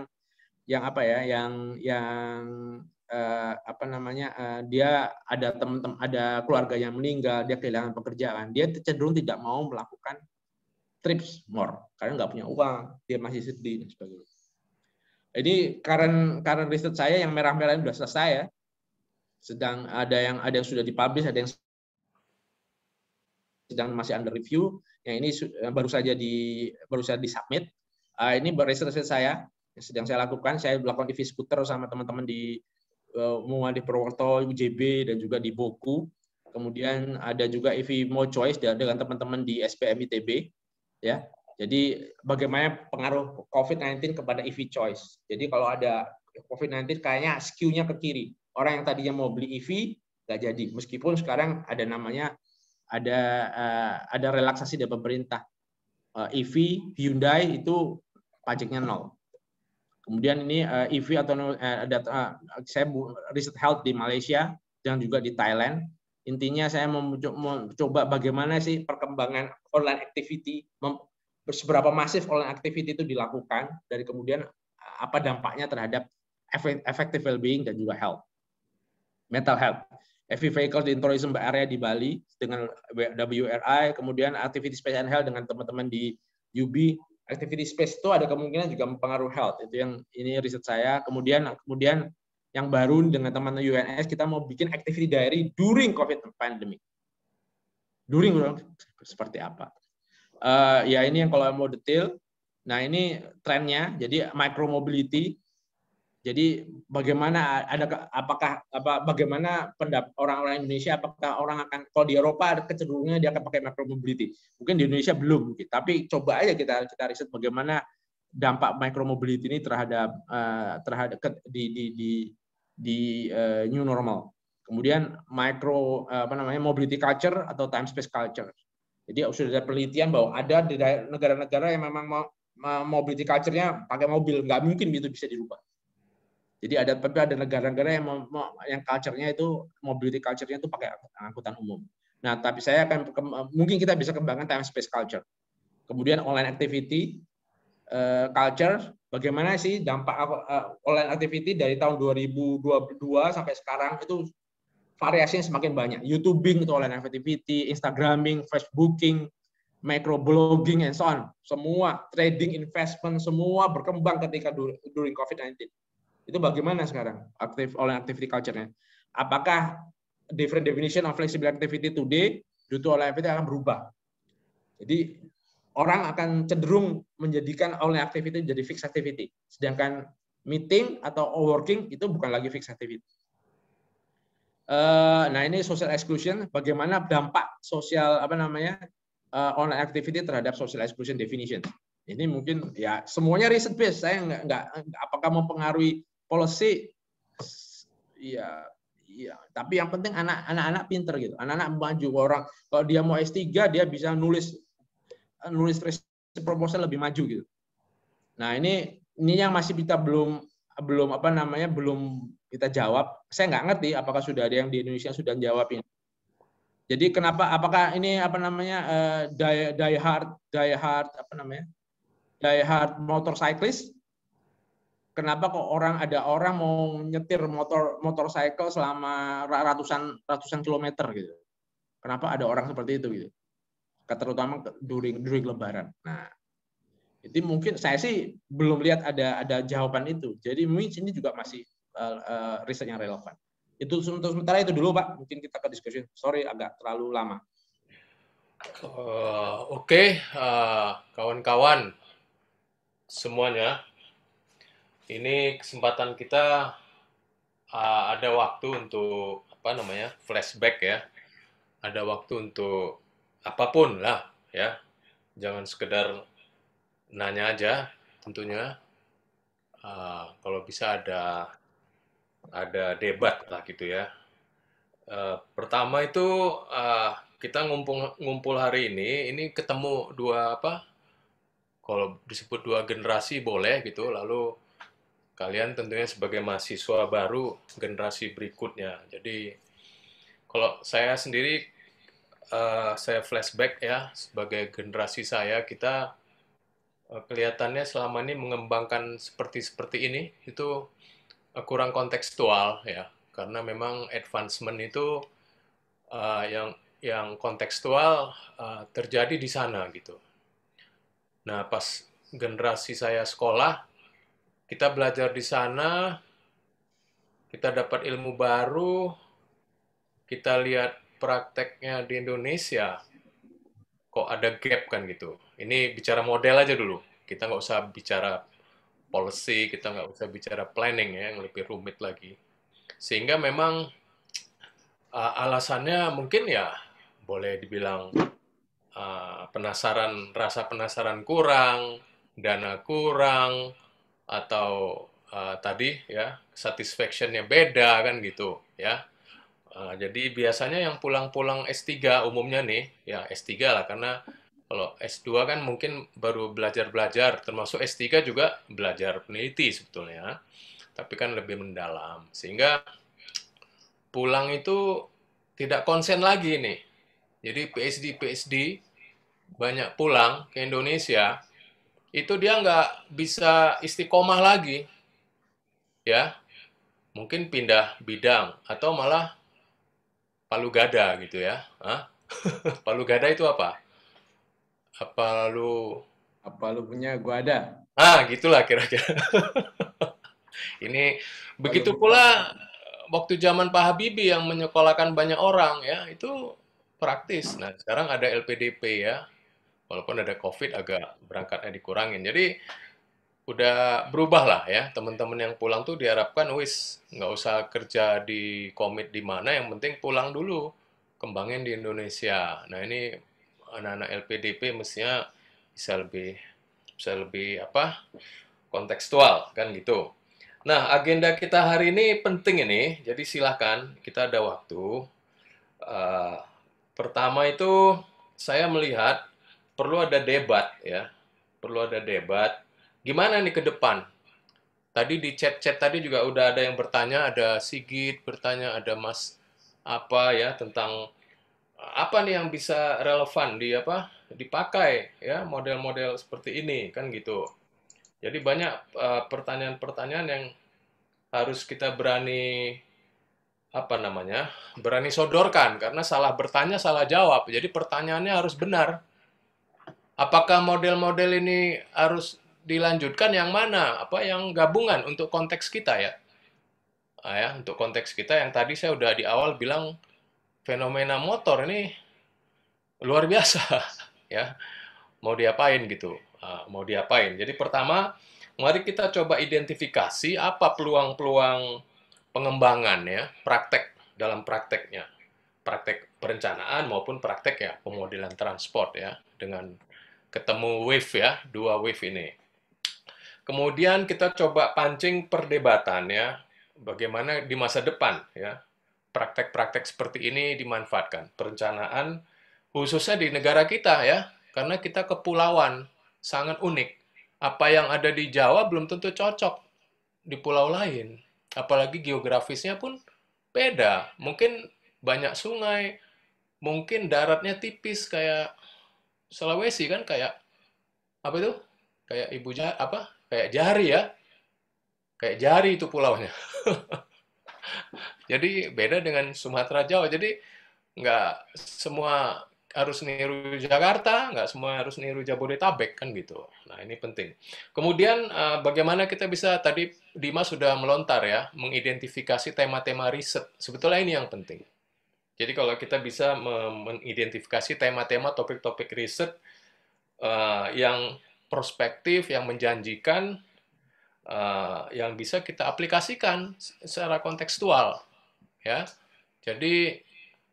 yang apa ya yang yang uh, apa namanya uh, dia ada teman-teman ada keluarga yang meninggal dia kehilangan pekerjaan dia cenderung tidak mau melakukan trips more karena nggak punya uang dia masih sedih dan sebagainya Jadi current current riset saya yang merah-merah ini sudah selesai ya sedang ada yang ada yang sudah dipublish ada yang sedang masih under review yang ini baru saja di baru saja di uh, ini riset riset saya yang sedang saya lakukan, saya melakukan EV Scooter sama teman-teman di eh, Mua di Purwokerto, UJB, dan juga di Boku. Kemudian ada juga EV Mo Choice dengan teman-teman di SPM ITB. Ya. Jadi bagaimana pengaruh COVID-19 kepada EV Choice. Jadi kalau ada COVID-19 kayaknya skew-nya ke kiri. Orang yang tadinya mau beli EV, nggak jadi. Meskipun sekarang ada namanya ada eh, ada relaksasi dari pemerintah. EV eh, e Hyundai itu pajaknya nol. Kemudian ini uh, eh, EV atau uh, data, uh, saya riset health di Malaysia dan juga di Thailand. Intinya saya mencoba bagaimana sih perkembangan online activity, seberapa masif online activity itu dilakukan, dari kemudian eh, apa dampaknya terhadap effective well-being dan juga health, mental health. EV Vehicles in Tourism Area di Bali dengan WRI, kemudian Activity Space and Health dengan teman-teman di UB activity space itu ada kemungkinan juga mempengaruhi health. Itu yang ini riset saya. Kemudian kemudian yang baru dengan teman teman UNS kita mau bikin activity diary during COVID pandemic. During seperti apa? Uh, ya ini yang kalau mau detail. Nah ini trennya. Jadi micro mobility jadi bagaimana ada apakah apa bagaimana pendapat orang-orang Indonesia apakah orang akan kalau di Eropa ada kecenderungannya dia akan pakai micro mobility. Mungkin di Indonesia belum mungkin. Tapi coba aja kita kita riset bagaimana dampak micro mobility ini terhadap uh, terhadap ke, di di di di uh, new normal. Kemudian micro eh, apa namanya mobility culture atau time space culture. Jadi sudah ada penelitian bahwa ada di negara-negara yang memang mau mobility culture-nya pakai mobil, nggak mungkin itu bisa dirubah jadi ada tapi ada negara-negara yang yang culture-nya itu mobility culture-nya itu pakai angkutan umum. Nah, tapi saya akan mungkin kita bisa kembangkan time space culture. Kemudian online activity eh, culture bagaimana sih dampak eh, online activity dari tahun 2022 sampai sekarang itu variasinya semakin banyak. YouTubing itu online activity, Instagramming, Facebooking, microblogging and so on. Semua trading investment semua berkembang ketika during COVID-19. Itu bagaimana sekarang aktif oleh activity culture-nya? Apakah different definition of flexible activity today due to oleh activity akan berubah? Jadi orang akan cenderung menjadikan oleh activity jadi fixed activity. Sedangkan meeting atau working itu bukan lagi fixed activity. Eh, nah ini social exclusion, bagaimana dampak sosial apa namanya uh, online activity terhadap social exclusion definition. Ini mungkin ya semuanya riset based. Saya nggak nggak apakah mempengaruhi policy ya ya. tapi yang penting anak-anak pinter gitu. Anak-anak maju orang. Kalau dia mau S3, dia bisa nulis nulis proposal lebih maju gitu. Nah, ini ini yang masih kita belum belum apa namanya belum kita jawab. Saya nggak ngerti apakah sudah ada yang di Indonesia sudah jawab ini. Jadi kenapa apakah ini apa namanya uh, die, die hard die hard apa namanya? die hard motorcyclist kenapa kok orang ada orang mau nyetir motor motorcycle selama ratusan ratusan kilometer gitu. Kenapa ada orang seperti itu gitu? Terutama during during lebaran. Nah, jadi mungkin saya sih belum lihat ada ada jawaban itu. Jadi mungkin ini juga masih uh, uh, riset yang relevan. Itu untuk sementara itu dulu Pak. Mungkin kita ke diskusi. Sorry agak terlalu lama. Uh, Oke, okay. uh, kawan-kawan semuanya ini kesempatan kita uh, ada waktu untuk apa namanya flashback ya ada waktu untuk apapun lah ya jangan sekedar nanya aja tentunya uh, kalau bisa ada ada debat lah gitu ya uh, pertama itu uh, kita ngumpul ngumpul hari ini ini ketemu dua apa kalau disebut dua generasi boleh gitu lalu kalian tentunya sebagai mahasiswa baru generasi berikutnya. Jadi kalau saya sendiri uh, saya flashback ya sebagai generasi saya kita uh, kelihatannya selama ini mengembangkan seperti seperti ini itu uh, kurang kontekstual ya karena memang advancement itu uh, yang yang kontekstual uh, terjadi di sana gitu. Nah pas generasi saya sekolah kita belajar di sana, kita dapat ilmu baru, kita lihat prakteknya di Indonesia, kok ada gap kan gitu. Ini bicara model aja dulu, kita nggak usah bicara policy, kita nggak usah bicara planning ya, yang lebih rumit lagi. Sehingga memang uh, alasannya mungkin ya boleh dibilang uh, penasaran, rasa penasaran kurang, dana kurang, atau uh, tadi ya satisfactionnya beda kan gitu ya uh, jadi biasanya yang pulang-pulang S3 umumnya nih ya S3 lah karena kalau S2 kan mungkin baru belajar-belajar termasuk S3 juga belajar peneliti sebetulnya tapi kan lebih mendalam sehingga pulang itu tidak konsen lagi nih jadi PhD PhD banyak pulang ke Indonesia itu dia nggak bisa istiqomah lagi, ya mungkin pindah bidang atau malah palu gada gitu ya. Hah? palu gada itu apa? Apa lu apa lu punya gua ada? Ah, gitulah kira-kira. Ini palu begitu pula waktu zaman Pak Habibie yang menyekolahkan banyak orang ya, itu praktis. Nah, sekarang ada LPDP ya, walaupun ada COVID agak berangkatnya dikurangin. Jadi udah berubah lah ya teman-teman yang pulang tuh diharapkan wis nggak usah kerja di komit di mana yang penting pulang dulu kembangin di Indonesia. Nah ini anak-anak LPDP mestinya bisa lebih bisa lebih apa kontekstual kan gitu. Nah agenda kita hari ini penting ini jadi silahkan kita ada waktu. Uh, pertama itu saya melihat perlu ada debat ya. Perlu ada debat. Gimana nih ke depan? Tadi di chat-chat tadi juga udah ada yang bertanya, ada Sigit bertanya, ada Mas apa ya tentang eh, apa nih yang bisa relevan di apa dipakai ya model-model seperti ini kan gitu. Jadi banyak eh, pertanyaan-pertanyaan uh, yang harus kita berani apa namanya berani sodorkan karena salah bertanya salah jawab jadi pertanyaannya harus benar Apakah model-model ini harus dilanjutkan yang mana? Apa yang gabungan untuk konteks kita ya? Nah, ya, untuk konteks kita yang tadi saya udah di awal bilang fenomena motor ini luar biasa ya. Mau diapain gitu? Nah, mau diapain? Jadi pertama, mari kita coba identifikasi apa peluang-peluang pengembangan ya, praktek dalam prakteknya. Praktek perencanaan maupun praktek ya pemodelan transport ya dengan ketemu wave ya, dua wave ini. Kemudian kita coba pancing perdebatan ya, bagaimana di masa depan ya, praktek-praktek seperti ini dimanfaatkan. Perencanaan khususnya di negara kita ya, karena kita kepulauan, sangat unik. Apa yang ada di Jawa belum tentu cocok di pulau lain. Apalagi geografisnya pun beda. Mungkin banyak sungai, mungkin daratnya tipis kayak Sulawesi kan kayak apa itu? Kayak ibu jari apa? Kayak jari ya. Kayak jari itu pulaunya. Jadi beda dengan Sumatera Jawa. Jadi nggak semua harus niru Jakarta, nggak semua harus niru Jabodetabek kan gitu. Nah ini penting. Kemudian eh, bagaimana kita bisa tadi Dimas sudah melontar ya, mengidentifikasi tema-tema riset. Sebetulnya ini yang penting. Jadi kalau kita bisa mengidentifikasi tema-tema, topik-topik riset uh, yang prospektif, yang menjanjikan, uh, yang bisa kita aplikasikan secara kontekstual, ya. Jadi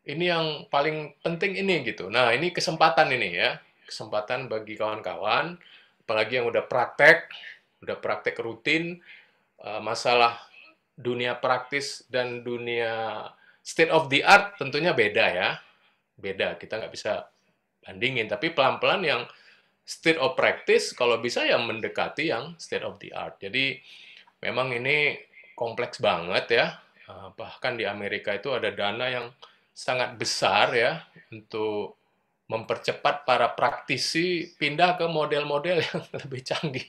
ini yang paling penting ini gitu. Nah ini kesempatan ini ya, kesempatan bagi kawan-kawan, apalagi yang udah praktek, udah praktek rutin, uh, masalah dunia praktis dan dunia state of the art tentunya beda ya. Beda, kita nggak bisa bandingin. Tapi pelan-pelan yang state of practice kalau bisa ya mendekati yang state of the art. Jadi memang ini kompleks banget ya. Eh, bahkan di Amerika itu ada dana yang sangat besar ya untuk mempercepat para praktisi pindah ke model-model yang lebih canggih.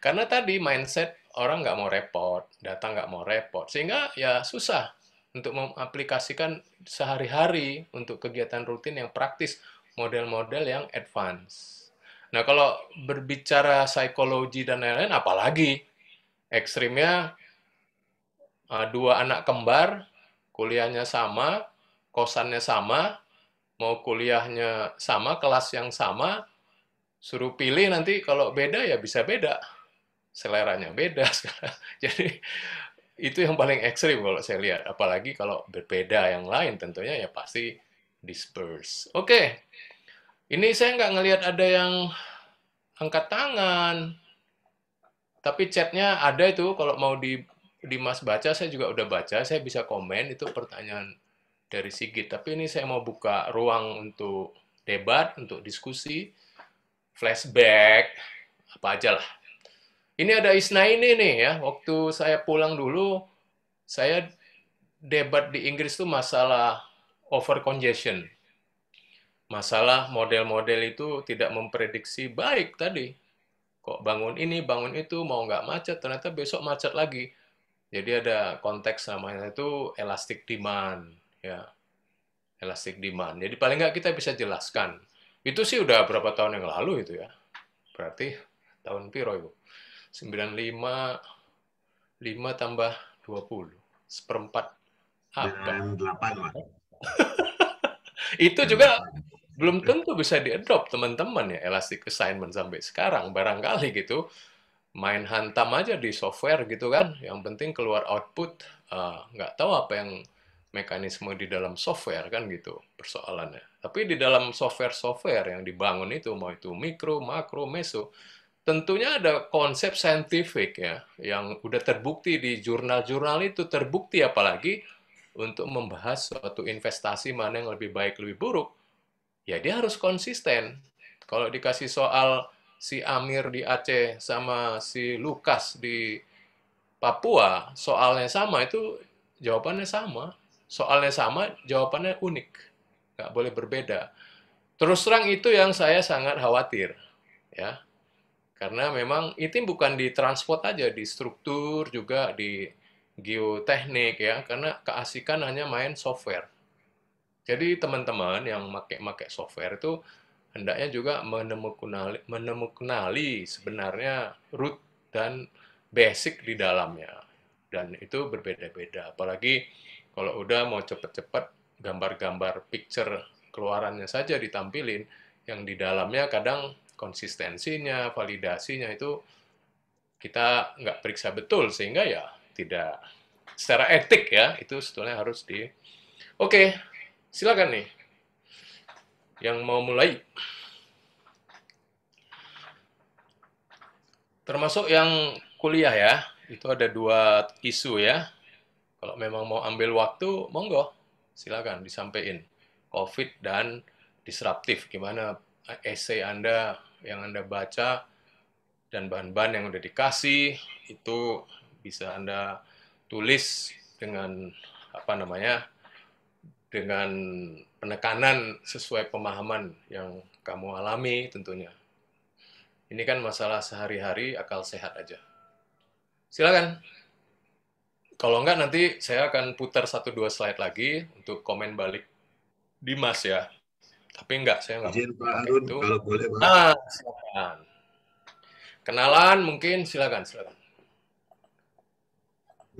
Karena tadi mindset orang nggak mau repot, datang nggak mau repot, sehingga ya susah untuk mengaplikasikan sehari-hari untuk kegiatan rutin yang praktis model-model yang advance. Nah, kalau berbicara psikologi dan lain-lain, apalagi ekstrimnya eh, dua anak kembar, kuliahnya sama, kosannya sama, mau kuliahnya sama, kelas yang sama, suruh pilih nanti kalau beda ya bisa beda seleranya beda sekarang. Jadi itu yang paling ekstrim kalau saya lihat. Apalagi kalau berbeda yang lain tentunya ya pasti disperse. Oke, okay. ini saya nggak ngelihat ada yang angkat tangan, tapi chatnya ada itu kalau mau di Dimas baca, saya juga udah baca, saya bisa komen, itu pertanyaan dari Sigit. Tapi ini saya mau buka ruang untuk debat, untuk diskusi, flashback, apa aja lah. Ini ada Isna ini nih ya, waktu saya pulang dulu, saya debat di Inggris tuh masalah over congestion. Masalah model-model itu tidak memprediksi baik tadi. Kok bangun ini, bangun itu, mau nggak macet, ternyata besok macet lagi. Jadi ada konteks namanya itu elastic demand. ya Elastic demand. Jadi paling nggak kita bisa jelaskan. Itu sih udah berapa tahun yang lalu itu ya. Berarti tahun piro ibu. 95 5 tambah 20 seperempat apa? Ah, Dan 8 Pak. Itu juga belum tentu bisa diadop teman-teman ya elastic assignment sampai sekarang barangkali gitu main hantam aja di software gitu kan yang penting keluar output ah, nggak uh, tahu apa yang mekanisme di dalam software kan gitu persoalannya tapi di dalam software software yang dibangun itu mau itu mikro makro meso tentunya ada konsep saintifik ya yang udah terbukti di jurnal-jurnal itu terbukti apalagi untuk membahas suatu investasi mana yang lebih baik lebih buruk ya dia harus konsisten kalau dikasih soal si Amir di Aceh sama si Lukas di Papua soalnya sama itu jawabannya sama soalnya sama jawabannya unik nggak boleh berbeda terus terang itu yang saya sangat khawatir ya karena memang itu bukan di transport aja, di struktur juga, di geoteknik ya, karena keasikan hanya main software. Jadi teman-teman yang make-make software itu hendaknya juga menemukunali, menemukunali sebenarnya root dan basic di dalamnya. Dan itu berbeda-beda. Apalagi kalau udah mau cepet-cepet gambar-gambar picture keluarannya saja ditampilin, yang di dalamnya kadang konsistensinya, validasinya itu kita nggak periksa betul sehingga ya tidak secara etik ya itu sebetulnya harus di oke silakan nih yang mau mulai termasuk yang kuliah ya itu ada dua isu ya kalau memang mau ambil waktu monggo silakan disampaikan covid dan disruptif gimana esai anda yang Anda baca dan bahan-bahan yang sudah dikasih itu bisa Anda tulis dengan apa namanya dengan penekanan sesuai pemahaman yang kamu alami tentunya. Ini kan masalah sehari-hari akal sehat aja. Silakan. Kalau enggak nanti saya akan putar satu dua slide lagi untuk komen balik Dimas ya. Tapi enggak, saya enggak. Izin Pak Harun, itu. kalau boleh Pak. nah, silakan. Kenalan mungkin, silakan, silakan.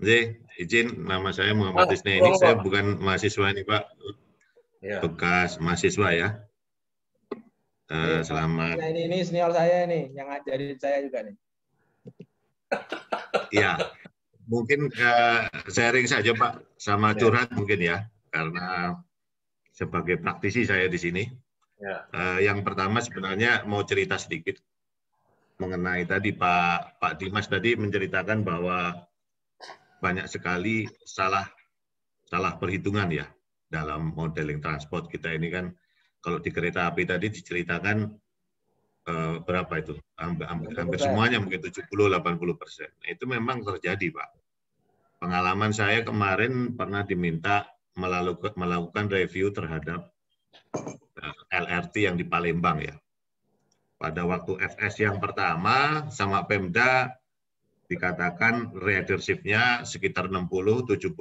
Jadi, izin nama saya Muhammad ah, Isna ini oh. saya bukan mahasiswa ini Pak. Ya. Bekas mahasiswa ya. Uh, selamat. ini, ini senior saya ini yang ngajarin saya juga nih. Iya. mungkin uh, sharing saja Pak sama iya. curhat mungkin ya karena sebagai praktisi saya di sini. Ya. Uh, yang pertama sebenarnya mau cerita sedikit mengenai tadi Pak Pak Dimas tadi menceritakan bahwa banyak sekali salah salah perhitungan ya dalam modeling transport kita ini kan kalau di kereta api tadi diceritakan uh, berapa itu hampir, hampir semuanya mungkin 70 80 persen nah, itu memang terjadi Pak pengalaman saya kemarin pernah diminta melakukan review terhadap eh, LRT yang di Palembang ya. Pada waktu FS yang pertama sama Pemda dikatakan ridershipnya sekitar 60-70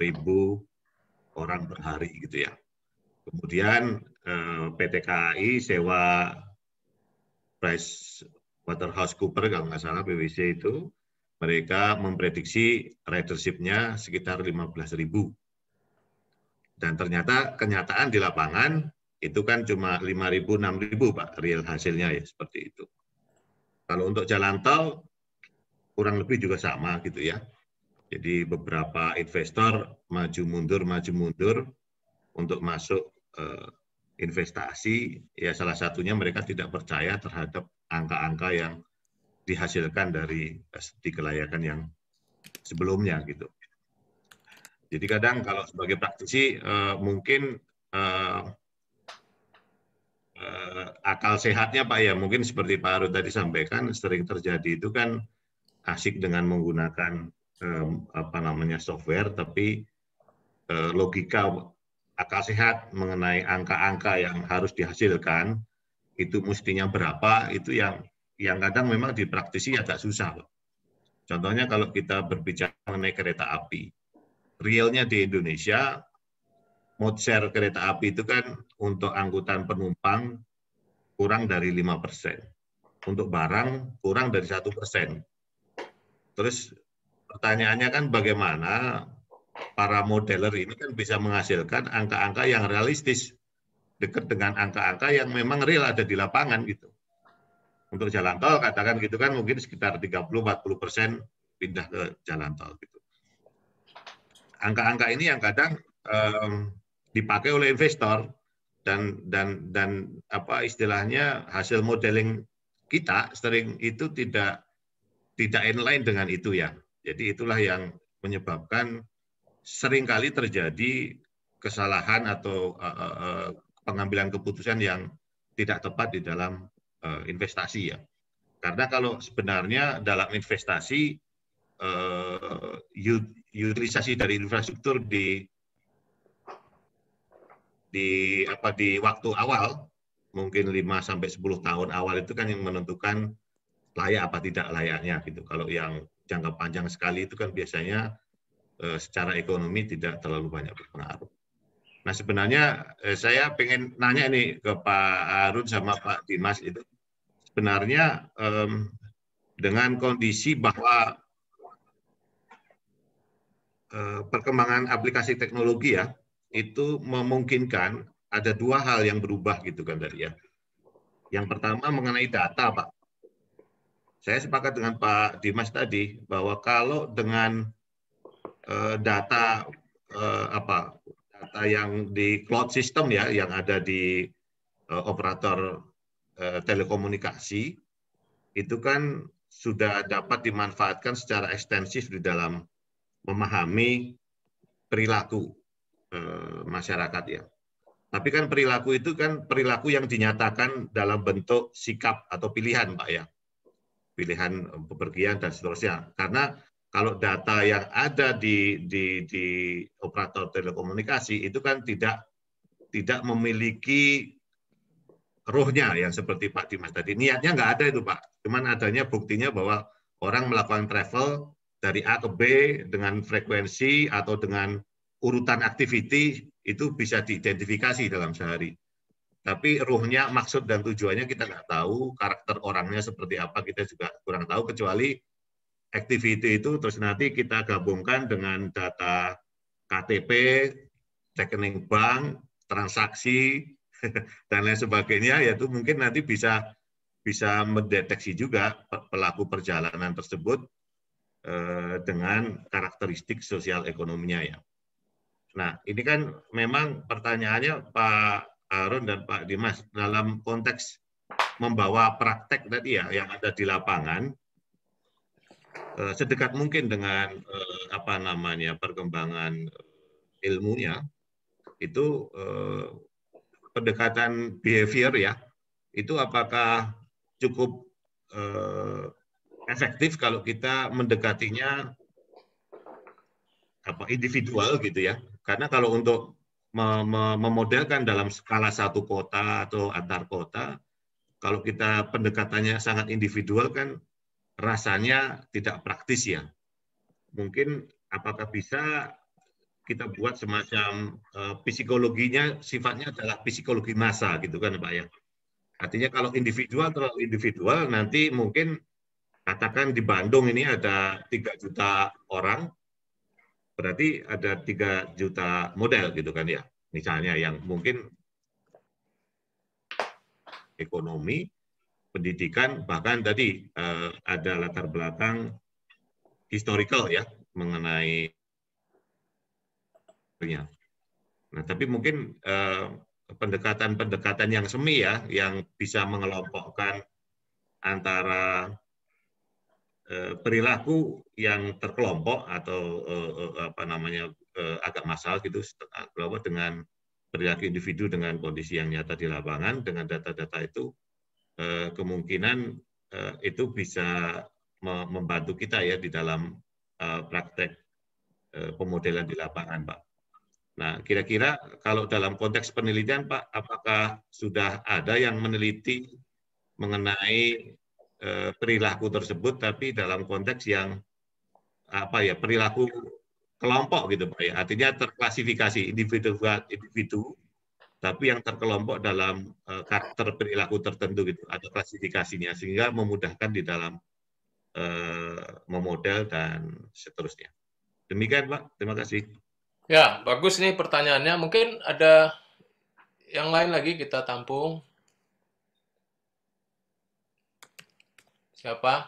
ribu orang per hari gitu ya. Kemudian eh, PT KAI sewa Price Waterhouse Cooper kalau nggak salah PwC itu mereka memprediksi ridershipnya sekitar 15 ribu dan ternyata kenyataan di lapangan itu kan cuma 5.000 6.000 Pak real hasilnya ya seperti itu. Kalau untuk jalan tol kurang lebih juga sama gitu ya. Jadi beberapa investor maju mundur maju mundur untuk masuk eh, investasi ya salah satunya mereka tidak percaya terhadap angka-angka yang dihasilkan dari eh, di kelayakan yang sebelumnya gitu. Jadi kadang kalau sebagai praktisi uh, mungkin uh, uh, akal sehatnya Pak ya mungkin seperti Pak Arut tadi sampaikan sering terjadi itu kan asik dengan menggunakan um, apa namanya software tapi uh, logika akal sehat mengenai angka-angka yang harus dihasilkan itu mestinya berapa itu yang yang kadang memang di agak susah Contohnya kalau kita berbicara mengenai kereta api, realnya di Indonesia mode share kereta api itu kan untuk angkutan penumpang kurang dari 5 persen. Untuk barang kurang dari satu persen. Terus pertanyaannya kan bagaimana para modeler ini kan bisa menghasilkan angka-angka yang realistis dekat dengan angka-angka yang memang real ada di lapangan gitu. Untuk jalan tol katakan gitu kan mungkin sekitar 30-40 persen pindah ke jalan tol gitu angka-angka ini yang kadang um, dipakai oleh investor dan dan dan apa istilahnya hasil modeling kita sering itu tidak tidak inline dengan itu ya. Jadi itulah yang menyebabkan seringkali terjadi kesalahan atau uh, uh, pengambilan keputusan yang tidak tepat di dalam uh, investasi ya. Karena kalau sebenarnya dalam investasi uh, you utilisasi dari infrastruktur di di apa di waktu awal mungkin 5 sampai 10 tahun awal itu kan yang menentukan layak apa tidak layaknya gitu. Kalau yang jangka panjang sekali itu kan biasanya eh, secara ekonomi tidak terlalu banyak berpengaruh. Nah sebenarnya eh, saya pengen nanya nih ke Pak Arun sama Pak Dimas itu sebenarnya dengan kondisi bahwa Eh, perkembangan aplikasi teknologi ya itu memungkinkan ada dua hal yang berubah gitu kan dari ya. Yang pertama mengenai data Pak. Saya sepakat dengan Pak Dimas tadi bahwa kalau dengan uh, data uh, apa data yang di cloud system ya yang ada di uh, operator uh, telekomunikasi itu kan sudah dapat dimanfaatkan secara ekstensif di dalam memahami perilaku e, masyarakat ya. Tapi kan perilaku itu kan perilaku yang dinyatakan dalam bentuk sikap atau pilihan, Pak ya. Pilihan eh, bepergian dan seterusnya. Karena kalau data yang ada di di di operator telekomunikasi itu kan tidak tidak memiliki rohnya yang seperti Pak Dimas tadi. Niatnya nggak ada itu Pak. Cuman adanya buktinya bahwa orang melakukan travel dari A ke B dengan frekuensi atau dengan urutan activity itu bisa diidentifikasi dalam sehari. Tapi ruhnya, maksud dan tujuannya kita nggak tahu, karakter orangnya seperti apa kita juga kurang tahu, kecuali activity itu terus nanti kita gabungkan dengan data KTP, rekening bank, transaksi, dan lain sebagainya, yaitu mungkin nanti bisa bisa mendeteksi juga pelaku perjalanan tersebut Eh, dengan karakteristik sosial ekonominya ya. Nah, ini kan memang pertanyaannya Pak Aaron dan Pak Dimas dalam konteks membawa praktek tadi ya yang ada di lapangan eh, sedekat mungkin dengan eh, apa namanya perkembangan ilmunya itu pendekatan behavior ya itu apakah cukup efektif kalau kita mendekatinya apa individual gitu ya. Karena kalau untuk memodelkan dalam skala satu kota atau antar kota, kalau kita pendekatannya sangat individual kan rasanya tidak praktis ya. Mungkin apakah bisa kita buat semacam uh, psikologinya sifatnya adalah psikologi massa gitu kan Pak ya. Artinya kalau individual terlalu individual nanti mungkin katakan di Bandung ini ada 3 juta orang, berarti ada 3 juta model gitu kan ya. Misalnya yang mungkin ekonomi, pendidikan, bahkan tadi eh, ada latar belakang historical ya mengenai ya. Nah, tapi mungkin eh, pendekatan-pendekatan eh, yang semi ya, yang bisa mengelompokkan antara Eh, perilaku yang terkelompok atau eh, eh, apa namanya agak masal gitu kelompok dengan perilaku individu dengan kondisi yang nyata di lapangan dengan data-data itu kemungkinan itu bisa membantu kita ya di dalam praktek pemodelan di lapangan Pak. Nah, kira-kira kalau dalam konteks penelitian, Pak, apakah sudah ada yang meneliti mengenai Eh, perilaku tersebut tapi dalam konteks yang apa ya perilaku kelompok gitu Pak ya. Artinya terklasifikasi individu individu tapi yang terkelompok dalam eh, karakter perilaku tertentu gitu ada klasifikasinya sehingga memudahkan di dalam eh, memodel dan seterusnya. Demikian Pak, terima kasih. Ya, bagus nih pertanyaannya. Mungkin ada yang lain lagi kita tampung. Siapa?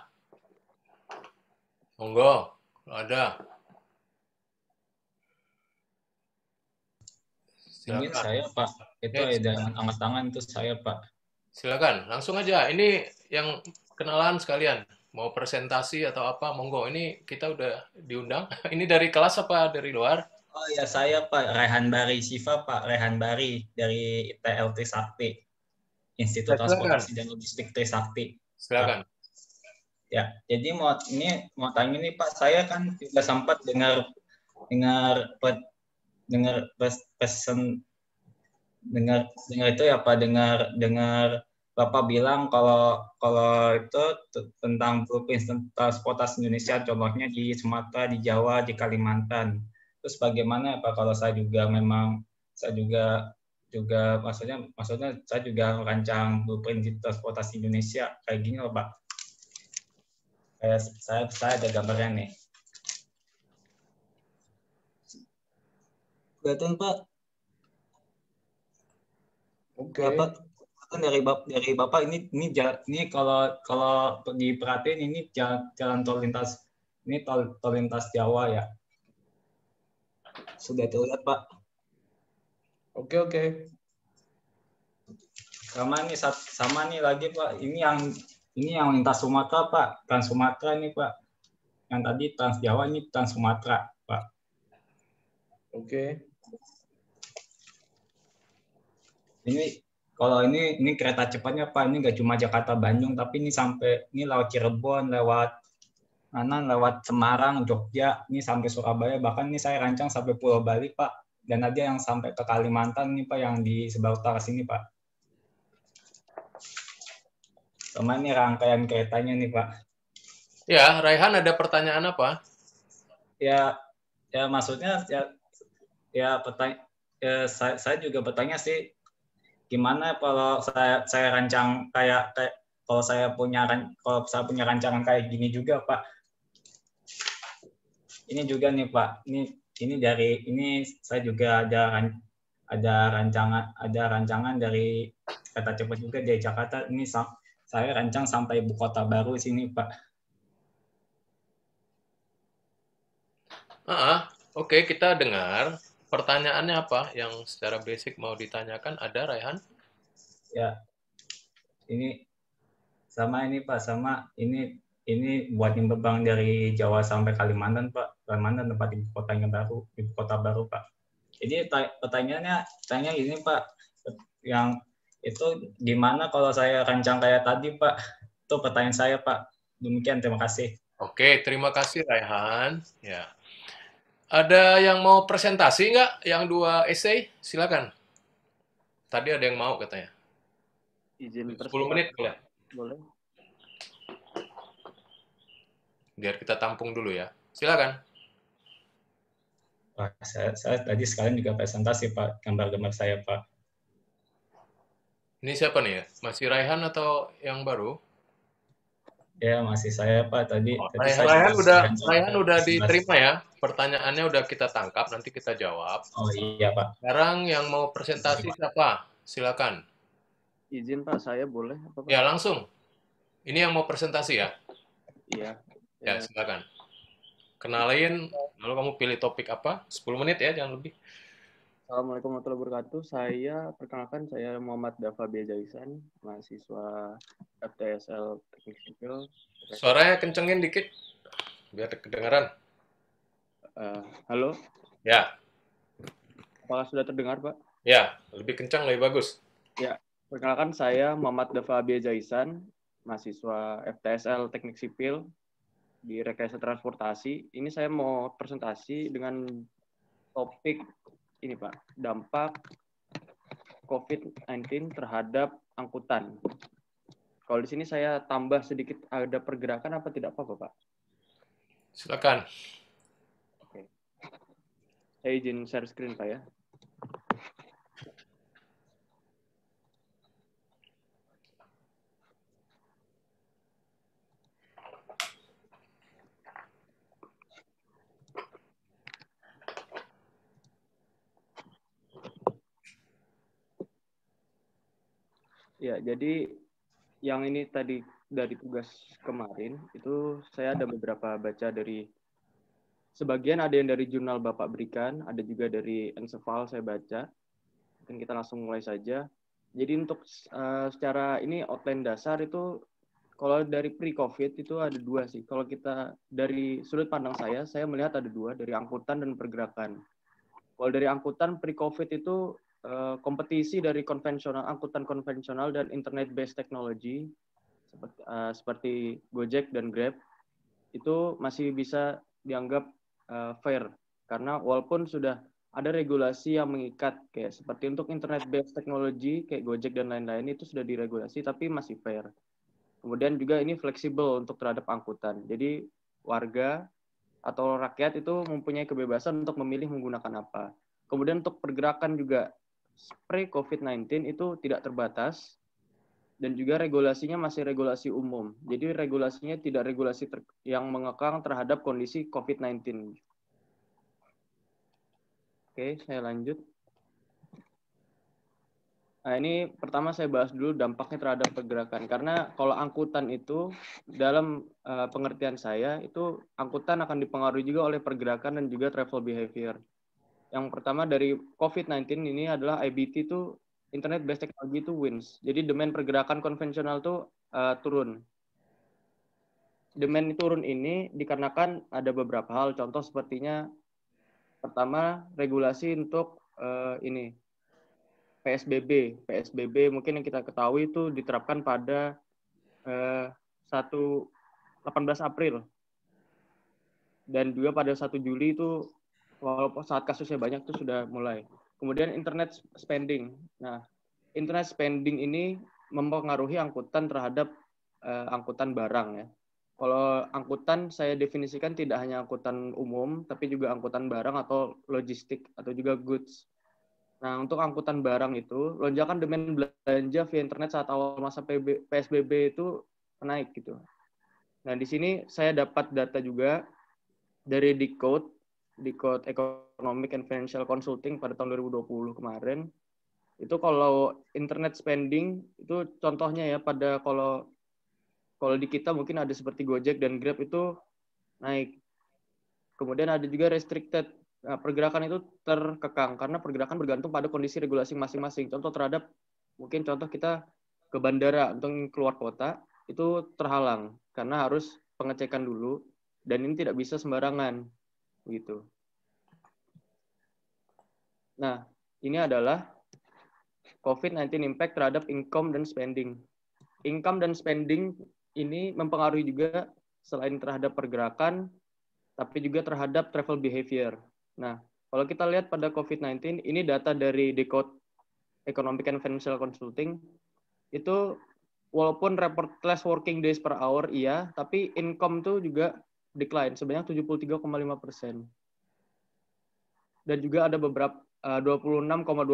Monggo, ada. Silakan. Ini saya Pak, itu ya, ada angkat tangan itu saya Pak. Silakan, langsung aja. Ini yang kenalan sekalian. Mau presentasi atau apa, monggo. Ini kita udah diundang. Ini dari kelas apa dari luar? Oh ya saya Pak Rehan Bari Siva Pak Rehan Bari dari ITLT Sakti Institut Transportasi dan Logistik Trisakti. Silakan. Pak. Ya, jadi mau ini mau tanya nih Pak, saya kan juga sempat dengar dengar dengar pesan dengar dengar itu ya Pak, dengar dengar Bapak bilang kalau kalau itu tentang blueprint transportasi Indonesia contohnya di Sumatera, di Jawa, di Kalimantan. Terus bagaimana ya, Pak kalau saya juga memang saya juga juga maksudnya maksudnya saya juga merancang blueprint transportasi Indonesia kayak gini loh Pak. Kayak saya, saya ada gambarnya nih. Kelihatan Pak. Oke. Okay. dari bapak, dari bapak ini ini ini kalau kalau diperhatiin ini jalan, jalan tol lintas ini tol, tol lintas Jawa ya. Sudah terlihat Pak. Oke oke. Sama nih sama nih lagi Pak. Ini yang ini yang lintas Sumatera Pak, Trans Sumatera ini Pak. Yang tadi Trans Jawa ini Trans Sumatera Pak. Oke. Ini kalau ini ini kereta cepatnya Pak, ini nggak cuma Jakarta Bandung tapi ini sampai ini lewat Cirebon, lewat mana lewat Semarang, Jogja, ini sampai Surabaya, bahkan ini saya rancang sampai Pulau Bali Pak, dan ada yang sampai ke Kalimantan nih Pak, yang di sebelah utara sini Pak. Sama ini rangkaian keretanya nih Pak. Ya, Raihan ada pertanyaan apa? Ya, ya maksudnya ya, ya ya, saya, saya juga bertanya sih gimana kalau saya saya rancang kayak, kayak kalau saya punya kalau saya punya rancangan kayak gini juga Pak. Ini juga nih Pak, ini ini dari ini saya juga ada ada rancangan ada rancangan dari kata cepat juga dari Jakarta ini saya rancang sampai ibu kota baru sini Pak. Ah, oke okay, kita dengar. Pertanyaannya apa yang secara basic mau ditanyakan ada Raihan? Ya, ini sama ini Pak sama ini ini buat nimbang dari Jawa sampai Kalimantan Pak Kalimantan tempat ibu kotanya baru ibu kota baru Pak. Jadi pertanyaannya tanya ini Pak yang itu gimana kalau saya rancang kayak tadi Pak? Itu pertanyaan saya Pak. Demikian terima kasih. Oke, terima kasih Raihan. Ya. Ada yang mau presentasi nggak? Yang dua essay, silakan. Tadi ada yang mau katanya. Izin 10 menit boleh. Boleh. Biar kita tampung dulu ya. Silakan. Pak, saya, saya tadi sekalian juga presentasi Pak, gambar-gambar saya Pak. Ini siapa nih ya? Masih Raihan atau yang baru? Ya, masih saya Pak tadi. Oh, tadi Raihan, udah Raihan udah diterima ya. Pertanyaannya udah kita tangkap, nanti kita jawab. Oh iya Pak. Sekarang yang mau presentasi iya, siapa? Silakan. Izin Pak, saya boleh apa, Pak? Ya, langsung. Ini yang mau presentasi ya? Iya. Ya, ya silakan. Kenalin, lalu kamu pilih topik apa? 10 menit ya, jangan lebih. Assalamualaikum warahmatullahi wabarakatuh. Saya perkenalkan saya Muhammad Dafa Biajaisan, mahasiswa FTSL Teknik Sipil. Suaranya kencengin dikit biar kedengaran. Uh, halo. Ya. Apakah sudah terdengar, Pak? Ya, lebih kencang lebih bagus. Ya, perkenalkan saya Muhammad Dafa Biajaisan, mahasiswa FTSL Teknik Sipil di Rekayasa Transportasi. Ini saya mau presentasi dengan topik ini Pak, dampak COVID-19 terhadap angkutan. Kalau di sini saya tambah sedikit ada pergerakan apa tidak apa-apa Pak? Silakan. Oke. Saya izin share screen Pak ya. Ya, jadi yang ini tadi dari tugas kemarin itu saya ada beberapa baca dari sebagian ada yang dari jurnal Bapak berikan, ada juga dari Encephal saya baca. Mungkin kita langsung mulai saja. Jadi untuk uh, secara ini outline dasar itu kalau dari pre-COVID itu ada dua sih. Kalau kita dari sudut pandang saya, saya melihat ada dua dari angkutan dan pergerakan. Kalau dari angkutan pre-COVID itu Eh, kompetisi dari konvensional angkutan konvensional dan internet based technology seperti, eh, seperti Gojek dan Grab itu masih bisa dianggap eh, fair karena walaupun sudah ada regulasi yang mengikat kayak seperti untuk internet based technology kayak Gojek dan lain-lain itu sudah diregulasi tapi masih fair. Kemudian juga ini fleksibel untuk terhadap angkutan. Jadi warga atau rakyat itu mempunyai kebebasan untuk memilih menggunakan apa. Kemudian untuk pergerakan juga spray covid 19 itu tidak terbatas dan juga regulasinya masih regulasi umum. Jadi regulasinya tidak regulasi ter yang mengekang terhadap kondisi COVID-19. Oke, saya lanjut. Nah, ini pertama saya bahas dulu dampaknya terhadap pergerakan. Karena kalau angkutan itu dalam eh, pengertian saya itu angkutan akan dipengaruhi juga oleh pergerakan dan juga travel behavior. Yang pertama dari COVID-19 ini adalah IBT itu internet based technology itu wins. Jadi demand pergerakan konvensional tuh uh, turun. Demand turun ini dikarenakan ada beberapa hal. Contoh sepertinya pertama regulasi untuk uh, ini PSBB. PSBB mungkin yang kita ketahui itu diterapkan pada eh, satu 1 18 April dan juga pada 1 Juli itu walaupun saat kasusnya banyak itu sudah mulai. Kemudian internet spending. Nah, internet spending ini mempengaruhi angkutan terhadap uh, angkutan barang ya. Kalau angkutan saya definisikan tidak hanya angkutan umum, tapi juga angkutan barang atau logistik atau juga goods. Nah, untuk angkutan barang itu, lonjakan demand belanja via internet saat awal masa PSBB itu naik gitu. Nah, di sini saya dapat data juga dari Decode di Code Economic and Financial Consulting pada tahun 2020 kemarin itu kalau internet spending itu contohnya ya pada kalau kalau di kita mungkin ada seperti Gojek dan Grab itu naik. Kemudian ada juga restricted. Nah, pergerakan itu terkekang karena pergerakan bergantung pada kondisi regulasi masing-masing. Contoh terhadap mungkin contoh kita ke bandara untuk keluar kota itu terhalang karena harus pengecekan dulu dan ini tidak bisa sembarangan gitu. Nah, ini adalah COVID-19 impact terhadap income dan spending. Income dan spending ini mempengaruhi juga selain terhadap pergerakan, tapi juga terhadap travel behavior. Nah, kalau kita lihat pada COVID-19, ini data dari Decode Economic and Financial Consulting, itu walaupun report less working days per hour, iya, tapi income tuh juga decline sebanyak 73,5 persen. Dan juga ada beberapa eh, uh,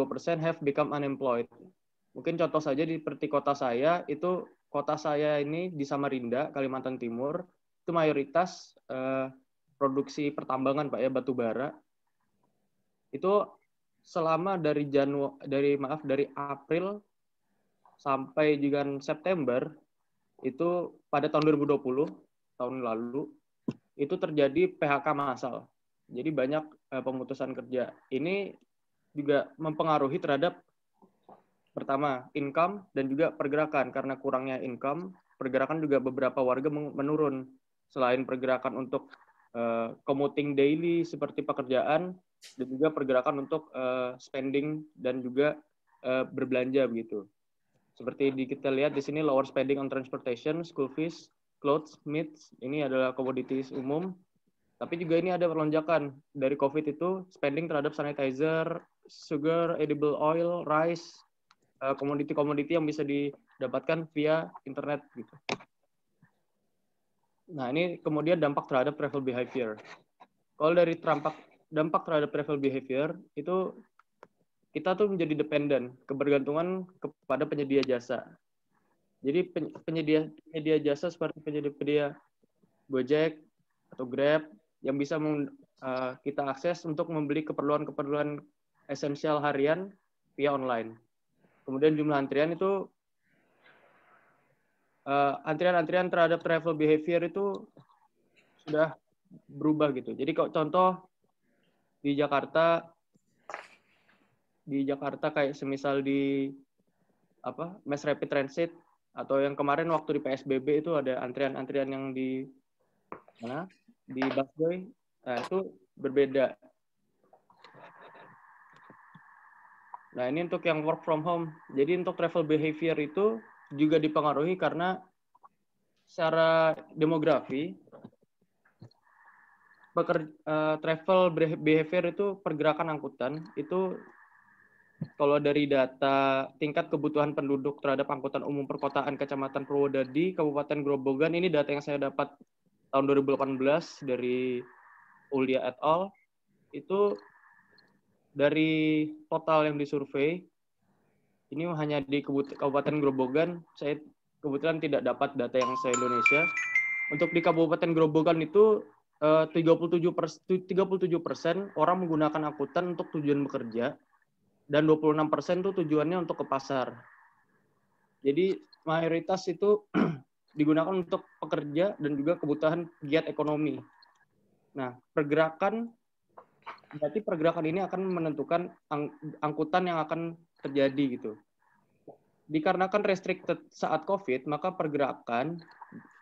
26,2 persen have become unemployed. Mungkin contoh saja di seperti kota saya itu kota saya ini di Samarinda, Kalimantan Timur itu mayoritas uh, produksi pertambangan pak ya batu bara itu selama dari Janu dari maaf dari April sampai juga September itu pada tahun 2020 tahun lalu itu terjadi PHK massal. Jadi banyak uh, pemutusan kerja. Ini juga mempengaruhi terhadap pertama income dan juga pergerakan karena kurangnya income, pergerakan juga beberapa warga menurun. Selain pergerakan untuk uh, commuting daily seperti pekerjaan dan juga pergerakan untuk uh, spending dan juga uh, berbelanja begitu. Seperti di, kita lihat di sini lower spending on transportation, school fees, clothes, meats, ini adalah commodities umum. Tapi juga ini ada perlonjakan dari COVID itu spending terhadap sanitizer, sugar, edible oil, rice, eh, komoditi-komoditi yang bisa didapatkan via internet gitu. Nah, ini kemudian dampak terhadap travel behavior. Kalau dari dampak dampak terhadap travel behavior itu kita tuh menjadi dependen, kebergantungan kepada penyedia jasa. Jadi penyedia penyedia jasa seperti penyedia-penyedia Gojek atau Grab yang bisa uh, kita akses untuk membeli keperluan-keperluan esensial harian via online. Kemudian jumlah antrian itu uh, eh, antrian -antrian terhadap travel behavior itu sudah berubah gitu. Jadi kalau contoh di Jakarta di Jakarta kayak semisal di apa mass rapid transit atau yang kemarin waktu di PSBB itu ada antrian-antrian yang di mana di busway nah, itu berbeda nah ini untuk yang work from home jadi untuk travel behavior itu juga dipengaruhi karena secara demografi peker, eh, travel behavior itu pergerakan angkutan itu kalau dari data tingkat kebutuhan penduduk terhadap angkutan umum perkotaan Kecamatan Purwodadi, Kabupaten Grobogan, ini data yang saya dapat tahun 2018 dari Ulia et al. Itu dari total yang disurvei, ini hanya di Kabupaten Grobogan, saya kebetulan tidak dapat data yang saya indonesia Untuk di Kabupaten Grobogan itu 37 eh, persen orang menggunakan angkutan untuk tujuan bekerja, dan 26% tuh tujuannya untuk ke pasar. Jadi mayoritas itu digunakan untuk pekerja dan juga kebutuhan giat ekonomi. Nah, pergerakan berarti pergerakan ini akan menentukan ang angkutan yang akan terjadi gitu. Dikarenakan restricted saat COVID, maka pergerakan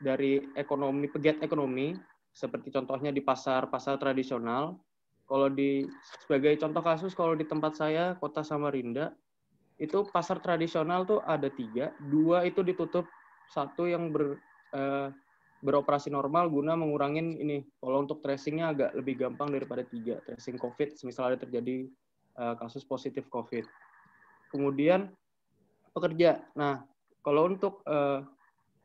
dari ekonomi pegiat ekonomi seperti contohnya di pasar pasar tradisional kalau di sebagai contoh kasus kalau di tempat saya kota Samarinda itu pasar tradisional tuh ada tiga, dua itu ditutup, satu yang ber eh, beroperasi normal guna mengurangi ini. Kalau untuk tracingnya agak lebih gampang daripada tiga tracing COVID, misalnya ada terjadi uh, kasus positif COVID. Kemudian pekerja. Nah, kalau untuk uh,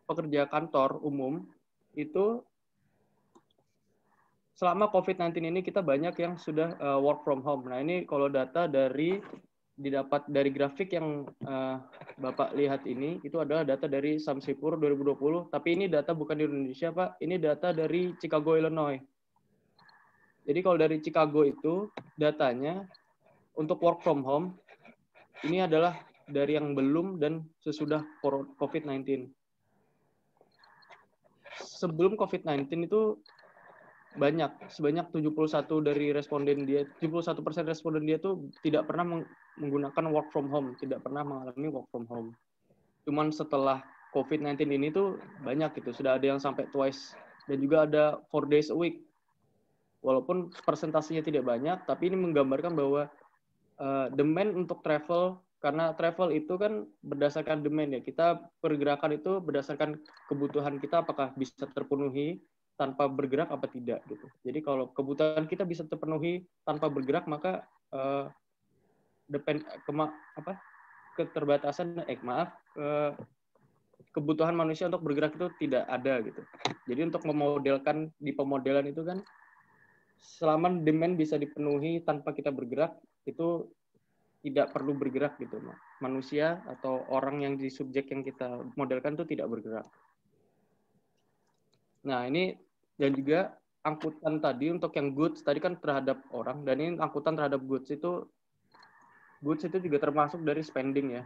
pekerja kantor umum itu selama COVID-19 ini kita banyak yang sudah uh, work from home. Nah ini kalau data dari didapat dari grafik yang uh, Bapak lihat ini, itu adalah data dari Samsipur 2020, tapi ini data bukan di Indonesia Pak, ini data dari Chicago, Illinois. Jadi kalau dari Chicago itu datanya untuk work from home, ini adalah dari yang belum dan sesudah COVID-19. Sebelum COVID-19 itu banyak sebanyak 71 dari responden dia 71 persen responden dia tuh tidak pernah menggunakan work from home tidak pernah mengalami work from home cuman setelah COVID-19 ini tuh banyak gitu sudah ada yang sampai twice dan juga ada four days a week walaupun persentasenya tidak banyak tapi ini menggambarkan bahwa uh, demand untuk travel karena travel itu kan berdasarkan demand ya kita pergerakan itu berdasarkan kebutuhan kita apakah bisa terpenuhi tanpa bergerak apa tidak gitu. Jadi kalau kebutuhan kita bisa terpenuhi tanpa bergerak maka uh, eh, depend kema, apa keterbatasan eh maaf ke eh, kebutuhan manusia untuk bergerak itu tidak ada gitu. Jadi untuk memodelkan di pemodelan itu kan selama demand bisa dipenuhi tanpa kita bergerak itu tidak perlu bergerak gitu manusia atau orang yang di subjek yang kita modelkan itu tidak bergerak. Nah, ini dan juga angkutan tadi untuk yang goods tadi kan terhadap orang dan ini angkutan terhadap goods itu goods itu juga termasuk dari spending ya.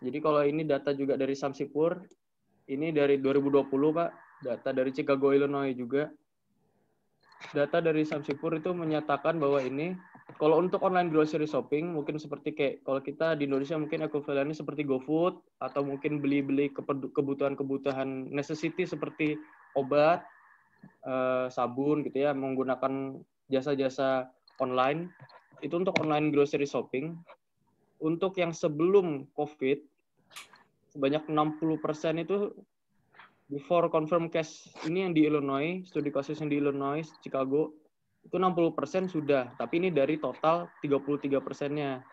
Jadi kalau ini data juga dari Samsipur, ini dari 2020 Pak, data dari Chicago Illinois juga. Data dari Samsipur itu menyatakan bahwa ini kalau untuk online grocery shopping mungkin seperti kayak kalau kita di Indonesia mungkin ekuivalennya seperti GoFood atau mungkin beli-beli kebutuhan-kebutuhan necessity seperti obat uh, sabun gitu ya menggunakan jasa-jasa online itu untuk online grocery shopping untuk yang sebelum covid sebanyak 60% itu before confirm case ini yang di Illinois studi kasus yang di Illinois Chicago itu 60% sudah tapi ini dari total 33%-nya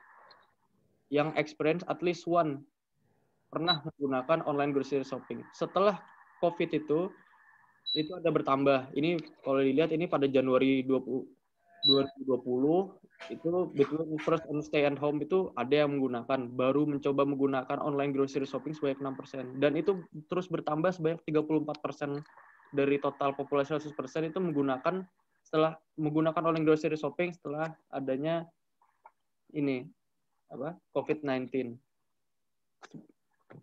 yang experience at least one pernah menggunakan online grocery shopping. Setelah COVID itu itu ada bertambah. Ini kalau dilihat ini pada Januari 20 2020 itu between first and stay at home itu ada yang menggunakan baru mencoba menggunakan online grocery shopping sebanyak 6% dan itu terus bertambah sebanyak 34% dari total populasi 100% itu menggunakan setelah menggunakan online grocery shopping setelah adanya ini apa COVID-19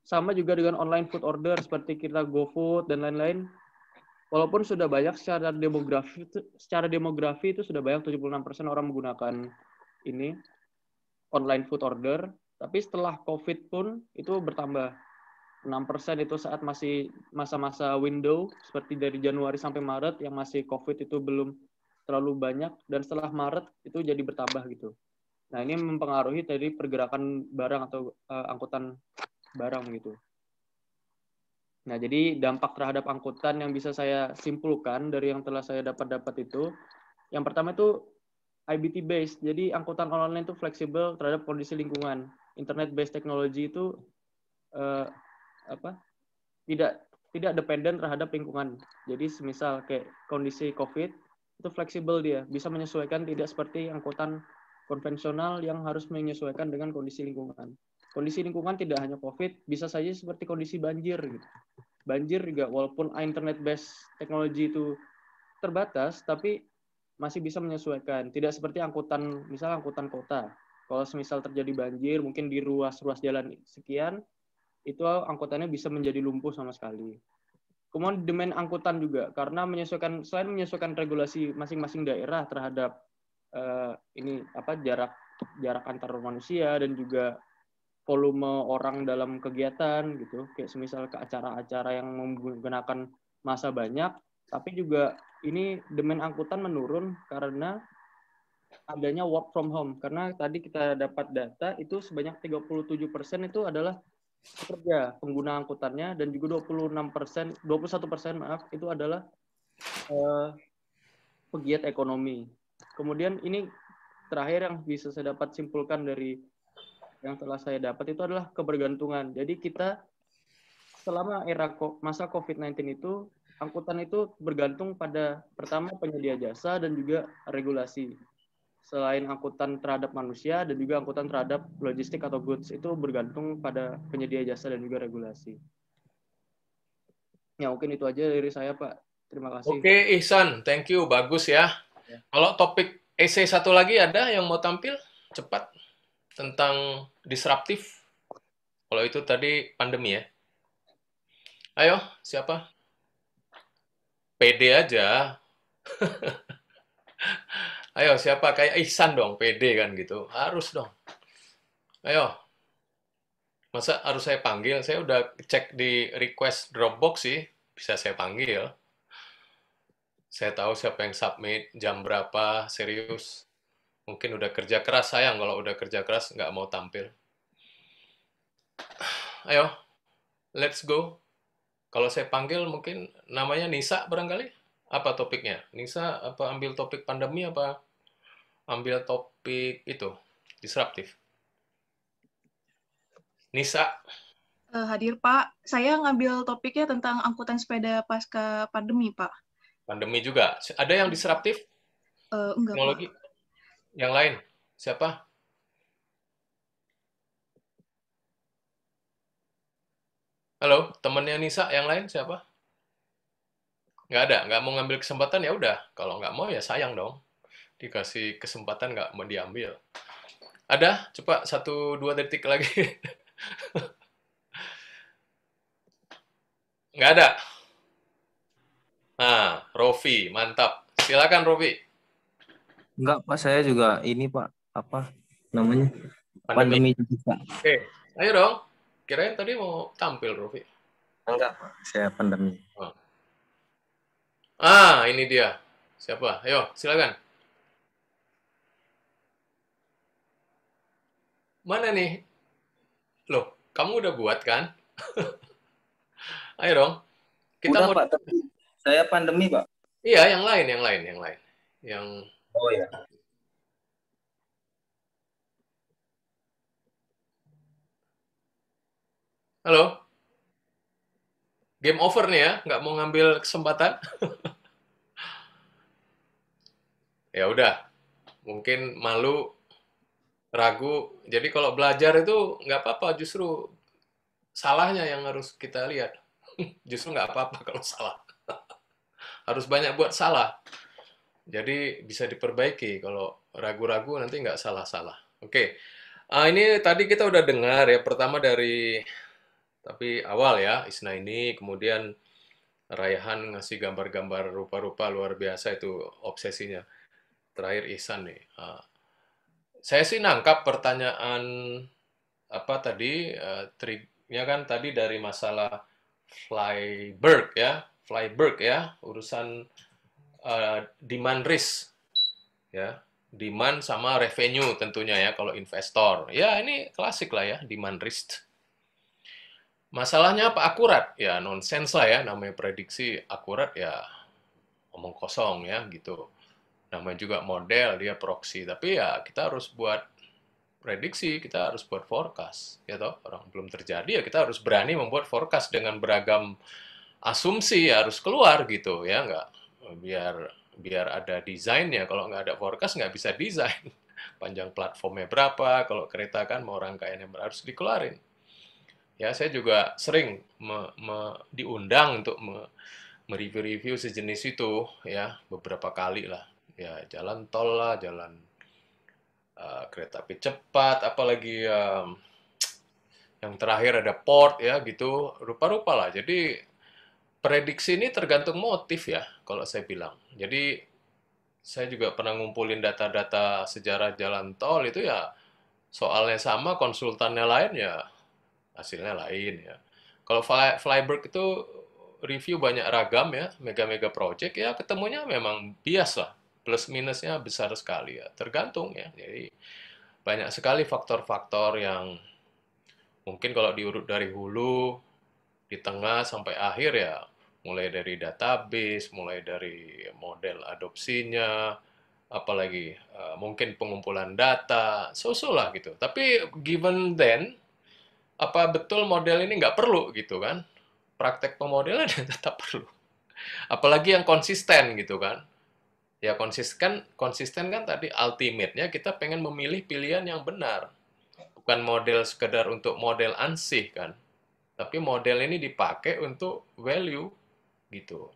sama juga dengan online food order seperti kita GoFood dan lain-lain walaupun sudah banyak secara demografi secara demografi itu sudah banyak 76% orang menggunakan ini online food order, tapi setelah Covid pun itu bertambah 6% itu saat masih masa-masa window seperti dari Januari sampai Maret yang masih Covid itu belum terlalu banyak dan setelah Maret itu jadi bertambah gitu. Nah, ini mempengaruhi dari pergerakan barang atau uh, angkutan barang gitu. Nah, jadi dampak terhadap angkutan yang bisa saya simpulkan dari yang telah saya dapat-dapat itu, yang pertama itu IBT based. Jadi angkutan online itu fleksibel terhadap kondisi lingkungan. Internet based technology itu eh, apa? Tidak tidak dependen terhadap lingkungan. Jadi semisal kayak kondisi COVID itu fleksibel dia, bisa menyesuaikan tidak seperti angkutan konvensional yang harus menyesuaikan dengan kondisi lingkungan. Kondisi lingkungan tidak hanya COVID, bisa saja seperti kondisi banjir. Gitu. Banjir juga walaupun internet-based teknologi itu terbatas, tapi masih bisa menyesuaikan. Tidak seperti angkutan, misal angkutan kota. Kalau semisal terjadi banjir, mungkin di ruas-ruas jalan sekian, itu angkutannya bisa menjadi lumpuh sama sekali. Kemudian demand angkutan juga, karena menyesuaikan selain menyesuaikan regulasi masing-masing daerah terhadap uh, ini apa jarak jarak antar manusia dan juga volume orang dalam kegiatan gitu kayak semisal ke acara-acara yang menggunakan masa banyak tapi juga ini demand angkutan menurun karena adanya work from home karena tadi kita dapat data itu sebanyak 37% itu adalah pekerja pengguna angkutannya dan juga 26% 21% maaf itu adalah uh, pegiat ekonomi. Kemudian ini terakhir yang bisa saya dapat simpulkan dari yang telah saya dapat itu adalah kebergantungan. Jadi kita selama era masa COVID-19 itu angkutan itu bergantung pada pertama penyedia jasa dan juga regulasi. Selain angkutan terhadap manusia dan juga angkutan terhadap logistik atau goods itu bergantung pada penyedia jasa dan juga regulasi. Ya mungkin itu aja dari saya Pak. Terima kasih. Oke okay, Ihsan, thank you, bagus ya. ya. Kalau topik EC satu lagi ada yang mau tampil cepat tentang disruptif. Kalau itu tadi pandemi ya. Ayo, siapa? PD aja. Ayo, siapa? Kayak Ihsan dong, PD kan gitu. Harus dong. Ayo. Masa harus saya panggil? Saya udah cek di request Dropbox sih. Bisa saya panggil. Saya tahu siapa yang submit, jam berapa, serius mungkin udah kerja keras sayang kalau udah kerja keras nggak mau tampil ayo let's go kalau saya panggil mungkin namanya Nisa barangkali apa topiknya Nisa apa ambil topik pandemi apa ambil topik itu disruptif Nisa eh, hadir Pak saya ngambil topiknya tentang angkutan sepeda pasca pandemi Pak pandemi juga ada yang disruptif uh, enggak teknologi Pak yang lain, siapa? Halo, temennya Nisa, yang lain siapa? Nggak ada, nggak mau ngambil kesempatan ya udah. Kalau nggak mau ya sayang dong. Dikasih kesempatan nggak mau diambil. Ada? Coba satu dua detik lagi. nggak ada. Nah, Rofi, mantap. Silakan Rofi. Enggak Pak, saya juga ini Pak, apa namanya? Pandemi, pandemi juga. Oke, eh, ayo dong. Kirain tadi mau tampil, Rofi. Enggak Pak, saya pandemi. Oh. Ah, ini dia. Siapa? Ayo, silakan. Mana nih? Loh, kamu udah buat kan? ayo dong. Kita udah, mau... Pak, tapi saya pandemi, Pak. Iya, yang lain, yang lain, yang lain. Yang Oh ya. Halo. Game over nih ya, nggak mau ngambil kesempatan. ya udah, mungkin malu, ragu. Jadi kalau belajar itu nggak apa-apa, justru salahnya yang harus kita lihat. justru nggak apa-apa kalau salah. harus banyak buat salah. Jadi bisa diperbaiki kalau ragu-ragu nanti nggak salah-salah. Oke, uh, ini tadi kita udah dengar ya pertama dari tapi awal ya Isna ini kemudian Raihan ngasih gambar-gambar rupa-rupa luar biasa itu obsesinya. Terakhir Isan nih. Uh, saya sih nangkap pertanyaan apa tadi uh, triknya kan tadi dari masalah Flyberg ya, Flyberg ya, urusan Eh, demand risk ya demand sama revenue tentunya ya kalau investor ya ini klasik lah ya demand risk masalahnya apa akurat ya nonsens lah ya namanya prediksi akurat ya omong kosong ya gitu namanya juga model dia proxy tapi ya kita harus buat prediksi kita harus buat forecast ya toh orang belum terjadi ya kita harus berani membuat forecast dengan beragam asumsi ya harus keluar gitu ya nggak Eh, biar biar ada desainnya kalau nggak ada forecast nggak bisa desain panjang platformnya berapa kalau kereta kan mau rangkaian yang harus dikeluarin ya saya juga sering me, me, diundang untuk me, mereview-review sejenis itu ya beberapa kali lah ya jalan tol lah jalan uh, kereta api cepat apalagi um, yang terakhir ada port ya gitu rupa-rupa lah jadi prediksi ini tergantung motif ya, kalau saya bilang. Jadi saya juga pernah ngumpulin data-data sejarah jalan tol itu ya soalnya sama, konsultannya lain ya hasilnya lain ya. Kalau Fly, Flyberg itu review banyak ragam ya, mega-mega project ya ketemunya memang bias lah. Plus minusnya besar sekali ya, tergantung ya. Jadi banyak sekali faktor-faktor yang mungkin kalau diurut dari hulu, di tengah sampai akhir ya mulai dari database, mulai dari model adopsinya, apalagi uh, mungkin pengumpulan data, so lah gitu. Tapi given then, apa betul model ini nggak perlu gitu kan? Praktek pemodelan tetap perlu. Apalagi yang konsisten gitu kan. Ya konsisten, kan, konsisten kan tadi ultimate-nya kita pengen memilih pilihan yang benar. Bukan model sekedar untuk model ansih kan. Tapi model ini dipakai untuk value gitu.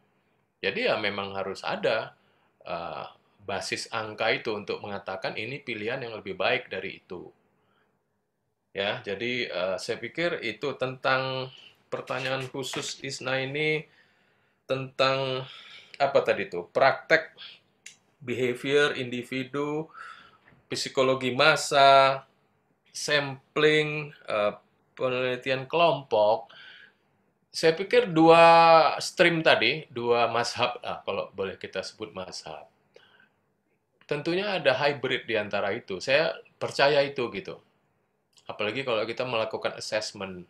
Jadi ya memang harus ada uh, basis angka itu untuk mengatakan ini pilihan yang lebih baik dari itu. Ya, jadi uh, saya pikir itu tentang pertanyaan khusus Isna ini tentang apa tadi itu? Praktek behavior individu, psikologi massa, sampling, uh, penelitian kelompok saya pikir dua stream tadi, dua mazhab, ah, kalau boleh kita sebut mazhab, tentunya ada hybrid di antara itu. Saya percaya itu gitu. Apalagi kalau kita melakukan assessment.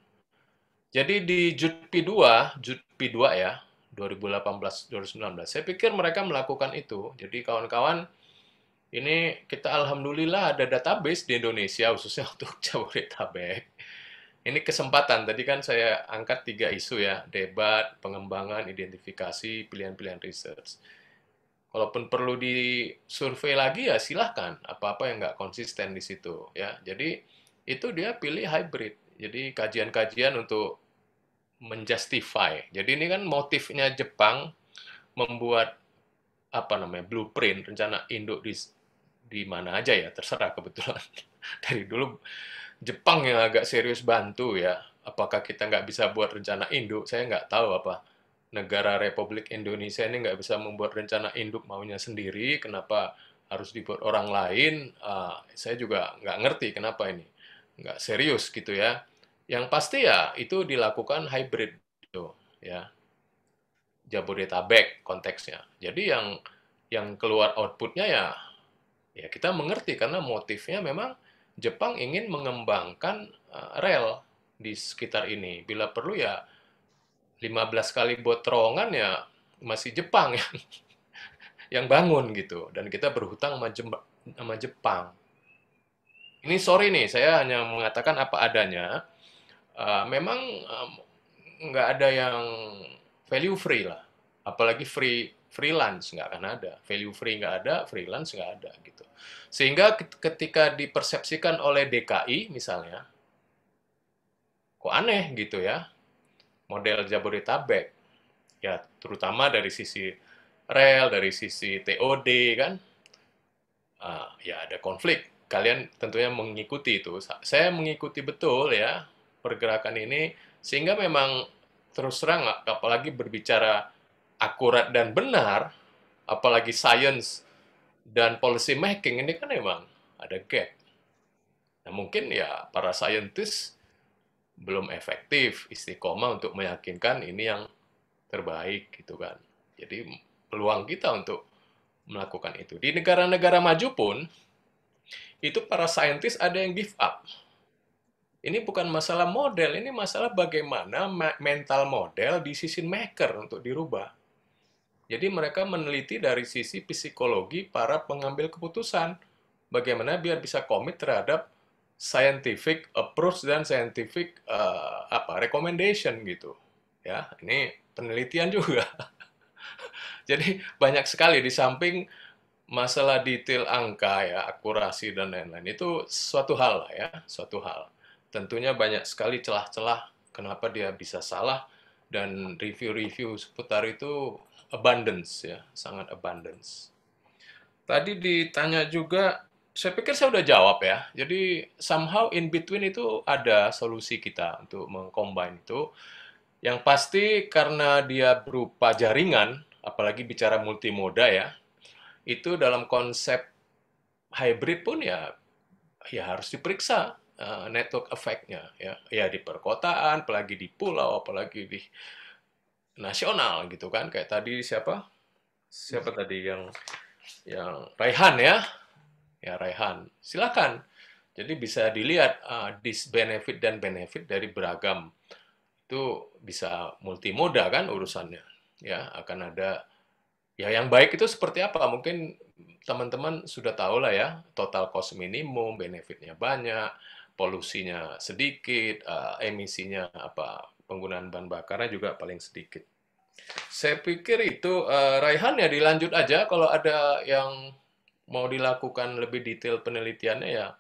Jadi di Jut P2, Jut P2 ya, 2018-2019, saya pikir mereka melakukan itu. Jadi kawan-kawan, ini kita alhamdulillah ada database di Indonesia, khususnya untuk Jabodetabek ini kesempatan. Tadi kan saya angkat tiga isu ya, debat, pengembangan, identifikasi, pilihan-pilihan research. Kalaupun perlu di survei lagi ya silahkan, apa-apa yang nggak konsisten di situ ya. Jadi itu dia pilih hybrid. Jadi kajian-kajian untuk menjustify. Jadi ini kan motifnya Jepang membuat apa namanya blueprint rencana induk di di mana aja ya terserah kebetulan dari dulu Jepang yang agak serius bantu ya. Apakah kita nggak bisa buat rencana induk? Saya nggak tahu apa negara Republik Indonesia ini nggak bisa membuat rencana induk maunya sendiri. Kenapa harus dibuat orang lain? Uh, saya juga nggak ngerti kenapa ini nggak serius gitu ya. Yang pasti ya itu dilakukan hybrid gitu ya. Jabodetabek konteksnya. Jadi yang yang keluar outputnya ya ya kita mengerti karena motifnya memang Jepang ingin mengembangkan uh, rel di sekitar ini. Bila perlu ya 15 kali buat terowongan ya masih Jepang yang yang bangun gitu dan kita berhutang sama, Jem sama Jepang. Ini sorry nih, saya hanya mengatakan apa adanya. Uh, memang nggak um, ada yang value free lah, apalagi free freelance nggak akan ada value free nggak ada freelance nggak ada gitu sehingga ketika dipersepsikan oleh DKI misalnya kok aneh gitu ya model Jabodetabek ya terutama dari sisi rel dari sisi TOD kan uh, ya ada konflik kalian tentunya mengikuti itu saya mengikuti betul ya pergerakan ini sehingga memang terus terang apalagi berbicara akurat dan benar, apalagi science dan policy making ini kan memang ada gap. Nah, mungkin ya para scientist belum efektif istiqomah untuk meyakinkan ini yang terbaik gitu kan. Jadi peluang kita untuk melakukan itu. Di negara-negara maju pun itu para saintis ada yang give up. Ini bukan masalah model, ini masalah bagaimana mental model di sisi maker untuk dirubah. Jadi mereka meneliti dari sisi psikologi para pengambil keputusan. Bagaimana biar bisa komit terhadap scientific approach dan scientific uh, apa recommendation gitu. Ya, ini penelitian juga. Jadi banyak sekali di samping masalah detail angka ya, akurasi dan lain-lain itu suatu hal lah ya, suatu hal. Tentunya banyak sekali celah-celah kenapa dia bisa salah dan review-review seputar itu abundance ya, sangat abundance. Tadi ditanya juga, saya pikir saya udah jawab ya. Jadi somehow in between itu ada solusi kita untuk mengcombine itu. Yang pasti karena dia berupa jaringan, apalagi bicara multimoda ya, itu dalam konsep hybrid pun ya ya harus diperiksa uh, network effect-nya ya. Ya di perkotaan, apalagi di pulau, apalagi di nasional gitu kan kayak tadi siapa siapa hmm. tadi yang yang Raihan ya ya Raihan silakan jadi bisa dilihat uh, disbenefit dan benefit dari beragam itu bisa multimoda kan urusannya ya akan ada ya yang baik itu seperti apa mungkin teman-teman sudah tahu lah ya total cost minimum benefitnya banyak polusinya sedikit uh, emisinya apa penggunaan bahan bakarnya juga paling sedikit. Saya pikir itu uh, Raihan ya dilanjut aja kalau ada yang mau dilakukan lebih detail penelitiannya ya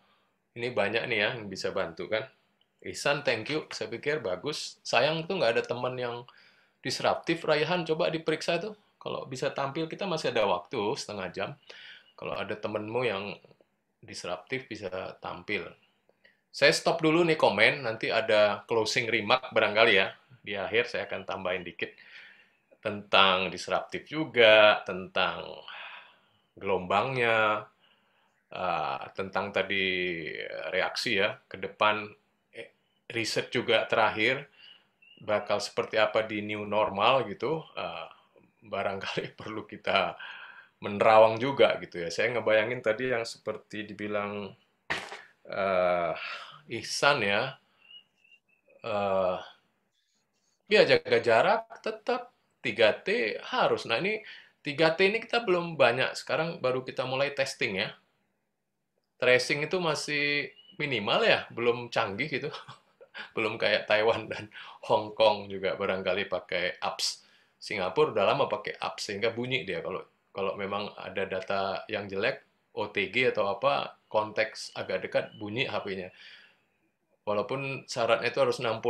ini banyak nih ya yang bisa bantu kan. Ihsan thank you, saya pikir bagus. Sayang tuh nggak ada teman yang disruptif. Raihan coba diperiksa tuh. Kalau bisa tampil kita masih ada waktu setengah jam. Kalau ada temenmu yang disruptif bisa tampil. Saya stop dulu nih komen, nanti ada closing remark barangkali ya. Di akhir saya akan tambahin dikit tentang disruptif juga, tentang gelombangnya, eh, tentang tadi reaksi ya, ke depan eh, riset juga terakhir, bakal seperti apa di new normal gitu, eh, barangkali perlu kita menerawang juga gitu ya. Saya ngebayangin tadi yang seperti dibilang uh, Ihsan ya, uh, ya jaga jarak tetap 3T harus. Nah ini 3T ini kita belum banyak, sekarang baru kita mulai testing ya. Tracing itu masih minimal ya, belum canggih gitu. belum kayak Taiwan dan Hong Kong juga barangkali pakai apps. Singapura udah lama pakai apps sehingga bunyi dia kalau kalau memang ada data yang jelek OTG atau apa konteks agak dekat bunyi HP-nya. Walaupun syaratnya itu harus 60%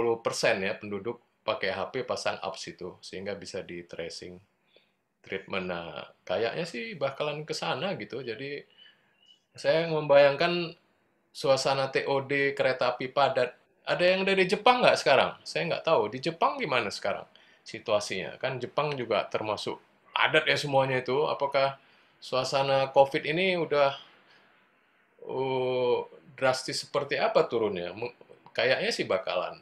ya penduduk pakai HP pasang apps itu sehingga bisa di tracing treatment. Nah, kayaknya sih bakalan ke sana gitu. Jadi saya membayangkan suasana TOD kereta api padat. Ada yang dari Jepang nggak sekarang? Saya nggak tahu. Di Jepang gimana sekarang situasinya? Kan Jepang juga termasuk adat ya semuanya itu. Apakah suasana COVID ini udah oh, drastis seperti apa turunnya? Kayaknya sih bakalan.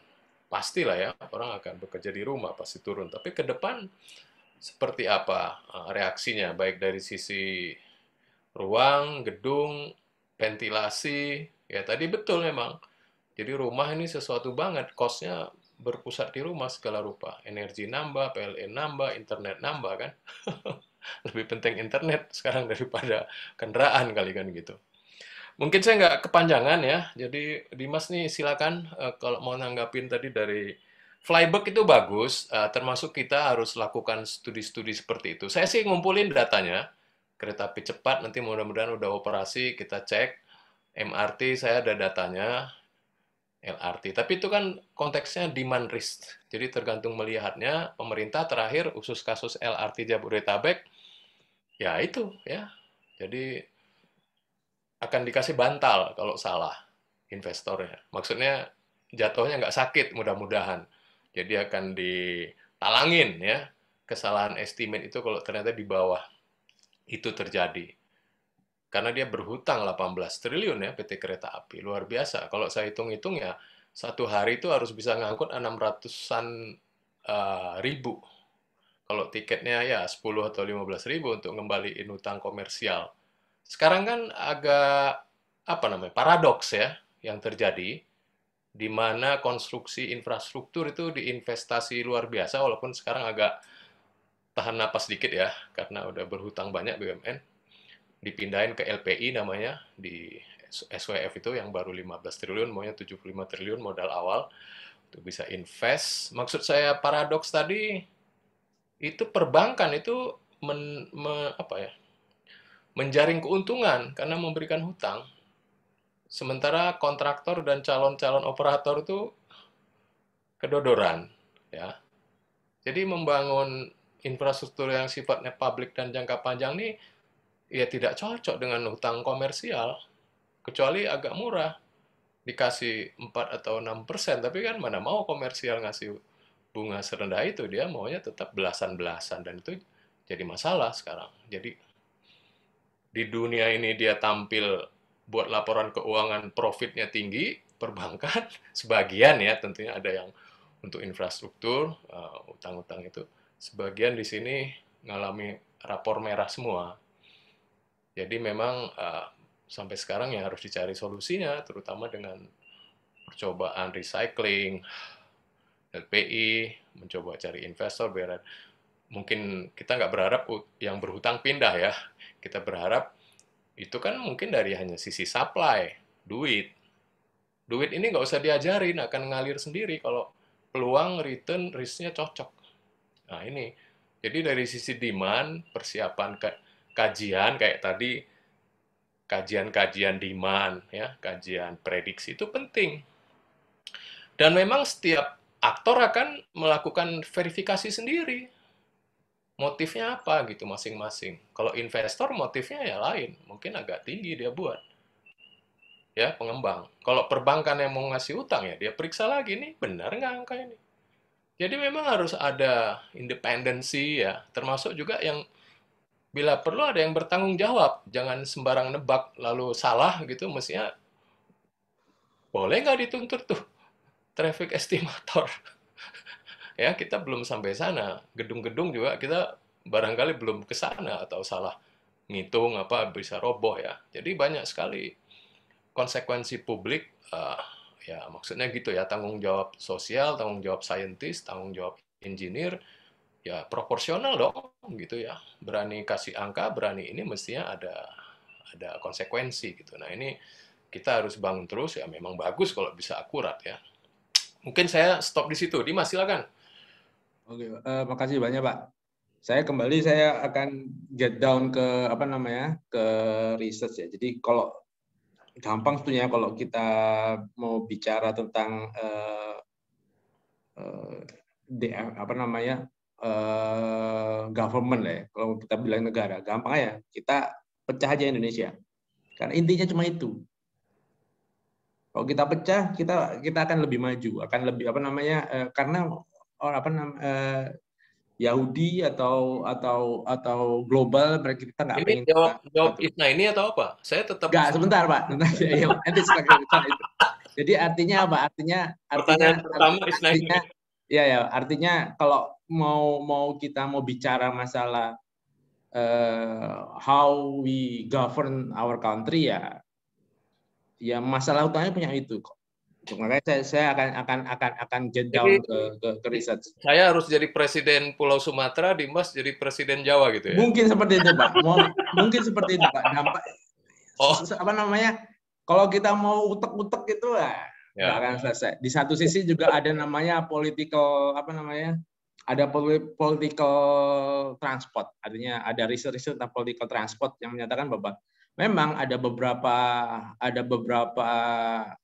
Pastilah ya, orang akan bekerja di rumah, pasti turun. Tapi ke depan seperti apa eh, reaksinya? Baik dari sisi ruang, gedung, ventilasi. Ya tadi betul memang. Jadi rumah ini sesuatu banget. Kosnya berpusat di rumah segala rupa. Energi nambah, PLN nambah, internet nambah kan. Lebih penting internet sekarang daripada kendaraan kali kan gitu. Mungkin saya nggak kepanjangan ya. Jadi Dimas nih silakan uh, kalau mau nanggapin tadi dari flyback itu bagus, uh, termasuk kita harus lakukan studi-studi seperti itu. Saya sih ngumpulin datanya kereta api cepat nanti mudah-mudahan udah operasi kita cek MRT saya ada datanya LRT tapi itu kan konteksnya demand risk jadi tergantung melihatnya pemerintah terakhir usus kasus LRT Jabodetabek ya itu ya jadi akan dikasih bantal kalau salah investornya. Maksudnya jatuhnya nggak sakit mudah-mudahan. Jadi akan ditalangin ya kesalahan estimate itu kalau ternyata di bawah itu terjadi. Karena dia berhutang 18 triliun ya PT Kereta Api, luar biasa. Kalau saya hitung-hitung ya satu hari itu harus bisa ngangkut 600-an uh, eh, ribu. Kalau tiketnya ya 10 atau 15 ribu untuk ngembaliin hutang komersial sekarang kan agak apa namanya paradoks ya yang terjadi di mana konstruksi infrastruktur itu diinvestasi luar biasa walaupun sekarang agak tahan napas sedikit ya karena udah berhutang banyak BUMN dipindahin ke LPI namanya di SWF itu yang baru 15 triliun maunya 75 triliun modal awal untuk bisa invest maksud saya paradoks tadi itu perbankan itu men, me, apa ya menjaring keuntungan karena memberikan hutang. Sementara kontraktor dan calon-calon operator itu kedodoran, ya. Jadi membangun infrastruktur yang sifatnya publik dan jangka panjang ini ya tidak cocok dengan hutang komersial kecuali agak murah dikasih 4 atau 6 persen, tapi kan mana mau komersial ngasih bunga serendah itu, dia maunya tetap belasan-belasan, dan itu jadi masalah sekarang. Jadi di dunia ini dia tampil buat laporan keuangan profitnya tinggi, perbankan sebagian ya tentunya ada yang untuk infrastruktur, uh, utang-utang itu sebagian di sini mengalami rapor merah semua. Jadi memang uh, sampai sekarang yang harus dicari solusinya terutama dengan percobaan recycling, LPI, mencoba cari investor biar mungkin kita nggak berharap yang berhutang pindah ya kita berharap itu kan mungkin dari hanya sisi supply, duit. Duit ini nggak usah diajarin, akan ngalir sendiri kalau peluang return risknya cocok. Nah ini, jadi dari sisi demand, persiapan kajian kayak tadi, kajian-kajian demand, ya kajian prediksi itu penting. Dan memang setiap aktor akan melakukan verifikasi sendiri motifnya apa gitu masing-masing. Kalau investor motifnya ya lain, mungkin agak tinggi dia buat. Ya, pengembang. Kalau perbankan yang mau ngasih utang ya dia periksa lagi nih benar nggak angka ini. Jadi memang harus ada independensi ya, termasuk juga yang bila perlu ada yang bertanggung jawab. Jangan sembarang nebak lalu salah gitu, mestinya boleh nggak dituntut tuh traffic estimator ya kita belum sampai sana gedung-gedung juga kita barangkali belum ke sana atau salah ngitung apa bisa roboh ya jadi banyak sekali konsekuensi publik uh, ya maksudnya gitu ya tanggung jawab sosial tanggung jawab saintis tanggung jawab engineer ya proporsional dong gitu ya berani kasih angka berani ini mestinya ada ada konsekuensi gitu nah ini kita harus bangun terus ya memang bagus kalau bisa akurat ya mungkin saya stop di situ Dimas silakan Oke, uh, makasih banyak Pak. Saya kembali saya akan get down ke apa namanya ke research ya. Jadi kalau gampang sebetulnya kalau kita mau bicara tentang uh, eh, uh, eh, DM, apa namanya uh, government ya. Kalau kita bilang negara, gampang ya. Kita pecah aja Indonesia. Karena intinya cuma itu. Kalau kita pecah, kita kita akan lebih maju, akan lebih apa namanya? karena orang apa namanya eh, Yahudi atau atau atau global mereka kita nggak pengen jawab kita, jawab Isna ini atau apa? Saya tetap nggak sebentar pak iya, nanti Jadi artinya apa? Artinya artinya pertama Isna artinya, Ya ya artinya kalau mau mau kita mau bicara masalah uh, how we govern our country ya ya masalah utamanya punya itu kok makanya saya, saya akan akan akan akan jeda jadi, ke, ke ke riset. Saya harus jadi presiden Pulau Sumatera, Dimas jadi presiden Jawa gitu ya. Mungkin seperti itu, Pak. mungkin seperti itu, Pak. Dampak oh. apa namanya? Kalau kita mau utek-utek gitu lah, ya. akan selesai. Di satu sisi juga ada namanya political apa namanya? Ada political transport, artinya ada riset-riset tentang political transport yang menyatakan bahwa memang ada beberapa ada beberapa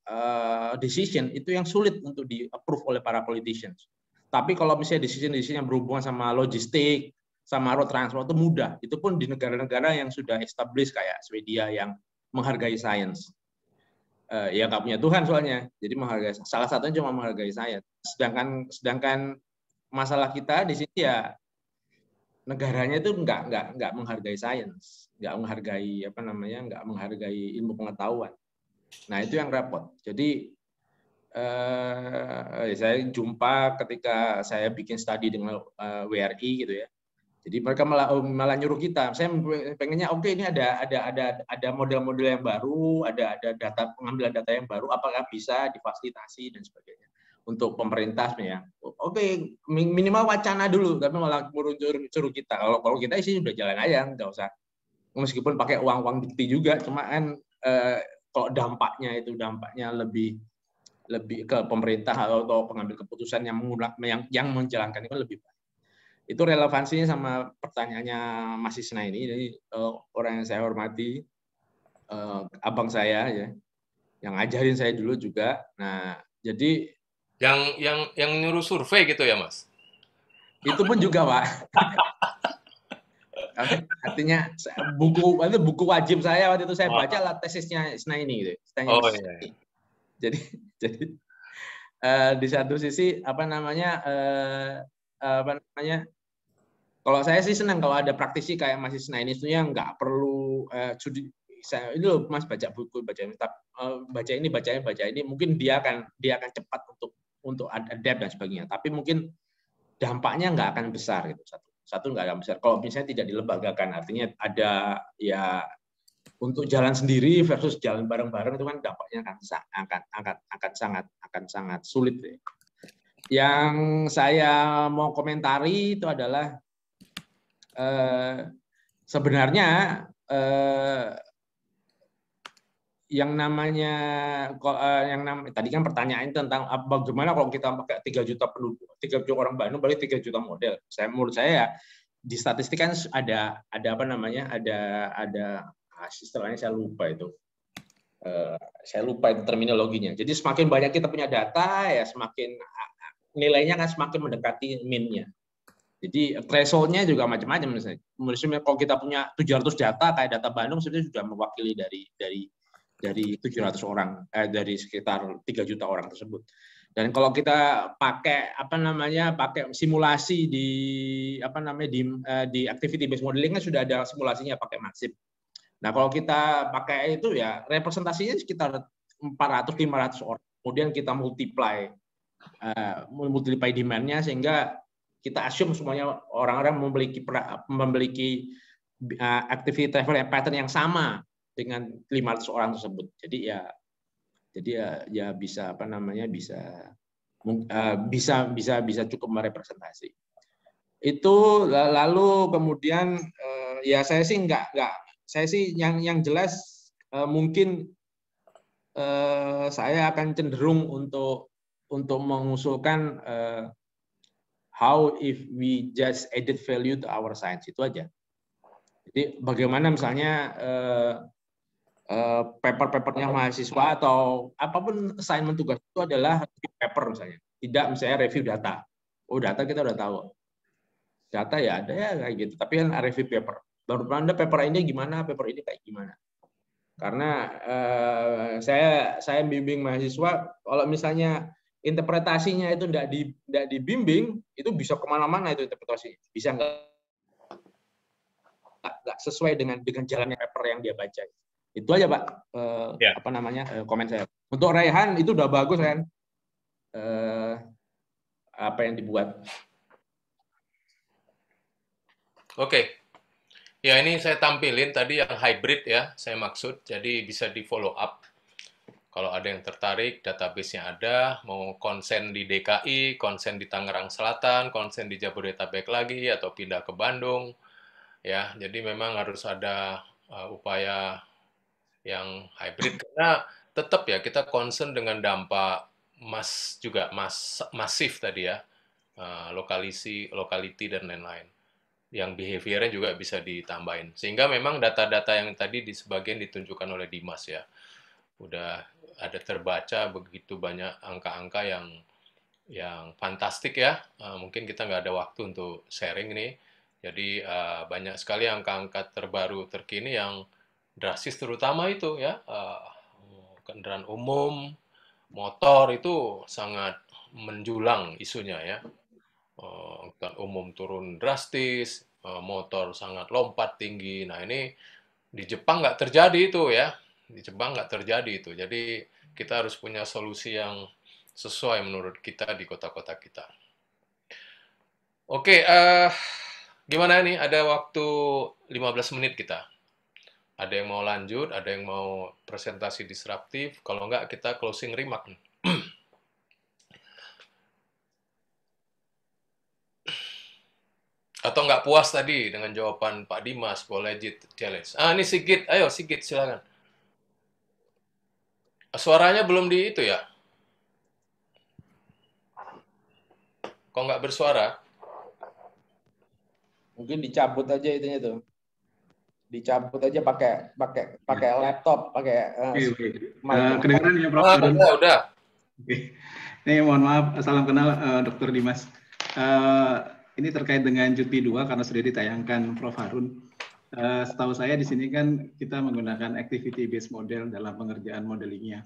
uh, decision itu yang sulit untuk di approve oleh para politicians. Tapi kalau misalnya decision-decision yang berhubungan sama logistik, sama road transport itu mudah. Itu pun di negara-negara yang sudah established kayak Swedia yang menghargai sains. Uh, eh, ya nggak punya Tuhan soalnya. Jadi menghargai salah satunya cuma menghargai sains. Sedangkan sedangkan masalah kita di sini ya negaranya itu nggak nggak nggak menghargai sains nggak menghargai apa namanya nggak menghargai ilmu pengetahuan nah itu yang repot jadi eh, eh saya jumpa ketika saya bikin studi dengan eh, WRI gitu ya jadi mereka malah, oh, malah nyuruh kita. Saya pengennya oke okay, ini ada ada ada ada model-model yang baru, ada ada data pengambilan data yang baru, apakah bisa difasilitasi dan sebagainya untuk pemerintah ya. Oke, okay, minimal wacana dulu, tapi malah suruh, kita. Kalau kalau kita sih sudah jalan aja, nggak usah meskipun pakai uang-uang bukti juga cuma kan eh, kalau dampaknya itu dampaknya lebih lebih ke pemerintah atau, pengambil keputusan yang menggunakan yang, yang menjalankan itu lebih baik. Itu relevansinya sama pertanyaannya Mas Isna ini. Jadi eh, orang yang saya hormati, eh, abang saya ya, yang ngajarin saya dulu juga. Nah, jadi yang yang yang nyuruh survei gitu ya, Mas? Itu pun juga, Pak. artinya buku itu buku wajib saya waktu itu saya baca lah tesisnya Isna ini gitu. oh, iya, iya. Jadi jadi uh, di satu sisi apa namanya uh, apa namanya kalau saya sih senang kalau ada praktisi kayak Mas Isna ini sebenarnya nggak perlu uh, saya ini loh Mas baca buku baca ini uh, baca ini baca ini baca ini mungkin dia akan dia akan cepat untuk untuk adapt dan sebagainya tapi mungkin dampaknya nggak akan besar gitu satu satu nggak akan besar. Kalau misalnya tidak dilembagakan, artinya ada ya untuk jalan sendiri versus jalan bareng-bareng itu kan dampaknya akan akan akan akan sangat akan sangat sulit. Ya. Yang saya mau komentari itu adalah eh, sebenarnya eh, yang namanya eh, yang nam, tadi kan pertanyaan tentang bagaimana kalau kita pakai 3 juta penduduk, 3 juta orang Bandung balik 3 juta model. Saya menurut saya ya, di statistik kan ada ada apa namanya? ada ada ah, istilahnya saya lupa itu. Eh, saya lupa itu terminologinya. Jadi semakin banyak kita punya data ya semakin ah, nilainya kan semakin mendekati minnya. Jadi thresholdnya juga macam-macam misalnya. Misalnya kalau kita punya 700 data kayak data Bandung sebenarnya sudah mewakili dari dari dari 700 orang eh, dari sekitar 3 juta orang tersebut. Dan kalau kita pakai apa namanya pakai simulasi di apa namanya di eh, di activity based modeling kan sudah ada simulasinya pakai maksim. Nah, kalau kita pakai itu ya representasinya sekitar 400 500 orang. Kemudian kita multiply eh, multiply demand-nya sehingga kita assume semuanya orang-orang memiliki memiliki eh, activity travel pattern yang sama dengan 500 orang tersebut. Jadi ya jadi ya, ya bisa apa namanya bisa eh, bisa bisa bisa cukup merepresentasi. Itu lalu kemudian eh, ya saya sih enggak enggak saya sih yang yang jelas eh, mungkin saya akan cenderung untuk untuk mengusulkan uh, how if we just added value to our science itu aja. Jadi bagaimana misalnya eh, Eh, paper-papernya mahasiswa atau apapun assignment tugas itu adalah paper misalnya. Tidak misalnya review data. Oh, data kita udah tahu. Data ya ada ya kayak gitu, tapi kan review paper. Baru Anda paper ini gimana, paper ini kayak gimana. Karena eh, saya saya bimbing mahasiswa kalau misalnya interpretasinya itu tidak di, tidak dibimbing itu bisa kemana-mana itu interpretasi bisa nggak sesuai dengan dengan jalannya paper yang dia baca. Itu aja Pak, yeah. Ya. apa namanya eh, komen saya. Untuk Raihan itu udah bagus kan? apa yang dibuat? Oke, okay. ya ini saya tampilin tadi yang hybrid ya, saya maksud. Jadi bisa di follow up. Kalau ada yang tertarik, database-nya ada, mau konsen di DKI, konsen di Tangerang Selatan, konsen di Jabodetabek lagi, atau pindah ke Bandung, ya jadi memang harus ada uh, upaya yang hybrid karena tetap ya kita concern dengan dampak mas juga mas masif tadi ya uh, lokalisi lokality dan lain-lain yang behaviornya juga bisa ditambahin sehingga memang data-data yang tadi di sebagian ditunjukkan oleh Dimas ya udah ada terbaca begitu banyak angka-angka yang yang fantastik ya uh, mungkin kita nggak ada waktu untuk sharing nih jadi uh, banyak sekali angka-angka terbaru terkini yang drastis terutama itu ya eh, kendaraan umum motor itu sangat menjulang isunya ya uh, kendaraan umum turun drastis eh, motor sangat lompat tinggi nah ini di Jepang nggak terjadi itu ya di Jepang nggak terjadi itu jadi kita harus punya solusi yang sesuai menurut kita di kota-kota kita oke uh, gimana ini ada waktu 15 menit kita ada yang mau lanjut, ada yang mau presentasi disruptif, kalau enggak kita closing remark. Atau enggak puas tadi dengan jawaban Pak Dimas, boleh jit challenge. Ah, ini Sigit, ayo Sigit silakan. Suaranya belum di itu ya? Kok enggak bersuara? Mungkin dicabut aja itunya tuh dicabut aja pakai pakai pakai iya. laptop pakai uh, okay, okay. Uh, ya Prof. Ah, udah, udah. Okay. Nih mohon maaf, salam kenal uh, dokter Dimas. Uh, ini terkait dengan cuti dua karena sudah ditayangkan Prof. Harun. Uh, setahu saya di sini kan kita menggunakan activity based model dalam pengerjaan modelingnya.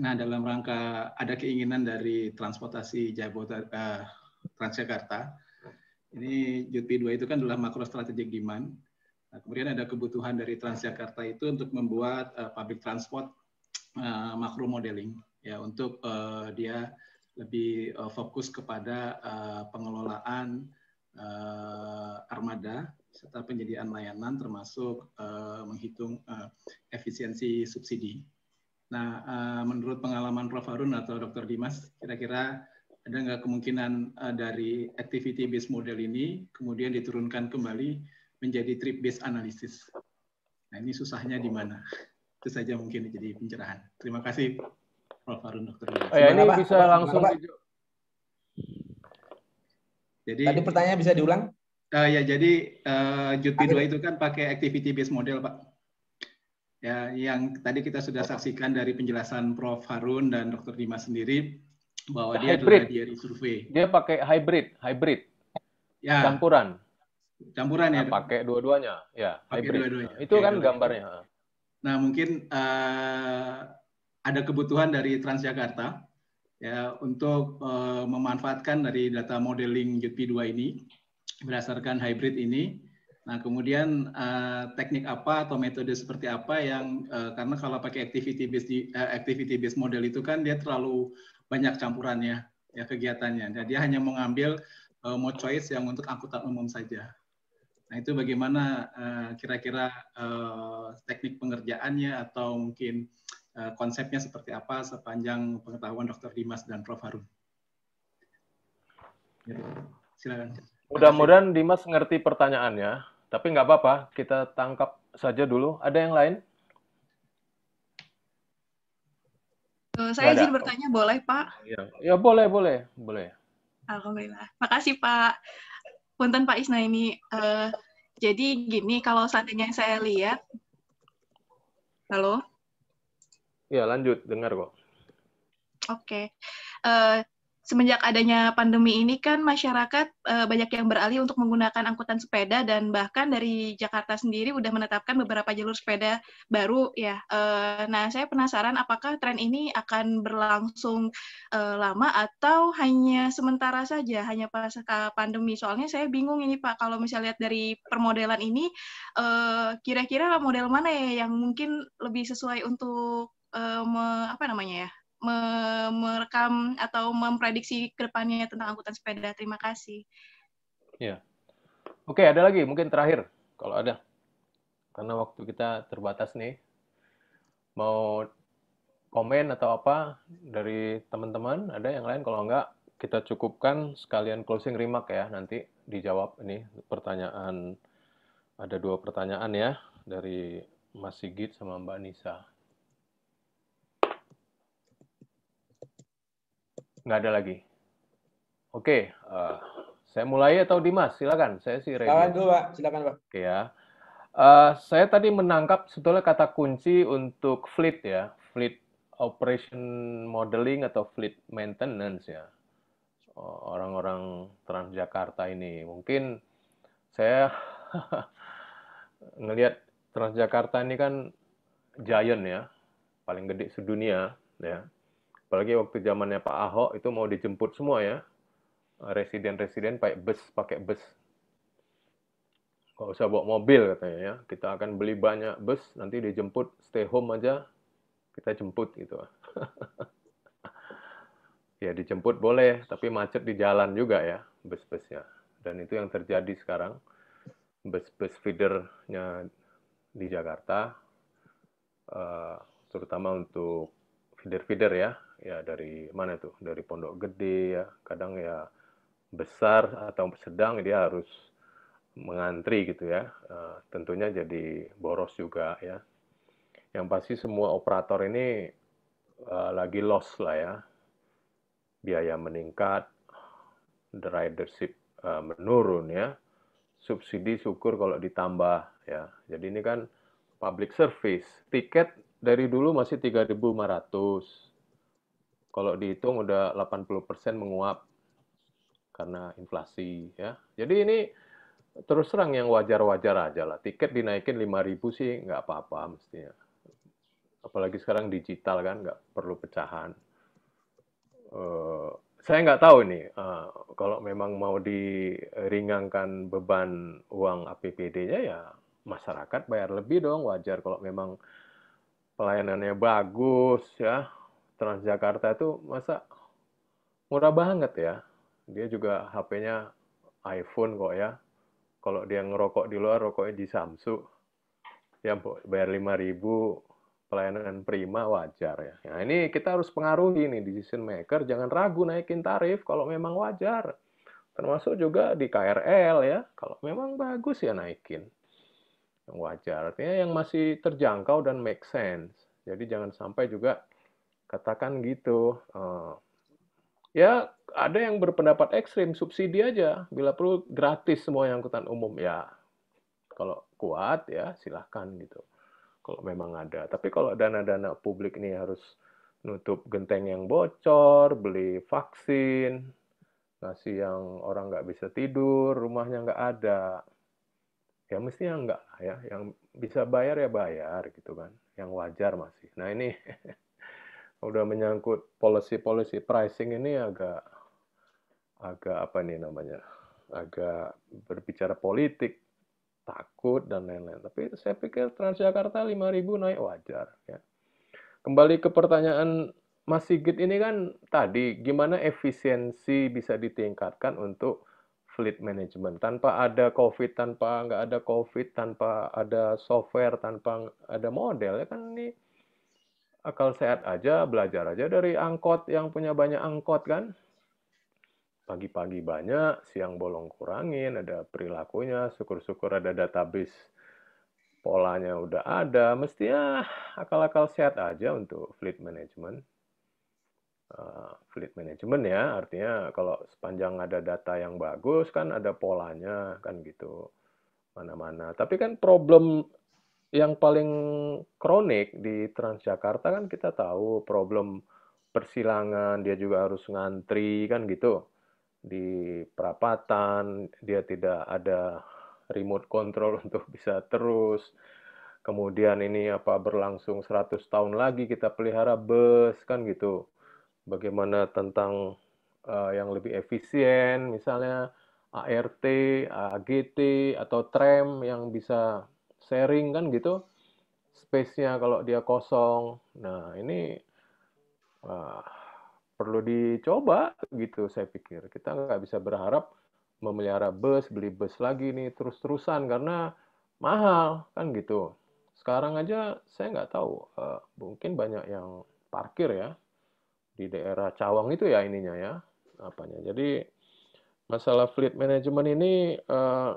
Nah, dalam rangka ada keinginan dari transportasi Jabodetabek uh, Transjakarta. Ini Juti 2 itu kan adalah makro strategik demand Nah, kemudian ada kebutuhan dari Transjakarta itu untuk membuat uh, public transport uh, makro modeling ya untuk uh, dia lebih uh, fokus kepada uh, pengelolaan uh, armada serta penyediaan layanan termasuk uh, menghitung uh, efisiensi subsidi. Nah, uh, menurut pengalaman Prof Harun atau Dr. Dimas, kira-kira ada nggak kemungkinan uh, dari activity based model ini kemudian diturunkan kembali menjadi trip based analysis. Nah, ini susahnya di mana? Itu saja mungkin jadi pencerahan. Terima kasih Prof Harun Dr. Oh, ya, ini apa? bisa langsung apa? Jadi Tadi pertanyaan bisa diulang? Uh, ya, jadi uh, eh, JUTP2 itu kan pakai activity based model, Pak. Ya, yang tadi kita sudah saksikan dari penjelasan Prof Harun dan Dr. Dimas sendiri bahwa dia hybrid. adalah diary survei. Dia pakai hybrid, hybrid. Ya. Campuran. Campuran nah, ya. Nah, pakai dua-duanya, ya. Pakai dua-duanya. Itu okay, kan dua gambarnya. Nah, mungkin uh, ada kebutuhan dari Transjakarta ya untuk uh, memanfaatkan dari data modeling JP2 ini berdasarkan hybrid ini. Nah, kemudian uh, teknik apa atau metode seperti apa yang uh, karena kalau pakai activity based uh, activity based model itu kan dia terlalu banyak campurannya ya kegiatannya. Jadi dia hanya mengambil uh, mode choice yang untuk angkutan umum saja. Nah itu bagaimana eh, kira-kira uh, uh, teknik pengerjaannya atau mungkin uh, konsepnya seperti apa sepanjang pengetahuan Dr. Dimas dan Prof. Harun. Ya, silakan. Mudah-mudahan Dimas ngerti pertanyaannya, tapi nggak apa-apa, kita tangkap saja dulu. Ada yang lain? Saya izin bertanya, boleh Pak? Ya, ya boleh, boleh, boleh. Alhamdulillah. Makasih Pak. Punten Pak Isna ini. Uh, jadi gini, kalau seandainya saya lihat, halo? Ya lanjut, dengar kok. Oke. Okay. Uh, eh, semenjak adanya pandemi ini kan masyarakat uh, banyak yang beralih untuk menggunakan angkutan sepeda dan bahkan dari Jakarta sendiri udah menetapkan beberapa jalur sepeda baru ya. Uh, nah, saya penasaran apakah tren ini akan berlangsung uh, lama atau hanya sementara saja, hanya pas pandemi. Soalnya saya bingung ini Pak kalau misalnya lihat dari permodelan ini kira-kira model mana ya yang mungkin lebih sesuai untuk me, apa namanya ya? me merekam atau memprediksi kedepannya tentang angkutan sepeda. Terima kasih. Ya, oke ada lagi mungkin terakhir kalau ada karena waktu kita terbatas nih. Mau komen atau apa dari teman-teman? Ada yang lain? Kalau enggak, kita cukupkan sekalian closing remark ya. Nanti dijawab ini pertanyaan. Ada dua pertanyaan ya dari Mas Sigit sama Mbak Nisa. Nggak ada lagi. Oke, uh, saya mulai atau Dimas? Silakan. Saya sih. Silakan dulu, Pak. Silakan, Pak. Oke ya. Uh, saya tadi menangkap sebetulnya kata kunci untuk fleet ya, fleet operation modeling atau fleet maintenance ya. Orang-orang Transjakarta ini mungkin saya ngelihat Transjakarta ini kan giant ya, paling gede sedunia ya apalagi waktu zamannya Pak Ahok itu mau dijemput semua ya residen-residen pakai bus pakai bus nggak usah bawa mobil katanya ya kita akan beli banyak bus nanti dijemput stay home aja kita jemput gitu ya dijemput boleh tapi macet di jalan juga ya bus-busnya dan itu yang terjadi sekarang bus-bus feedernya di Jakarta uh, terutama untuk feeder-feeder ya ya dari mana tuh dari pondok gede ya kadang ya besar atau sedang dia harus mengantri gitu ya uh, tentunya jadi boros juga ya yang pasti semua operator ini uh, lagi loss lah ya biaya meningkat the ridership uh, menurun ya subsidi syukur kalau ditambah ya jadi ini kan public service tiket dari dulu masih 3.500 kalau dihitung udah 80% menguap karena inflasi ya. Jadi ini terus terang yang wajar-wajar aja lah. Tiket dinaikin 5.000 sih nggak apa-apa mestinya. Apalagi sekarang digital kan nggak perlu pecahan. Uh, saya nggak tahu ini uh, kalau memang mau diringankan beban uang APBD-nya ya masyarakat bayar lebih dong wajar kalau memang pelayanannya bagus ya Transjakarta itu masa murah banget ya. Dia juga HP-nya iPhone kok ya. Kalau dia ngerokok di luar, rokoknya di Samsung. Ya bayar ribu pelayanan prima wajar ya. Nah ini kita harus pengaruhi nih decision maker. Jangan ragu naikin tarif kalau memang wajar. Termasuk juga di KRL ya. Kalau memang bagus ya naikin. Yang wajar. Artinya yang masih terjangkau dan make sense. Jadi jangan sampai juga Katakan gitu. Uh, ya ada yang berpendapat ekstrim, subsidi aja. Bila perlu gratis semua yang angkutan umum. Ya kalau kuat ya silahkan gitu. Kalau memang ada. Tapi kalau dana-dana publik ini harus nutup genteng yang bocor, beli vaksin, ngasih yang orang nggak bisa tidur, rumahnya nggak ada. Ya mesti mestinya nggak ya, yang bisa bayar ya bayar gitu kan, yang wajar masih. Nah ini udah menyangkut policy-policy pricing ini agak agak apa nih namanya agak berbicara politik takut dan lain-lain tapi saya pikir Transjakarta 5000 naik wajar ya kembali ke pertanyaan Mas Sigit ini kan tadi gimana efisiensi bisa ditingkatkan untuk fleet management tanpa ada covid tanpa nggak ada covid tanpa ada software tanpa ada model ya kan ini akal sehat aja, belajar aja dari angkot yang punya banyak angkot kan. Pagi-pagi banyak, siang bolong kurangin, ada perilakunya, syukur-syukur ada database polanya udah ada, mestinya akal-akal sehat aja untuk fleet management. Uh, fleet management ya, artinya kalau sepanjang ada data yang bagus kan ada polanya kan gitu mana-mana. Tapi kan problem yang paling kronik di Transjakarta kan kita tahu problem persilangan, dia juga harus ngantri kan gitu. Di perapatan dia tidak ada remote control untuk bisa terus. Kemudian ini apa berlangsung 100 tahun lagi kita pelihara bus kan gitu. Bagaimana tentang uh, yang lebih efisien misalnya ART, AGT atau tram yang bisa sharing kan gitu space-nya kalau dia kosong nah ini uh, perlu dicoba gitu saya pikir kita nggak bisa berharap memelihara bus beli bus lagi nih terus-terusan karena mahal kan gitu sekarang aja saya nggak tahu uh, mungkin banyak yang parkir ya di daerah Cawang itu ya ininya ya apanya jadi masalah fleet management ini uh,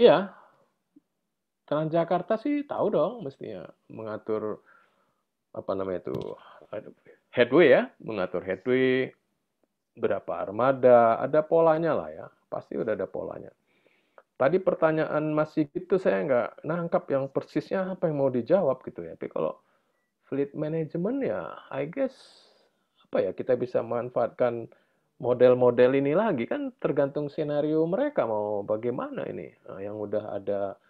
ya Transjakarta sih tahu dong mestinya mengatur apa namanya itu headway ya, mengatur headway berapa armada, ada polanya lah ya, pasti udah ada polanya. Tadi pertanyaan masih gitu saya nggak nangkap yang persisnya apa yang mau dijawab gitu ya. Tapi kalau fleet management ya, I guess apa ya kita bisa memanfaatkan model-model ini lagi kan tergantung skenario mereka mau bagaimana ini nah, yang udah ada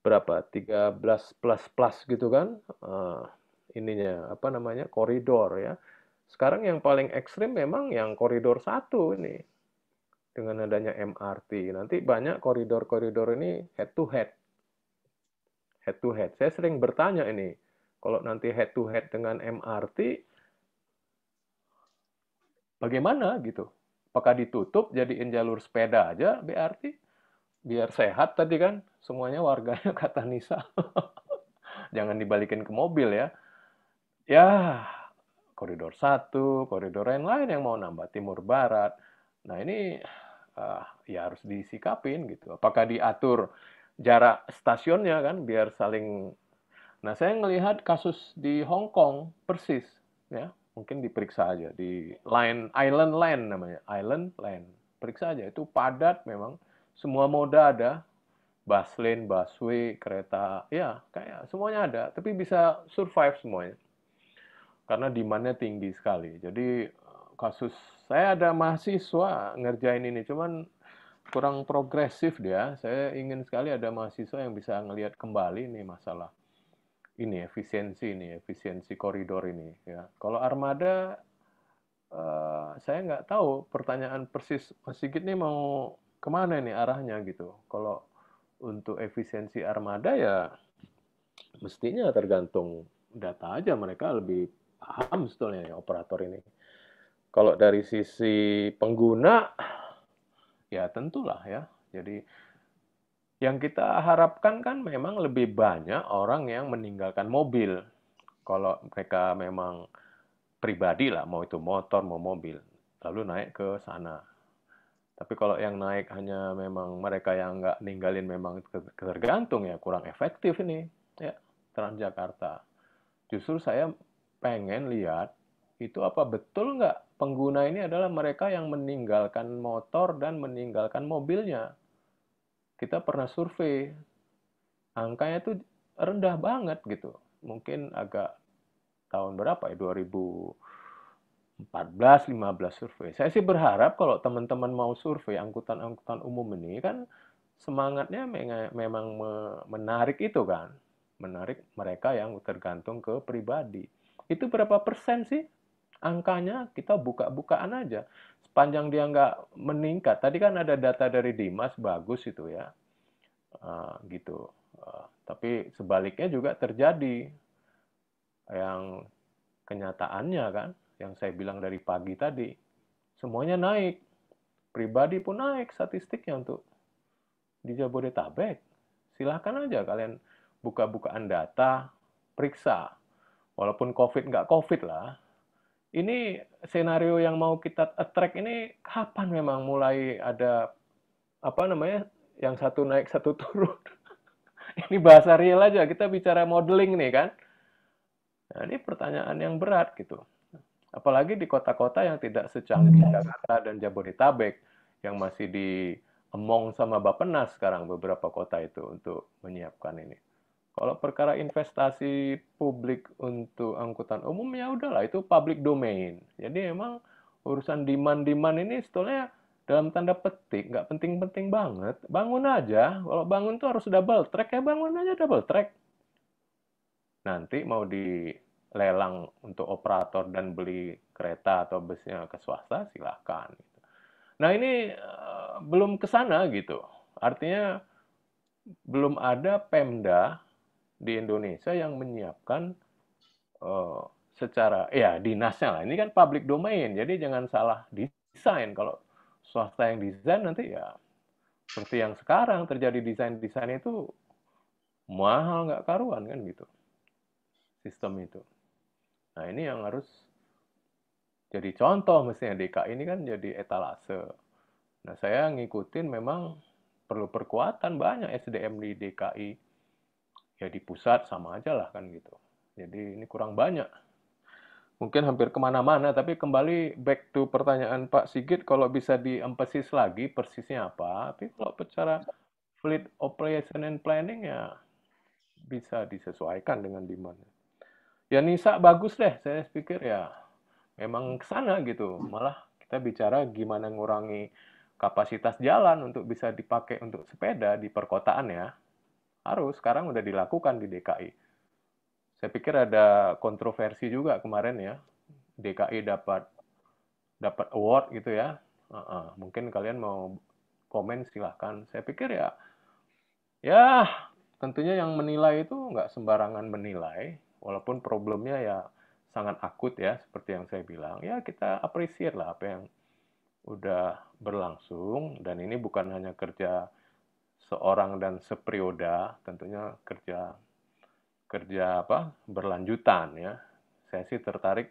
berapa 13 plus plus gitu kan uh, ininya apa namanya koridor ya sekarang yang paling ekstrim memang yang koridor satu ini dengan adanya MRT nanti banyak koridor-koridor ini head to head head to head saya sering bertanya ini kalau nanti head to head dengan MRT bagaimana gitu apakah ditutup jadiin jalur sepeda aja BRT biar sehat tadi kan semuanya warganya kata Nisa. Jangan dibalikin ke mobil ya. Ya, koridor satu, koridor yang lain yang mau nambah timur barat. Nah ini uh, ya harus disikapin gitu. Apakah diatur jarak stasiunnya kan biar saling. Nah saya melihat kasus di Hong Kong persis ya mungkin diperiksa aja di line island line namanya island line periksa aja itu padat memang semua moda ada lane, busway, kereta, ya kayak semuanya ada, tapi bisa survive semuanya. Karena demandnya tinggi sekali. Jadi eh, kasus saya ada mahasiswa ngerjain ini, cuman kurang progresif dia. Saya ingin sekali ada mahasiswa yang bisa ngelihat kembali nih masalah ini efisiensi ini, efisiensi koridor ini. Ya. Kalau armada, uh, saya nggak tahu pertanyaan persis Mas Sigit nih mau kemana nih arahnya gitu. Kalau untuk efisiensi armada ya mestinya tergantung data aja mereka lebih paham sebetulnya ya operator ini. Kalau dari sisi pengguna ya tentulah ya. Jadi yang kita harapkan kan memang lebih banyak orang yang meninggalkan mobil. Kalau mereka memang pribadi lah, mau itu motor, mau mobil, lalu naik ke sana. Tapi kalau yang naik hanya memang mereka yang nggak ninggalin memang tergantung ya kurang efektif ini ya Transjakarta. Justru saya pengen lihat itu apa betul nggak pengguna ini adalah mereka yang meninggalkan motor dan meninggalkan mobilnya. Kita pernah survei angkanya itu rendah banget gitu. Mungkin agak tahun berapa ya 2000 14, 15 survei. Saya sih berharap kalau teman-teman mau survei angkutan-angkutan umum ini kan semangatnya memang menarik itu kan. Menarik mereka yang tergantung ke pribadi. Itu berapa persen sih? Angkanya kita buka-bukaan aja. Sepanjang dia nggak meningkat. Tadi kan ada data dari Dimas, bagus itu ya. Uh, gitu. Uh, tapi sebaliknya juga terjadi. Yang kenyataannya kan yang saya bilang dari pagi tadi, semuanya naik. Pribadi pun naik statistiknya untuk di Jabodetabek. Silahkan aja kalian buka-bukaan data, periksa. Walaupun COVID nggak COVID lah, ini senario yang mau kita attract ini kapan memang mulai ada apa namanya yang satu naik satu turun ini bahasa real aja kita bicara modeling nih kan nah, ini pertanyaan yang berat gitu apalagi di kota-kota yang tidak secanggih Jakarta dan Jabodetabek yang masih di emong sama Bapenas sekarang beberapa kota itu untuk menyiapkan ini. Kalau perkara investasi publik untuk angkutan umum ya udahlah itu public domain. Jadi emang urusan demand-demand ini sebetulnya dalam tanda petik nggak penting-penting banget. Bangun aja. Kalau bangun tuh harus double track ya bangun aja double track. Nanti mau di lelang untuk operator dan beli kereta atau busnya ke swasta, silahkan. Gitu. Nah ini eh, belum ke sana gitu. Artinya belum ada Pemda di Indonesia yang menyiapkan uh, secara ya dinasnya lah. Ini kan public domain, jadi jangan salah desain. Kalau swasta yang desain nanti ya seperti yang sekarang terjadi desain-desain itu mahal nggak karuan kan gitu sistem itu. Nah, ini yang harus jadi contoh mestinya DKI ini kan jadi etalase. Nah, saya ngikutin memang perlu perkuatan banyak SDM di DKI. Ya di pusat sama aja lah kan gitu. Jadi ini kurang banyak. Mungkin hampir kemana-mana, tapi kembali back to pertanyaan Pak Sigit, kalau bisa diempesis lagi persisnya apa, tapi kalau bicara fleet operation and planning ya bisa disesuaikan dengan demand ya Nisa bagus deh saya pikir ya memang ke sana gitu malah kita bicara gimana ngurangi kapasitas jalan untuk bisa dipakai untuk sepeda di perkotaan ya harus sekarang udah dilakukan di DKI saya pikir ada kontroversi juga kemarin ya DKI dapat dapat award gitu ya uh -uh. mungkin kalian mau komen silahkan saya pikir ya ya tentunya yang menilai itu nggak sembarangan menilai Walaupun problemnya ya sangat akut ya, seperti yang saya bilang, ya kita apresir lah apa yang udah berlangsung dan ini bukan hanya kerja seorang dan seperioda, tentunya kerja kerja apa berlanjutan ya. Saya sih tertarik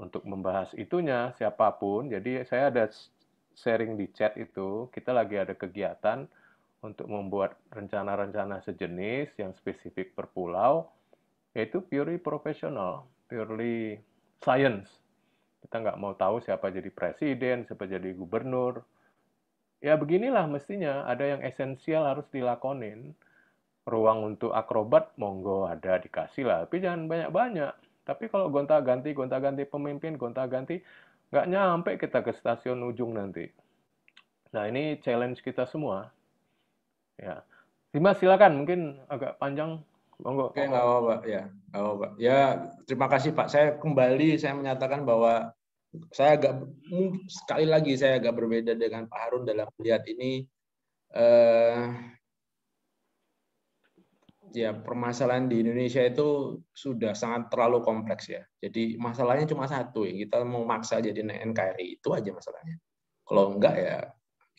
untuk membahas itunya siapapun. Jadi saya ada sharing di chat itu, kita lagi ada kegiatan untuk membuat rencana-rencana sejenis yang spesifik per pulau yaitu purely profesional, purely science. Kita nggak mau tahu siapa jadi presiden, siapa jadi gubernur. Ya beginilah mestinya, ada yang esensial harus dilakonin. Ruang untuk akrobat, monggo ada, dikasih lah. Tapi jangan banyak-banyak. Tapi kalau gonta-ganti, gonta-ganti pemimpin, gonta-ganti, nggak nyampe kita ke stasiun ujung nanti. Nah ini challenge kita semua. Ya, Dimas silakan, mungkin agak panjang Monggo. Oke, nggak apa-apa. Ya, nggak apa-apa. Ya, terima kasih Pak. Saya kembali saya menyatakan bahwa saya agak sekali lagi saya agak berbeda dengan Pak Harun dalam melihat ini eh, ya permasalahan di Indonesia itu sudah sangat terlalu kompleks ya. Jadi masalahnya cuma satu ya, kita mau maksa jadi NKRI itu aja masalahnya. Kalau enggak ya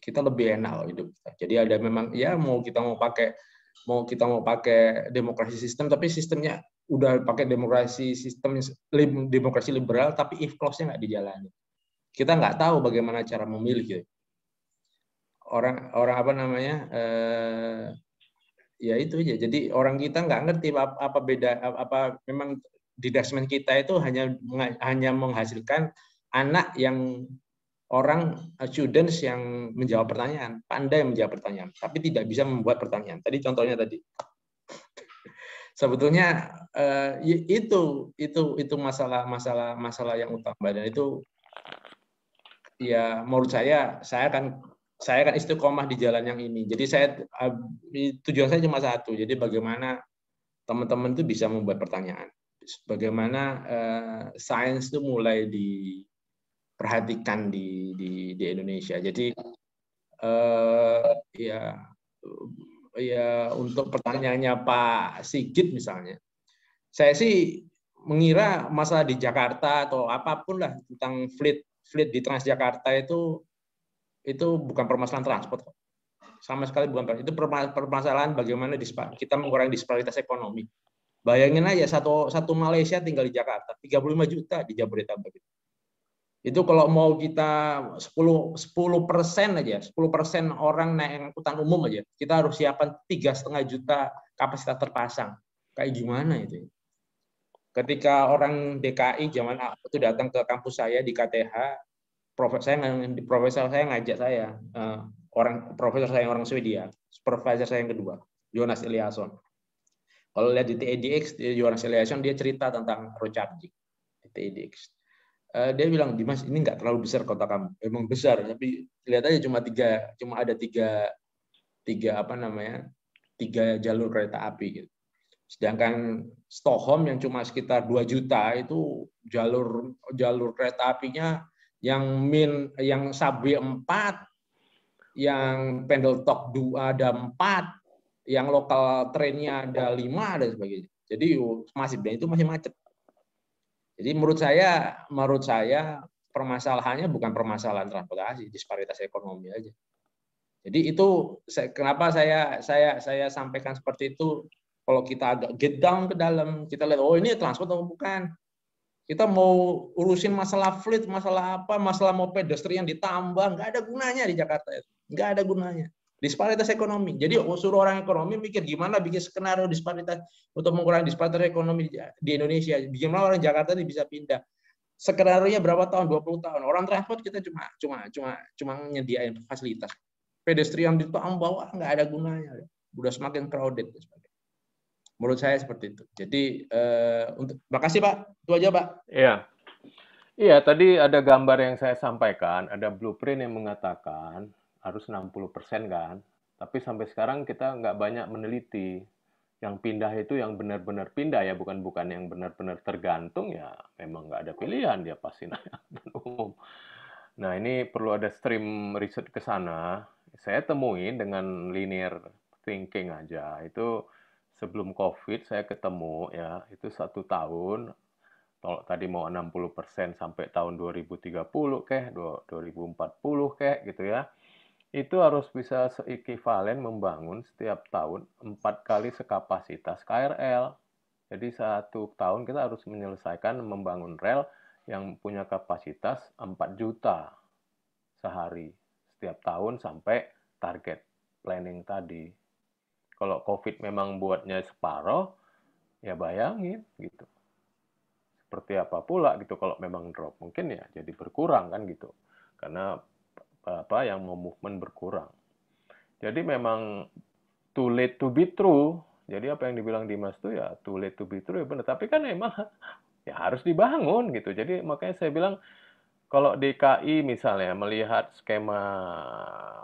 kita lebih enak loh hidup Jadi ada memang ya mau kita mau pakai mau kita mau pakai demokrasi sistem tapi sistemnya udah pakai demokrasi sistem demokrasi liberal tapi if clause-nya nggak dijalani kita nggak tahu bagaimana cara memilih gitu. orang orang apa namanya eh, ya itu aja jadi orang kita nggak ngerti apa, apa beda apa, apa memang di dasmen kita itu hanya hanya menghasilkan anak yang orang uh, students yang menjawab pertanyaan, pandai menjawab pertanyaan, tapi tidak bisa membuat pertanyaan. Tadi contohnya tadi. Sebetulnya uh, itu itu itu masalah masalah masalah yang utama dan itu ya menurut saya saya akan saya akan istiqomah di jalan yang ini. Jadi saya uh, tujuan saya cuma satu. Jadi bagaimana teman-teman itu bisa membuat pertanyaan. Bagaimana uh, sains itu mulai di perhatikan di di, di Indonesia. Jadi uh, ya ya untuk pertanyaannya Pak Sigit misalnya, saya sih mengira masalah di Jakarta atau apapun lah tentang fleet fleet di Transjakarta itu itu bukan permasalahan transport sama sekali bukan itu permasalahan bagaimana kita mengurangi disparitas ekonomi. Bayangin aja satu satu Malaysia tinggal di Jakarta, 35 juta di Jabodetabek. Itu kalau mau kita 10 10 persen aja, 10 persen orang naik angkutan umum aja, kita harus siapkan tiga setengah juta kapasitas terpasang. Kayak gimana itu? Ketika orang DKI zaman itu datang ke kampus saya di KTH, profesor saya profesor saya ngajak saya uh, orang profesor saya orang Swedia, supervisor saya yang kedua, Jonas Eliasson. Kalau lihat di TEDx, Jonas Eliasson dia cerita tentang Rocharging, TEDx Eh, dia bilang Dimas ini nggak terlalu besar kota kamu emang besar tapi lihat aja cuma tiga cuma ada tiga tiga apa namanya tiga jalur kereta api gitu sedangkan Stockholm yang cuma sekitar 2 juta itu jalur jalur kereta apinya yang min yang sabi empat yang pendel tok dua ada empat yang lokal trennya ada lima dan sebagainya jadi masih itu masih macet jadi menurut saya, menurut saya permasalahannya bukan permasalahan transportasi, disparitas ekonomi aja. Jadi itu kenapa saya saya saya sampaikan seperti itu. Kalau kita agak get down ke dalam, kita lihat oh ini transport atau bukan. Kita mau urusin masalah fleet, masalah apa, masalah mau pedestrian ditambah, nggak ada gunanya di Jakarta itu, nggak ada gunanya disparitas ekonomi. Jadi hmm. suruh orang ekonomi mikir gimana bikin skenario disparitas untuk mengurangi disparitas ekonomi di Indonesia. Bagaimana orang Jakarta ini bisa pindah. Skenario-nya berapa tahun? 20 tahun. Orang transport kita cuma cuma cuma cuma nyediain fasilitas. Pedestrian di tang bawah nggak ada gunanya. Udah semakin crowded Menurut saya seperti itu. Jadi eh, untuk makasih Pak. Itu aja Pak. Iya. Iya, tadi ada gambar yang saya sampaikan, ada blueprint yang mengatakan harus 60% kan. Tapi sampai sekarang kita nggak banyak meneliti. Yang pindah itu yang benar-benar pindah ya, bukan bukan yang benar-benar tergantung ya. Memang nggak ada pilihan dia pasti naik umum. Nah ini perlu ada stream riset ke sana. Saya temuin dengan linear thinking aja itu sebelum COVID saya ketemu ya itu satu tahun kalau tadi mau 60% sampai tahun 2030 keh 2040 keh gitu ya itu harus bisa seikivalen membangun setiap tahun empat kali sekapasitas KRL. Jadi satu tahun kita harus menyelesaikan membangun rel yang punya kapasitas 4 juta sehari setiap tahun sampai target planning tadi. Kalau COVID memang buatnya separoh, ya bayangin gitu. Seperti apa pula gitu kalau memang drop mungkin ya jadi berkurang kan gitu. Karena apa yang mau movement berkurang. Jadi memang too late to be true. Jadi apa yang dibilang Dimas tuh ya too late to be true ya benar. Tapi kan emang ya harus dibangun gitu. Jadi makanya saya bilang kalau DKI misalnya melihat skema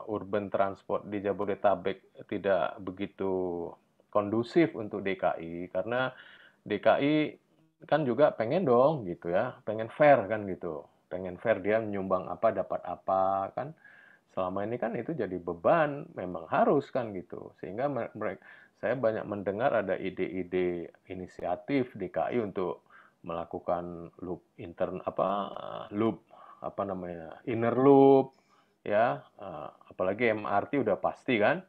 urban transport di Jabodetabek tidak begitu kondusif untuk DKI karena DKI kan juga pengen dong gitu ya, pengen fair kan gitu pengen fair dia menyumbang apa dapat apa kan selama ini kan itu jadi beban memang harus kan gitu sehingga mereka saya banyak mendengar ada ide-ide inisiatif DKI untuk melakukan loop intern apa loop apa namanya inner loop ya eh, apalagi MRT udah pasti kan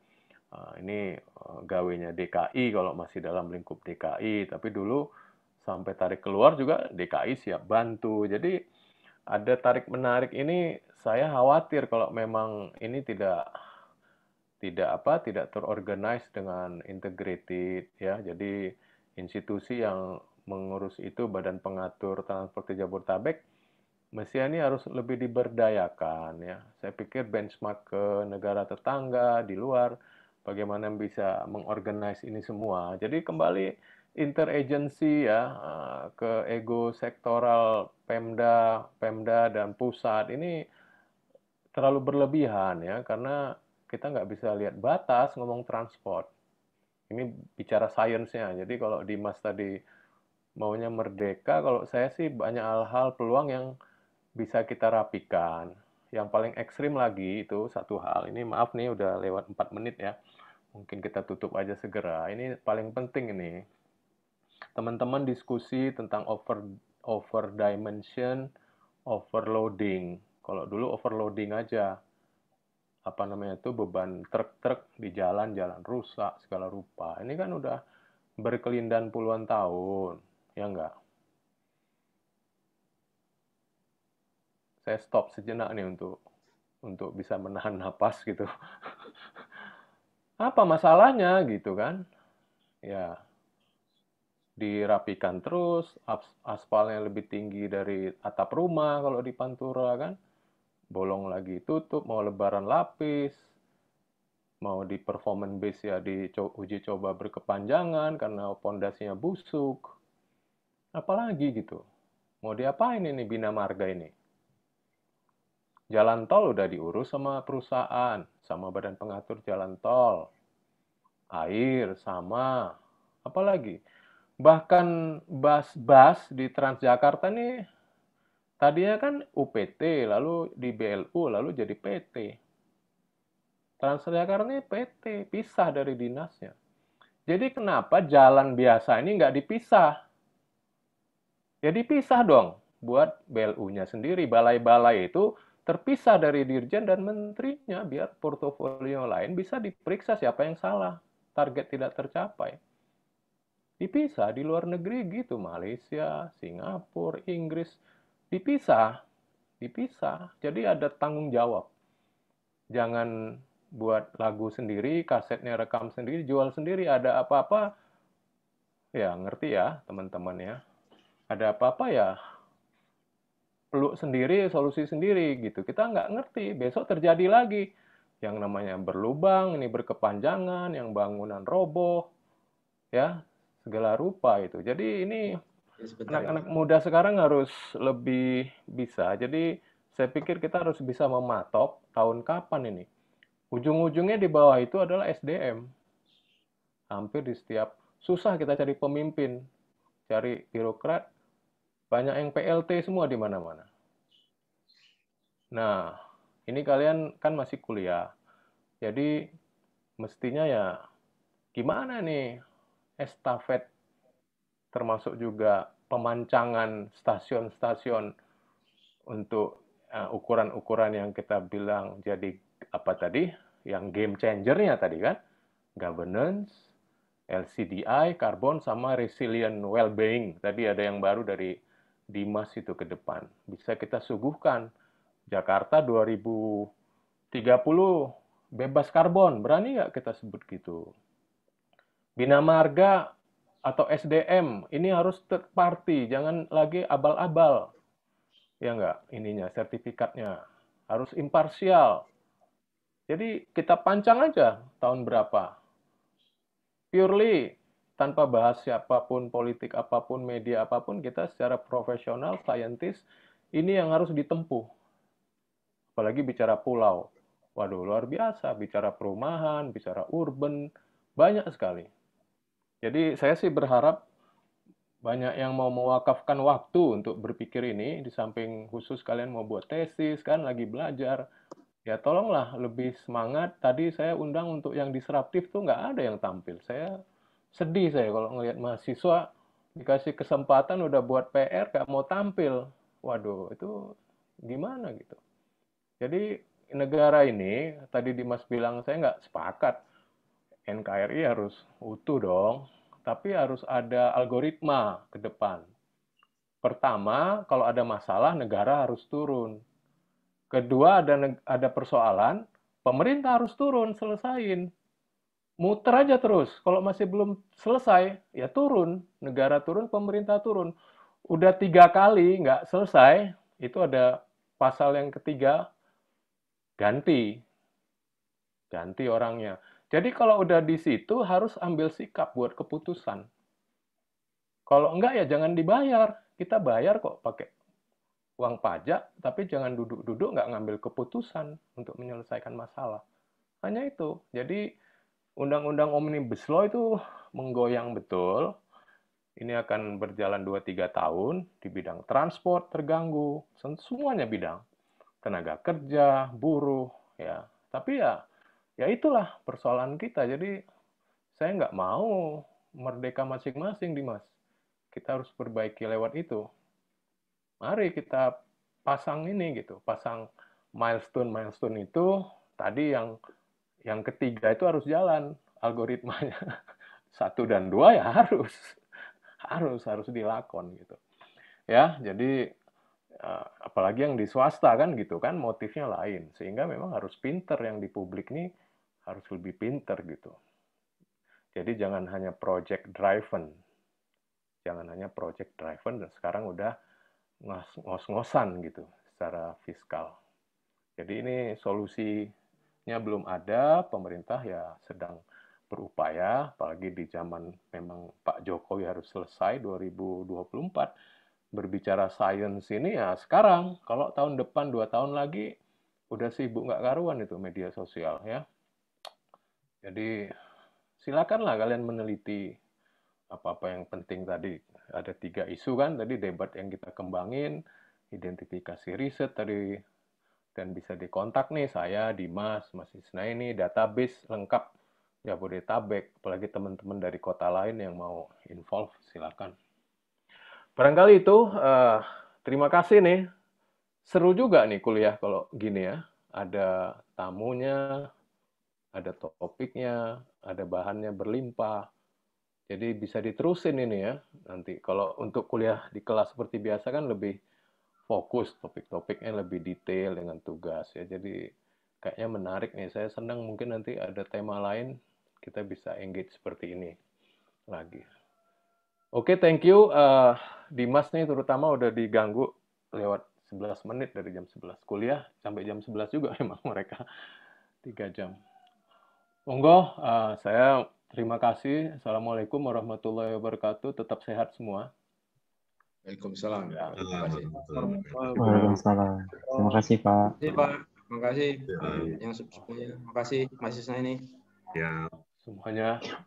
eh, ini eh, gawenya DKI kalau masih dalam lingkup DKI tapi dulu sampai tarik keluar juga DKI siap bantu jadi ada tarik menarik ini saya khawatir kalau memang ini tidak tidak apa tidak terorganize dengan integrated ya jadi institusi yang mengurus itu badan pengatur transportasi Jabodetabek mestinya ini harus lebih diberdayakan ya saya pikir benchmark ke negara tetangga di luar bagaimana bisa mengorganize ini semua jadi kembali interagency ya eh, ke ego sektoral Pemda, Pemda dan pusat ini terlalu berlebihan ya karena kita nggak bisa lihat batas ngomong transport. Ini bicara sainsnya. Jadi kalau Dimas tadi maunya merdeka, kalau saya sih banyak hal-hal peluang yang bisa kita rapikan. Yang paling ekstrim lagi itu satu hal. Ini maaf nih udah lewat empat menit ya. Mungkin kita tutup aja segera. Ini paling penting ini teman-teman diskusi tentang over over dimension, overloading. Kalau dulu overloading aja apa namanya itu beban truk-truk di jalan jalan rusak segala rupa. Ini kan udah berkelindan puluhan tahun, ya enggak? Saya stop sejenak nih untuk untuk bisa menahan napas gitu. apa masalahnya gitu kan? Ya, dirapikan terus, aspalnya lebih tinggi dari atap rumah kalau di Pantura kan. Bolong lagi tutup, mau lebaran lapis, mau di performance base ya di uji coba berkepanjangan karena pondasinya busuk. Apalagi gitu. Mau diapain ini bina marga ini? Jalan tol udah diurus sama perusahaan, sama badan pengatur jalan tol. Air sama. Apalagi bahkan bas-bas di Transjakarta nih tadinya kan UPT lalu di BLU lalu jadi PT Transjakarta ini PT pisah dari dinasnya jadi kenapa jalan biasa ini nggak dipisah jadi ya pisah dong buat BLU-nya sendiri balai-balai itu terpisah dari dirjen dan menterinya biar portofolio lain bisa diperiksa siapa yang salah target tidak tercapai dipisah di luar negeri gitu Malaysia Singapura Inggris dipisah dipisah jadi ada tanggung jawab jangan buat lagu sendiri kasetnya rekam sendiri jual sendiri ada apa-apa ya ngerti ya teman-teman ya ada apa-apa ya peluk sendiri solusi sendiri gitu kita nggak ngerti besok terjadi lagi yang namanya berlubang, ini berkepanjangan, yang bangunan roboh, ya segala rupa itu. Jadi ini ya, ya. anak-anak ya, muda sekarang harus lebih bisa. Jadi saya pikir kita harus bisa mematok tahun kapan ini. Ujung-ujungnya di bawah itu adalah SDM. Hampir di setiap susah kita cari pemimpin, cari birokrat, banyak yang PLT semua di mana-mana. Nah, ini kalian kan masih kuliah. Jadi mestinya ya gimana nih estafet termasuk juga pemancangan stasiun-stasiun untuk eh, ukuran-ukuran uh, yang kita bilang jadi apa tadi yang game changernya tadi kan governance LCDI karbon sama resilient well-being tadi ada yang baru dari Dimas itu ke depan bisa kita suguhkan Jakarta 2030 bebas karbon berani nggak kita sebut gitu Bina marga atau SDM ini harus third party, jangan lagi abal-abal. Ya enggak, ininya sertifikatnya harus imparsial. Jadi kita pancang aja tahun berapa. Purely tanpa bahas siapapun, politik apapun, media apapun, kita secara profesional, saintis, ini yang harus ditempuh. Apalagi bicara pulau. Waduh, luar biasa. Bicara perumahan, bicara urban, banyak sekali. Jadi saya sih berharap banyak yang mau mewakafkan waktu untuk berpikir ini di samping khusus kalian mau buat tesis kan lagi belajar ya tolonglah lebih semangat tadi saya undang untuk yang disruptif tuh nggak ada yang tampil saya sedih saya kalau ngelihat mahasiswa dikasih kesempatan udah buat PR nggak mau tampil waduh itu gimana gitu jadi negara ini tadi Dimas bilang saya nggak sepakat NKRI harus utuh dong, tapi harus ada algoritma ke depan. Pertama, kalau ada masalah negara harus turun. Kedua, ada ada persoalan, pemerintah harus turun selesain. Muter aja terus. Kalau masih belum selesai, ya turun. Negara turun, pemerintah turun. Udah tiga kali nggak selesai, itu ada pasal yang ketiga, ganti. Ganti orangnya jadi kalau udah di situ harus ambil sikap buat keputusan. Kalau enggak ya jangan dibayar. Kita bayar kok pakai uang pajak, tapi jangan duduk-duduk nggak ngambil keputusan untuk menyelesaikan masalah. Hanya itu. Jadi undang-undang Omnibus Law itu menggoyang betul. Ini akan berjalan 2-3 tahun di bidang transport terganggu, semuanya bidang. Tenaga kerja, buruh, ya. Tapi ya ya itulah persoalan kita. Jadi saya nggak mau merdeka masing-masing, Dimas. Kita harus perbaiki lewat itu. Mari kita pasang ini gitu, pasang milestone-milestone itu tadi yang yang ketiga itu harus jalan algoritmanya satu dan dua ya harus harus harus dilakon gitu ya jadi eh, apalagi yang di swasta kan gitu kan motifnya lain sehingga memang harus pinter yang di publik nih harus lebih pinter gitu. Jadi jangan hanya project driven. Jangan hanya project driven dan sekarang udah ngos-ngosan gitu secara fiskal. Jadi ini solusinya belum ada, pemerintah ya sedang berupaya, apalagi di zaman memang Pak Jokowi harus selesai 2024, berbicara sains ini ya sekarang, kalau tahun depan, dua tahun lagi, udah sibuk nggak karuan itu media sosial ya. Jadi silakanlah kalian meneliti apa-apa yang penting tadi. Ada tiga isu kan tadi debat yang kita kembangin, identifikasi riset tadi, dan bisa dikontak nih saya, Dimas, Mas Isna ini, database lengkap ya Jabodetabek, apalagi teman-teman dari kota lain yang mau involve, silakan. Barangkali itu, uh, terima kasih nih. Seru juga nih kuliah kalau gini ya. Ada tamunya, ada topiknya, ada bahannya berlimpah. Jadi bisa diterusin ini ya nanti. Kalau untuk kuliah di kelas seperti biasa kan lebih fokus topik-topiknya lebih detail dengan tugas ya. Jadi kayaknya menarik nih. Saya senang mungkin nanti ada tema lain kita bisa engage seperti ini lagi. Oke, okay, thank you uh, Dimas nih terutama udah diganggu lewat 11 menit dari jam 11 kuliah sampai jam 11 juga emang mereka 3 jam. Monggo, uh, saya terima kasih. Assalamualaikum warahmatullahi wabarakatuh. Tetap sehat semua. Waalaikumsalam. Ya, terima kasih. Waalaikumsalam. Terima kasih Pak. Terima kasih Pak. Terima kasih ya. yang sebelumnya. Terima kasih Mas ini. Ya. Semuanya.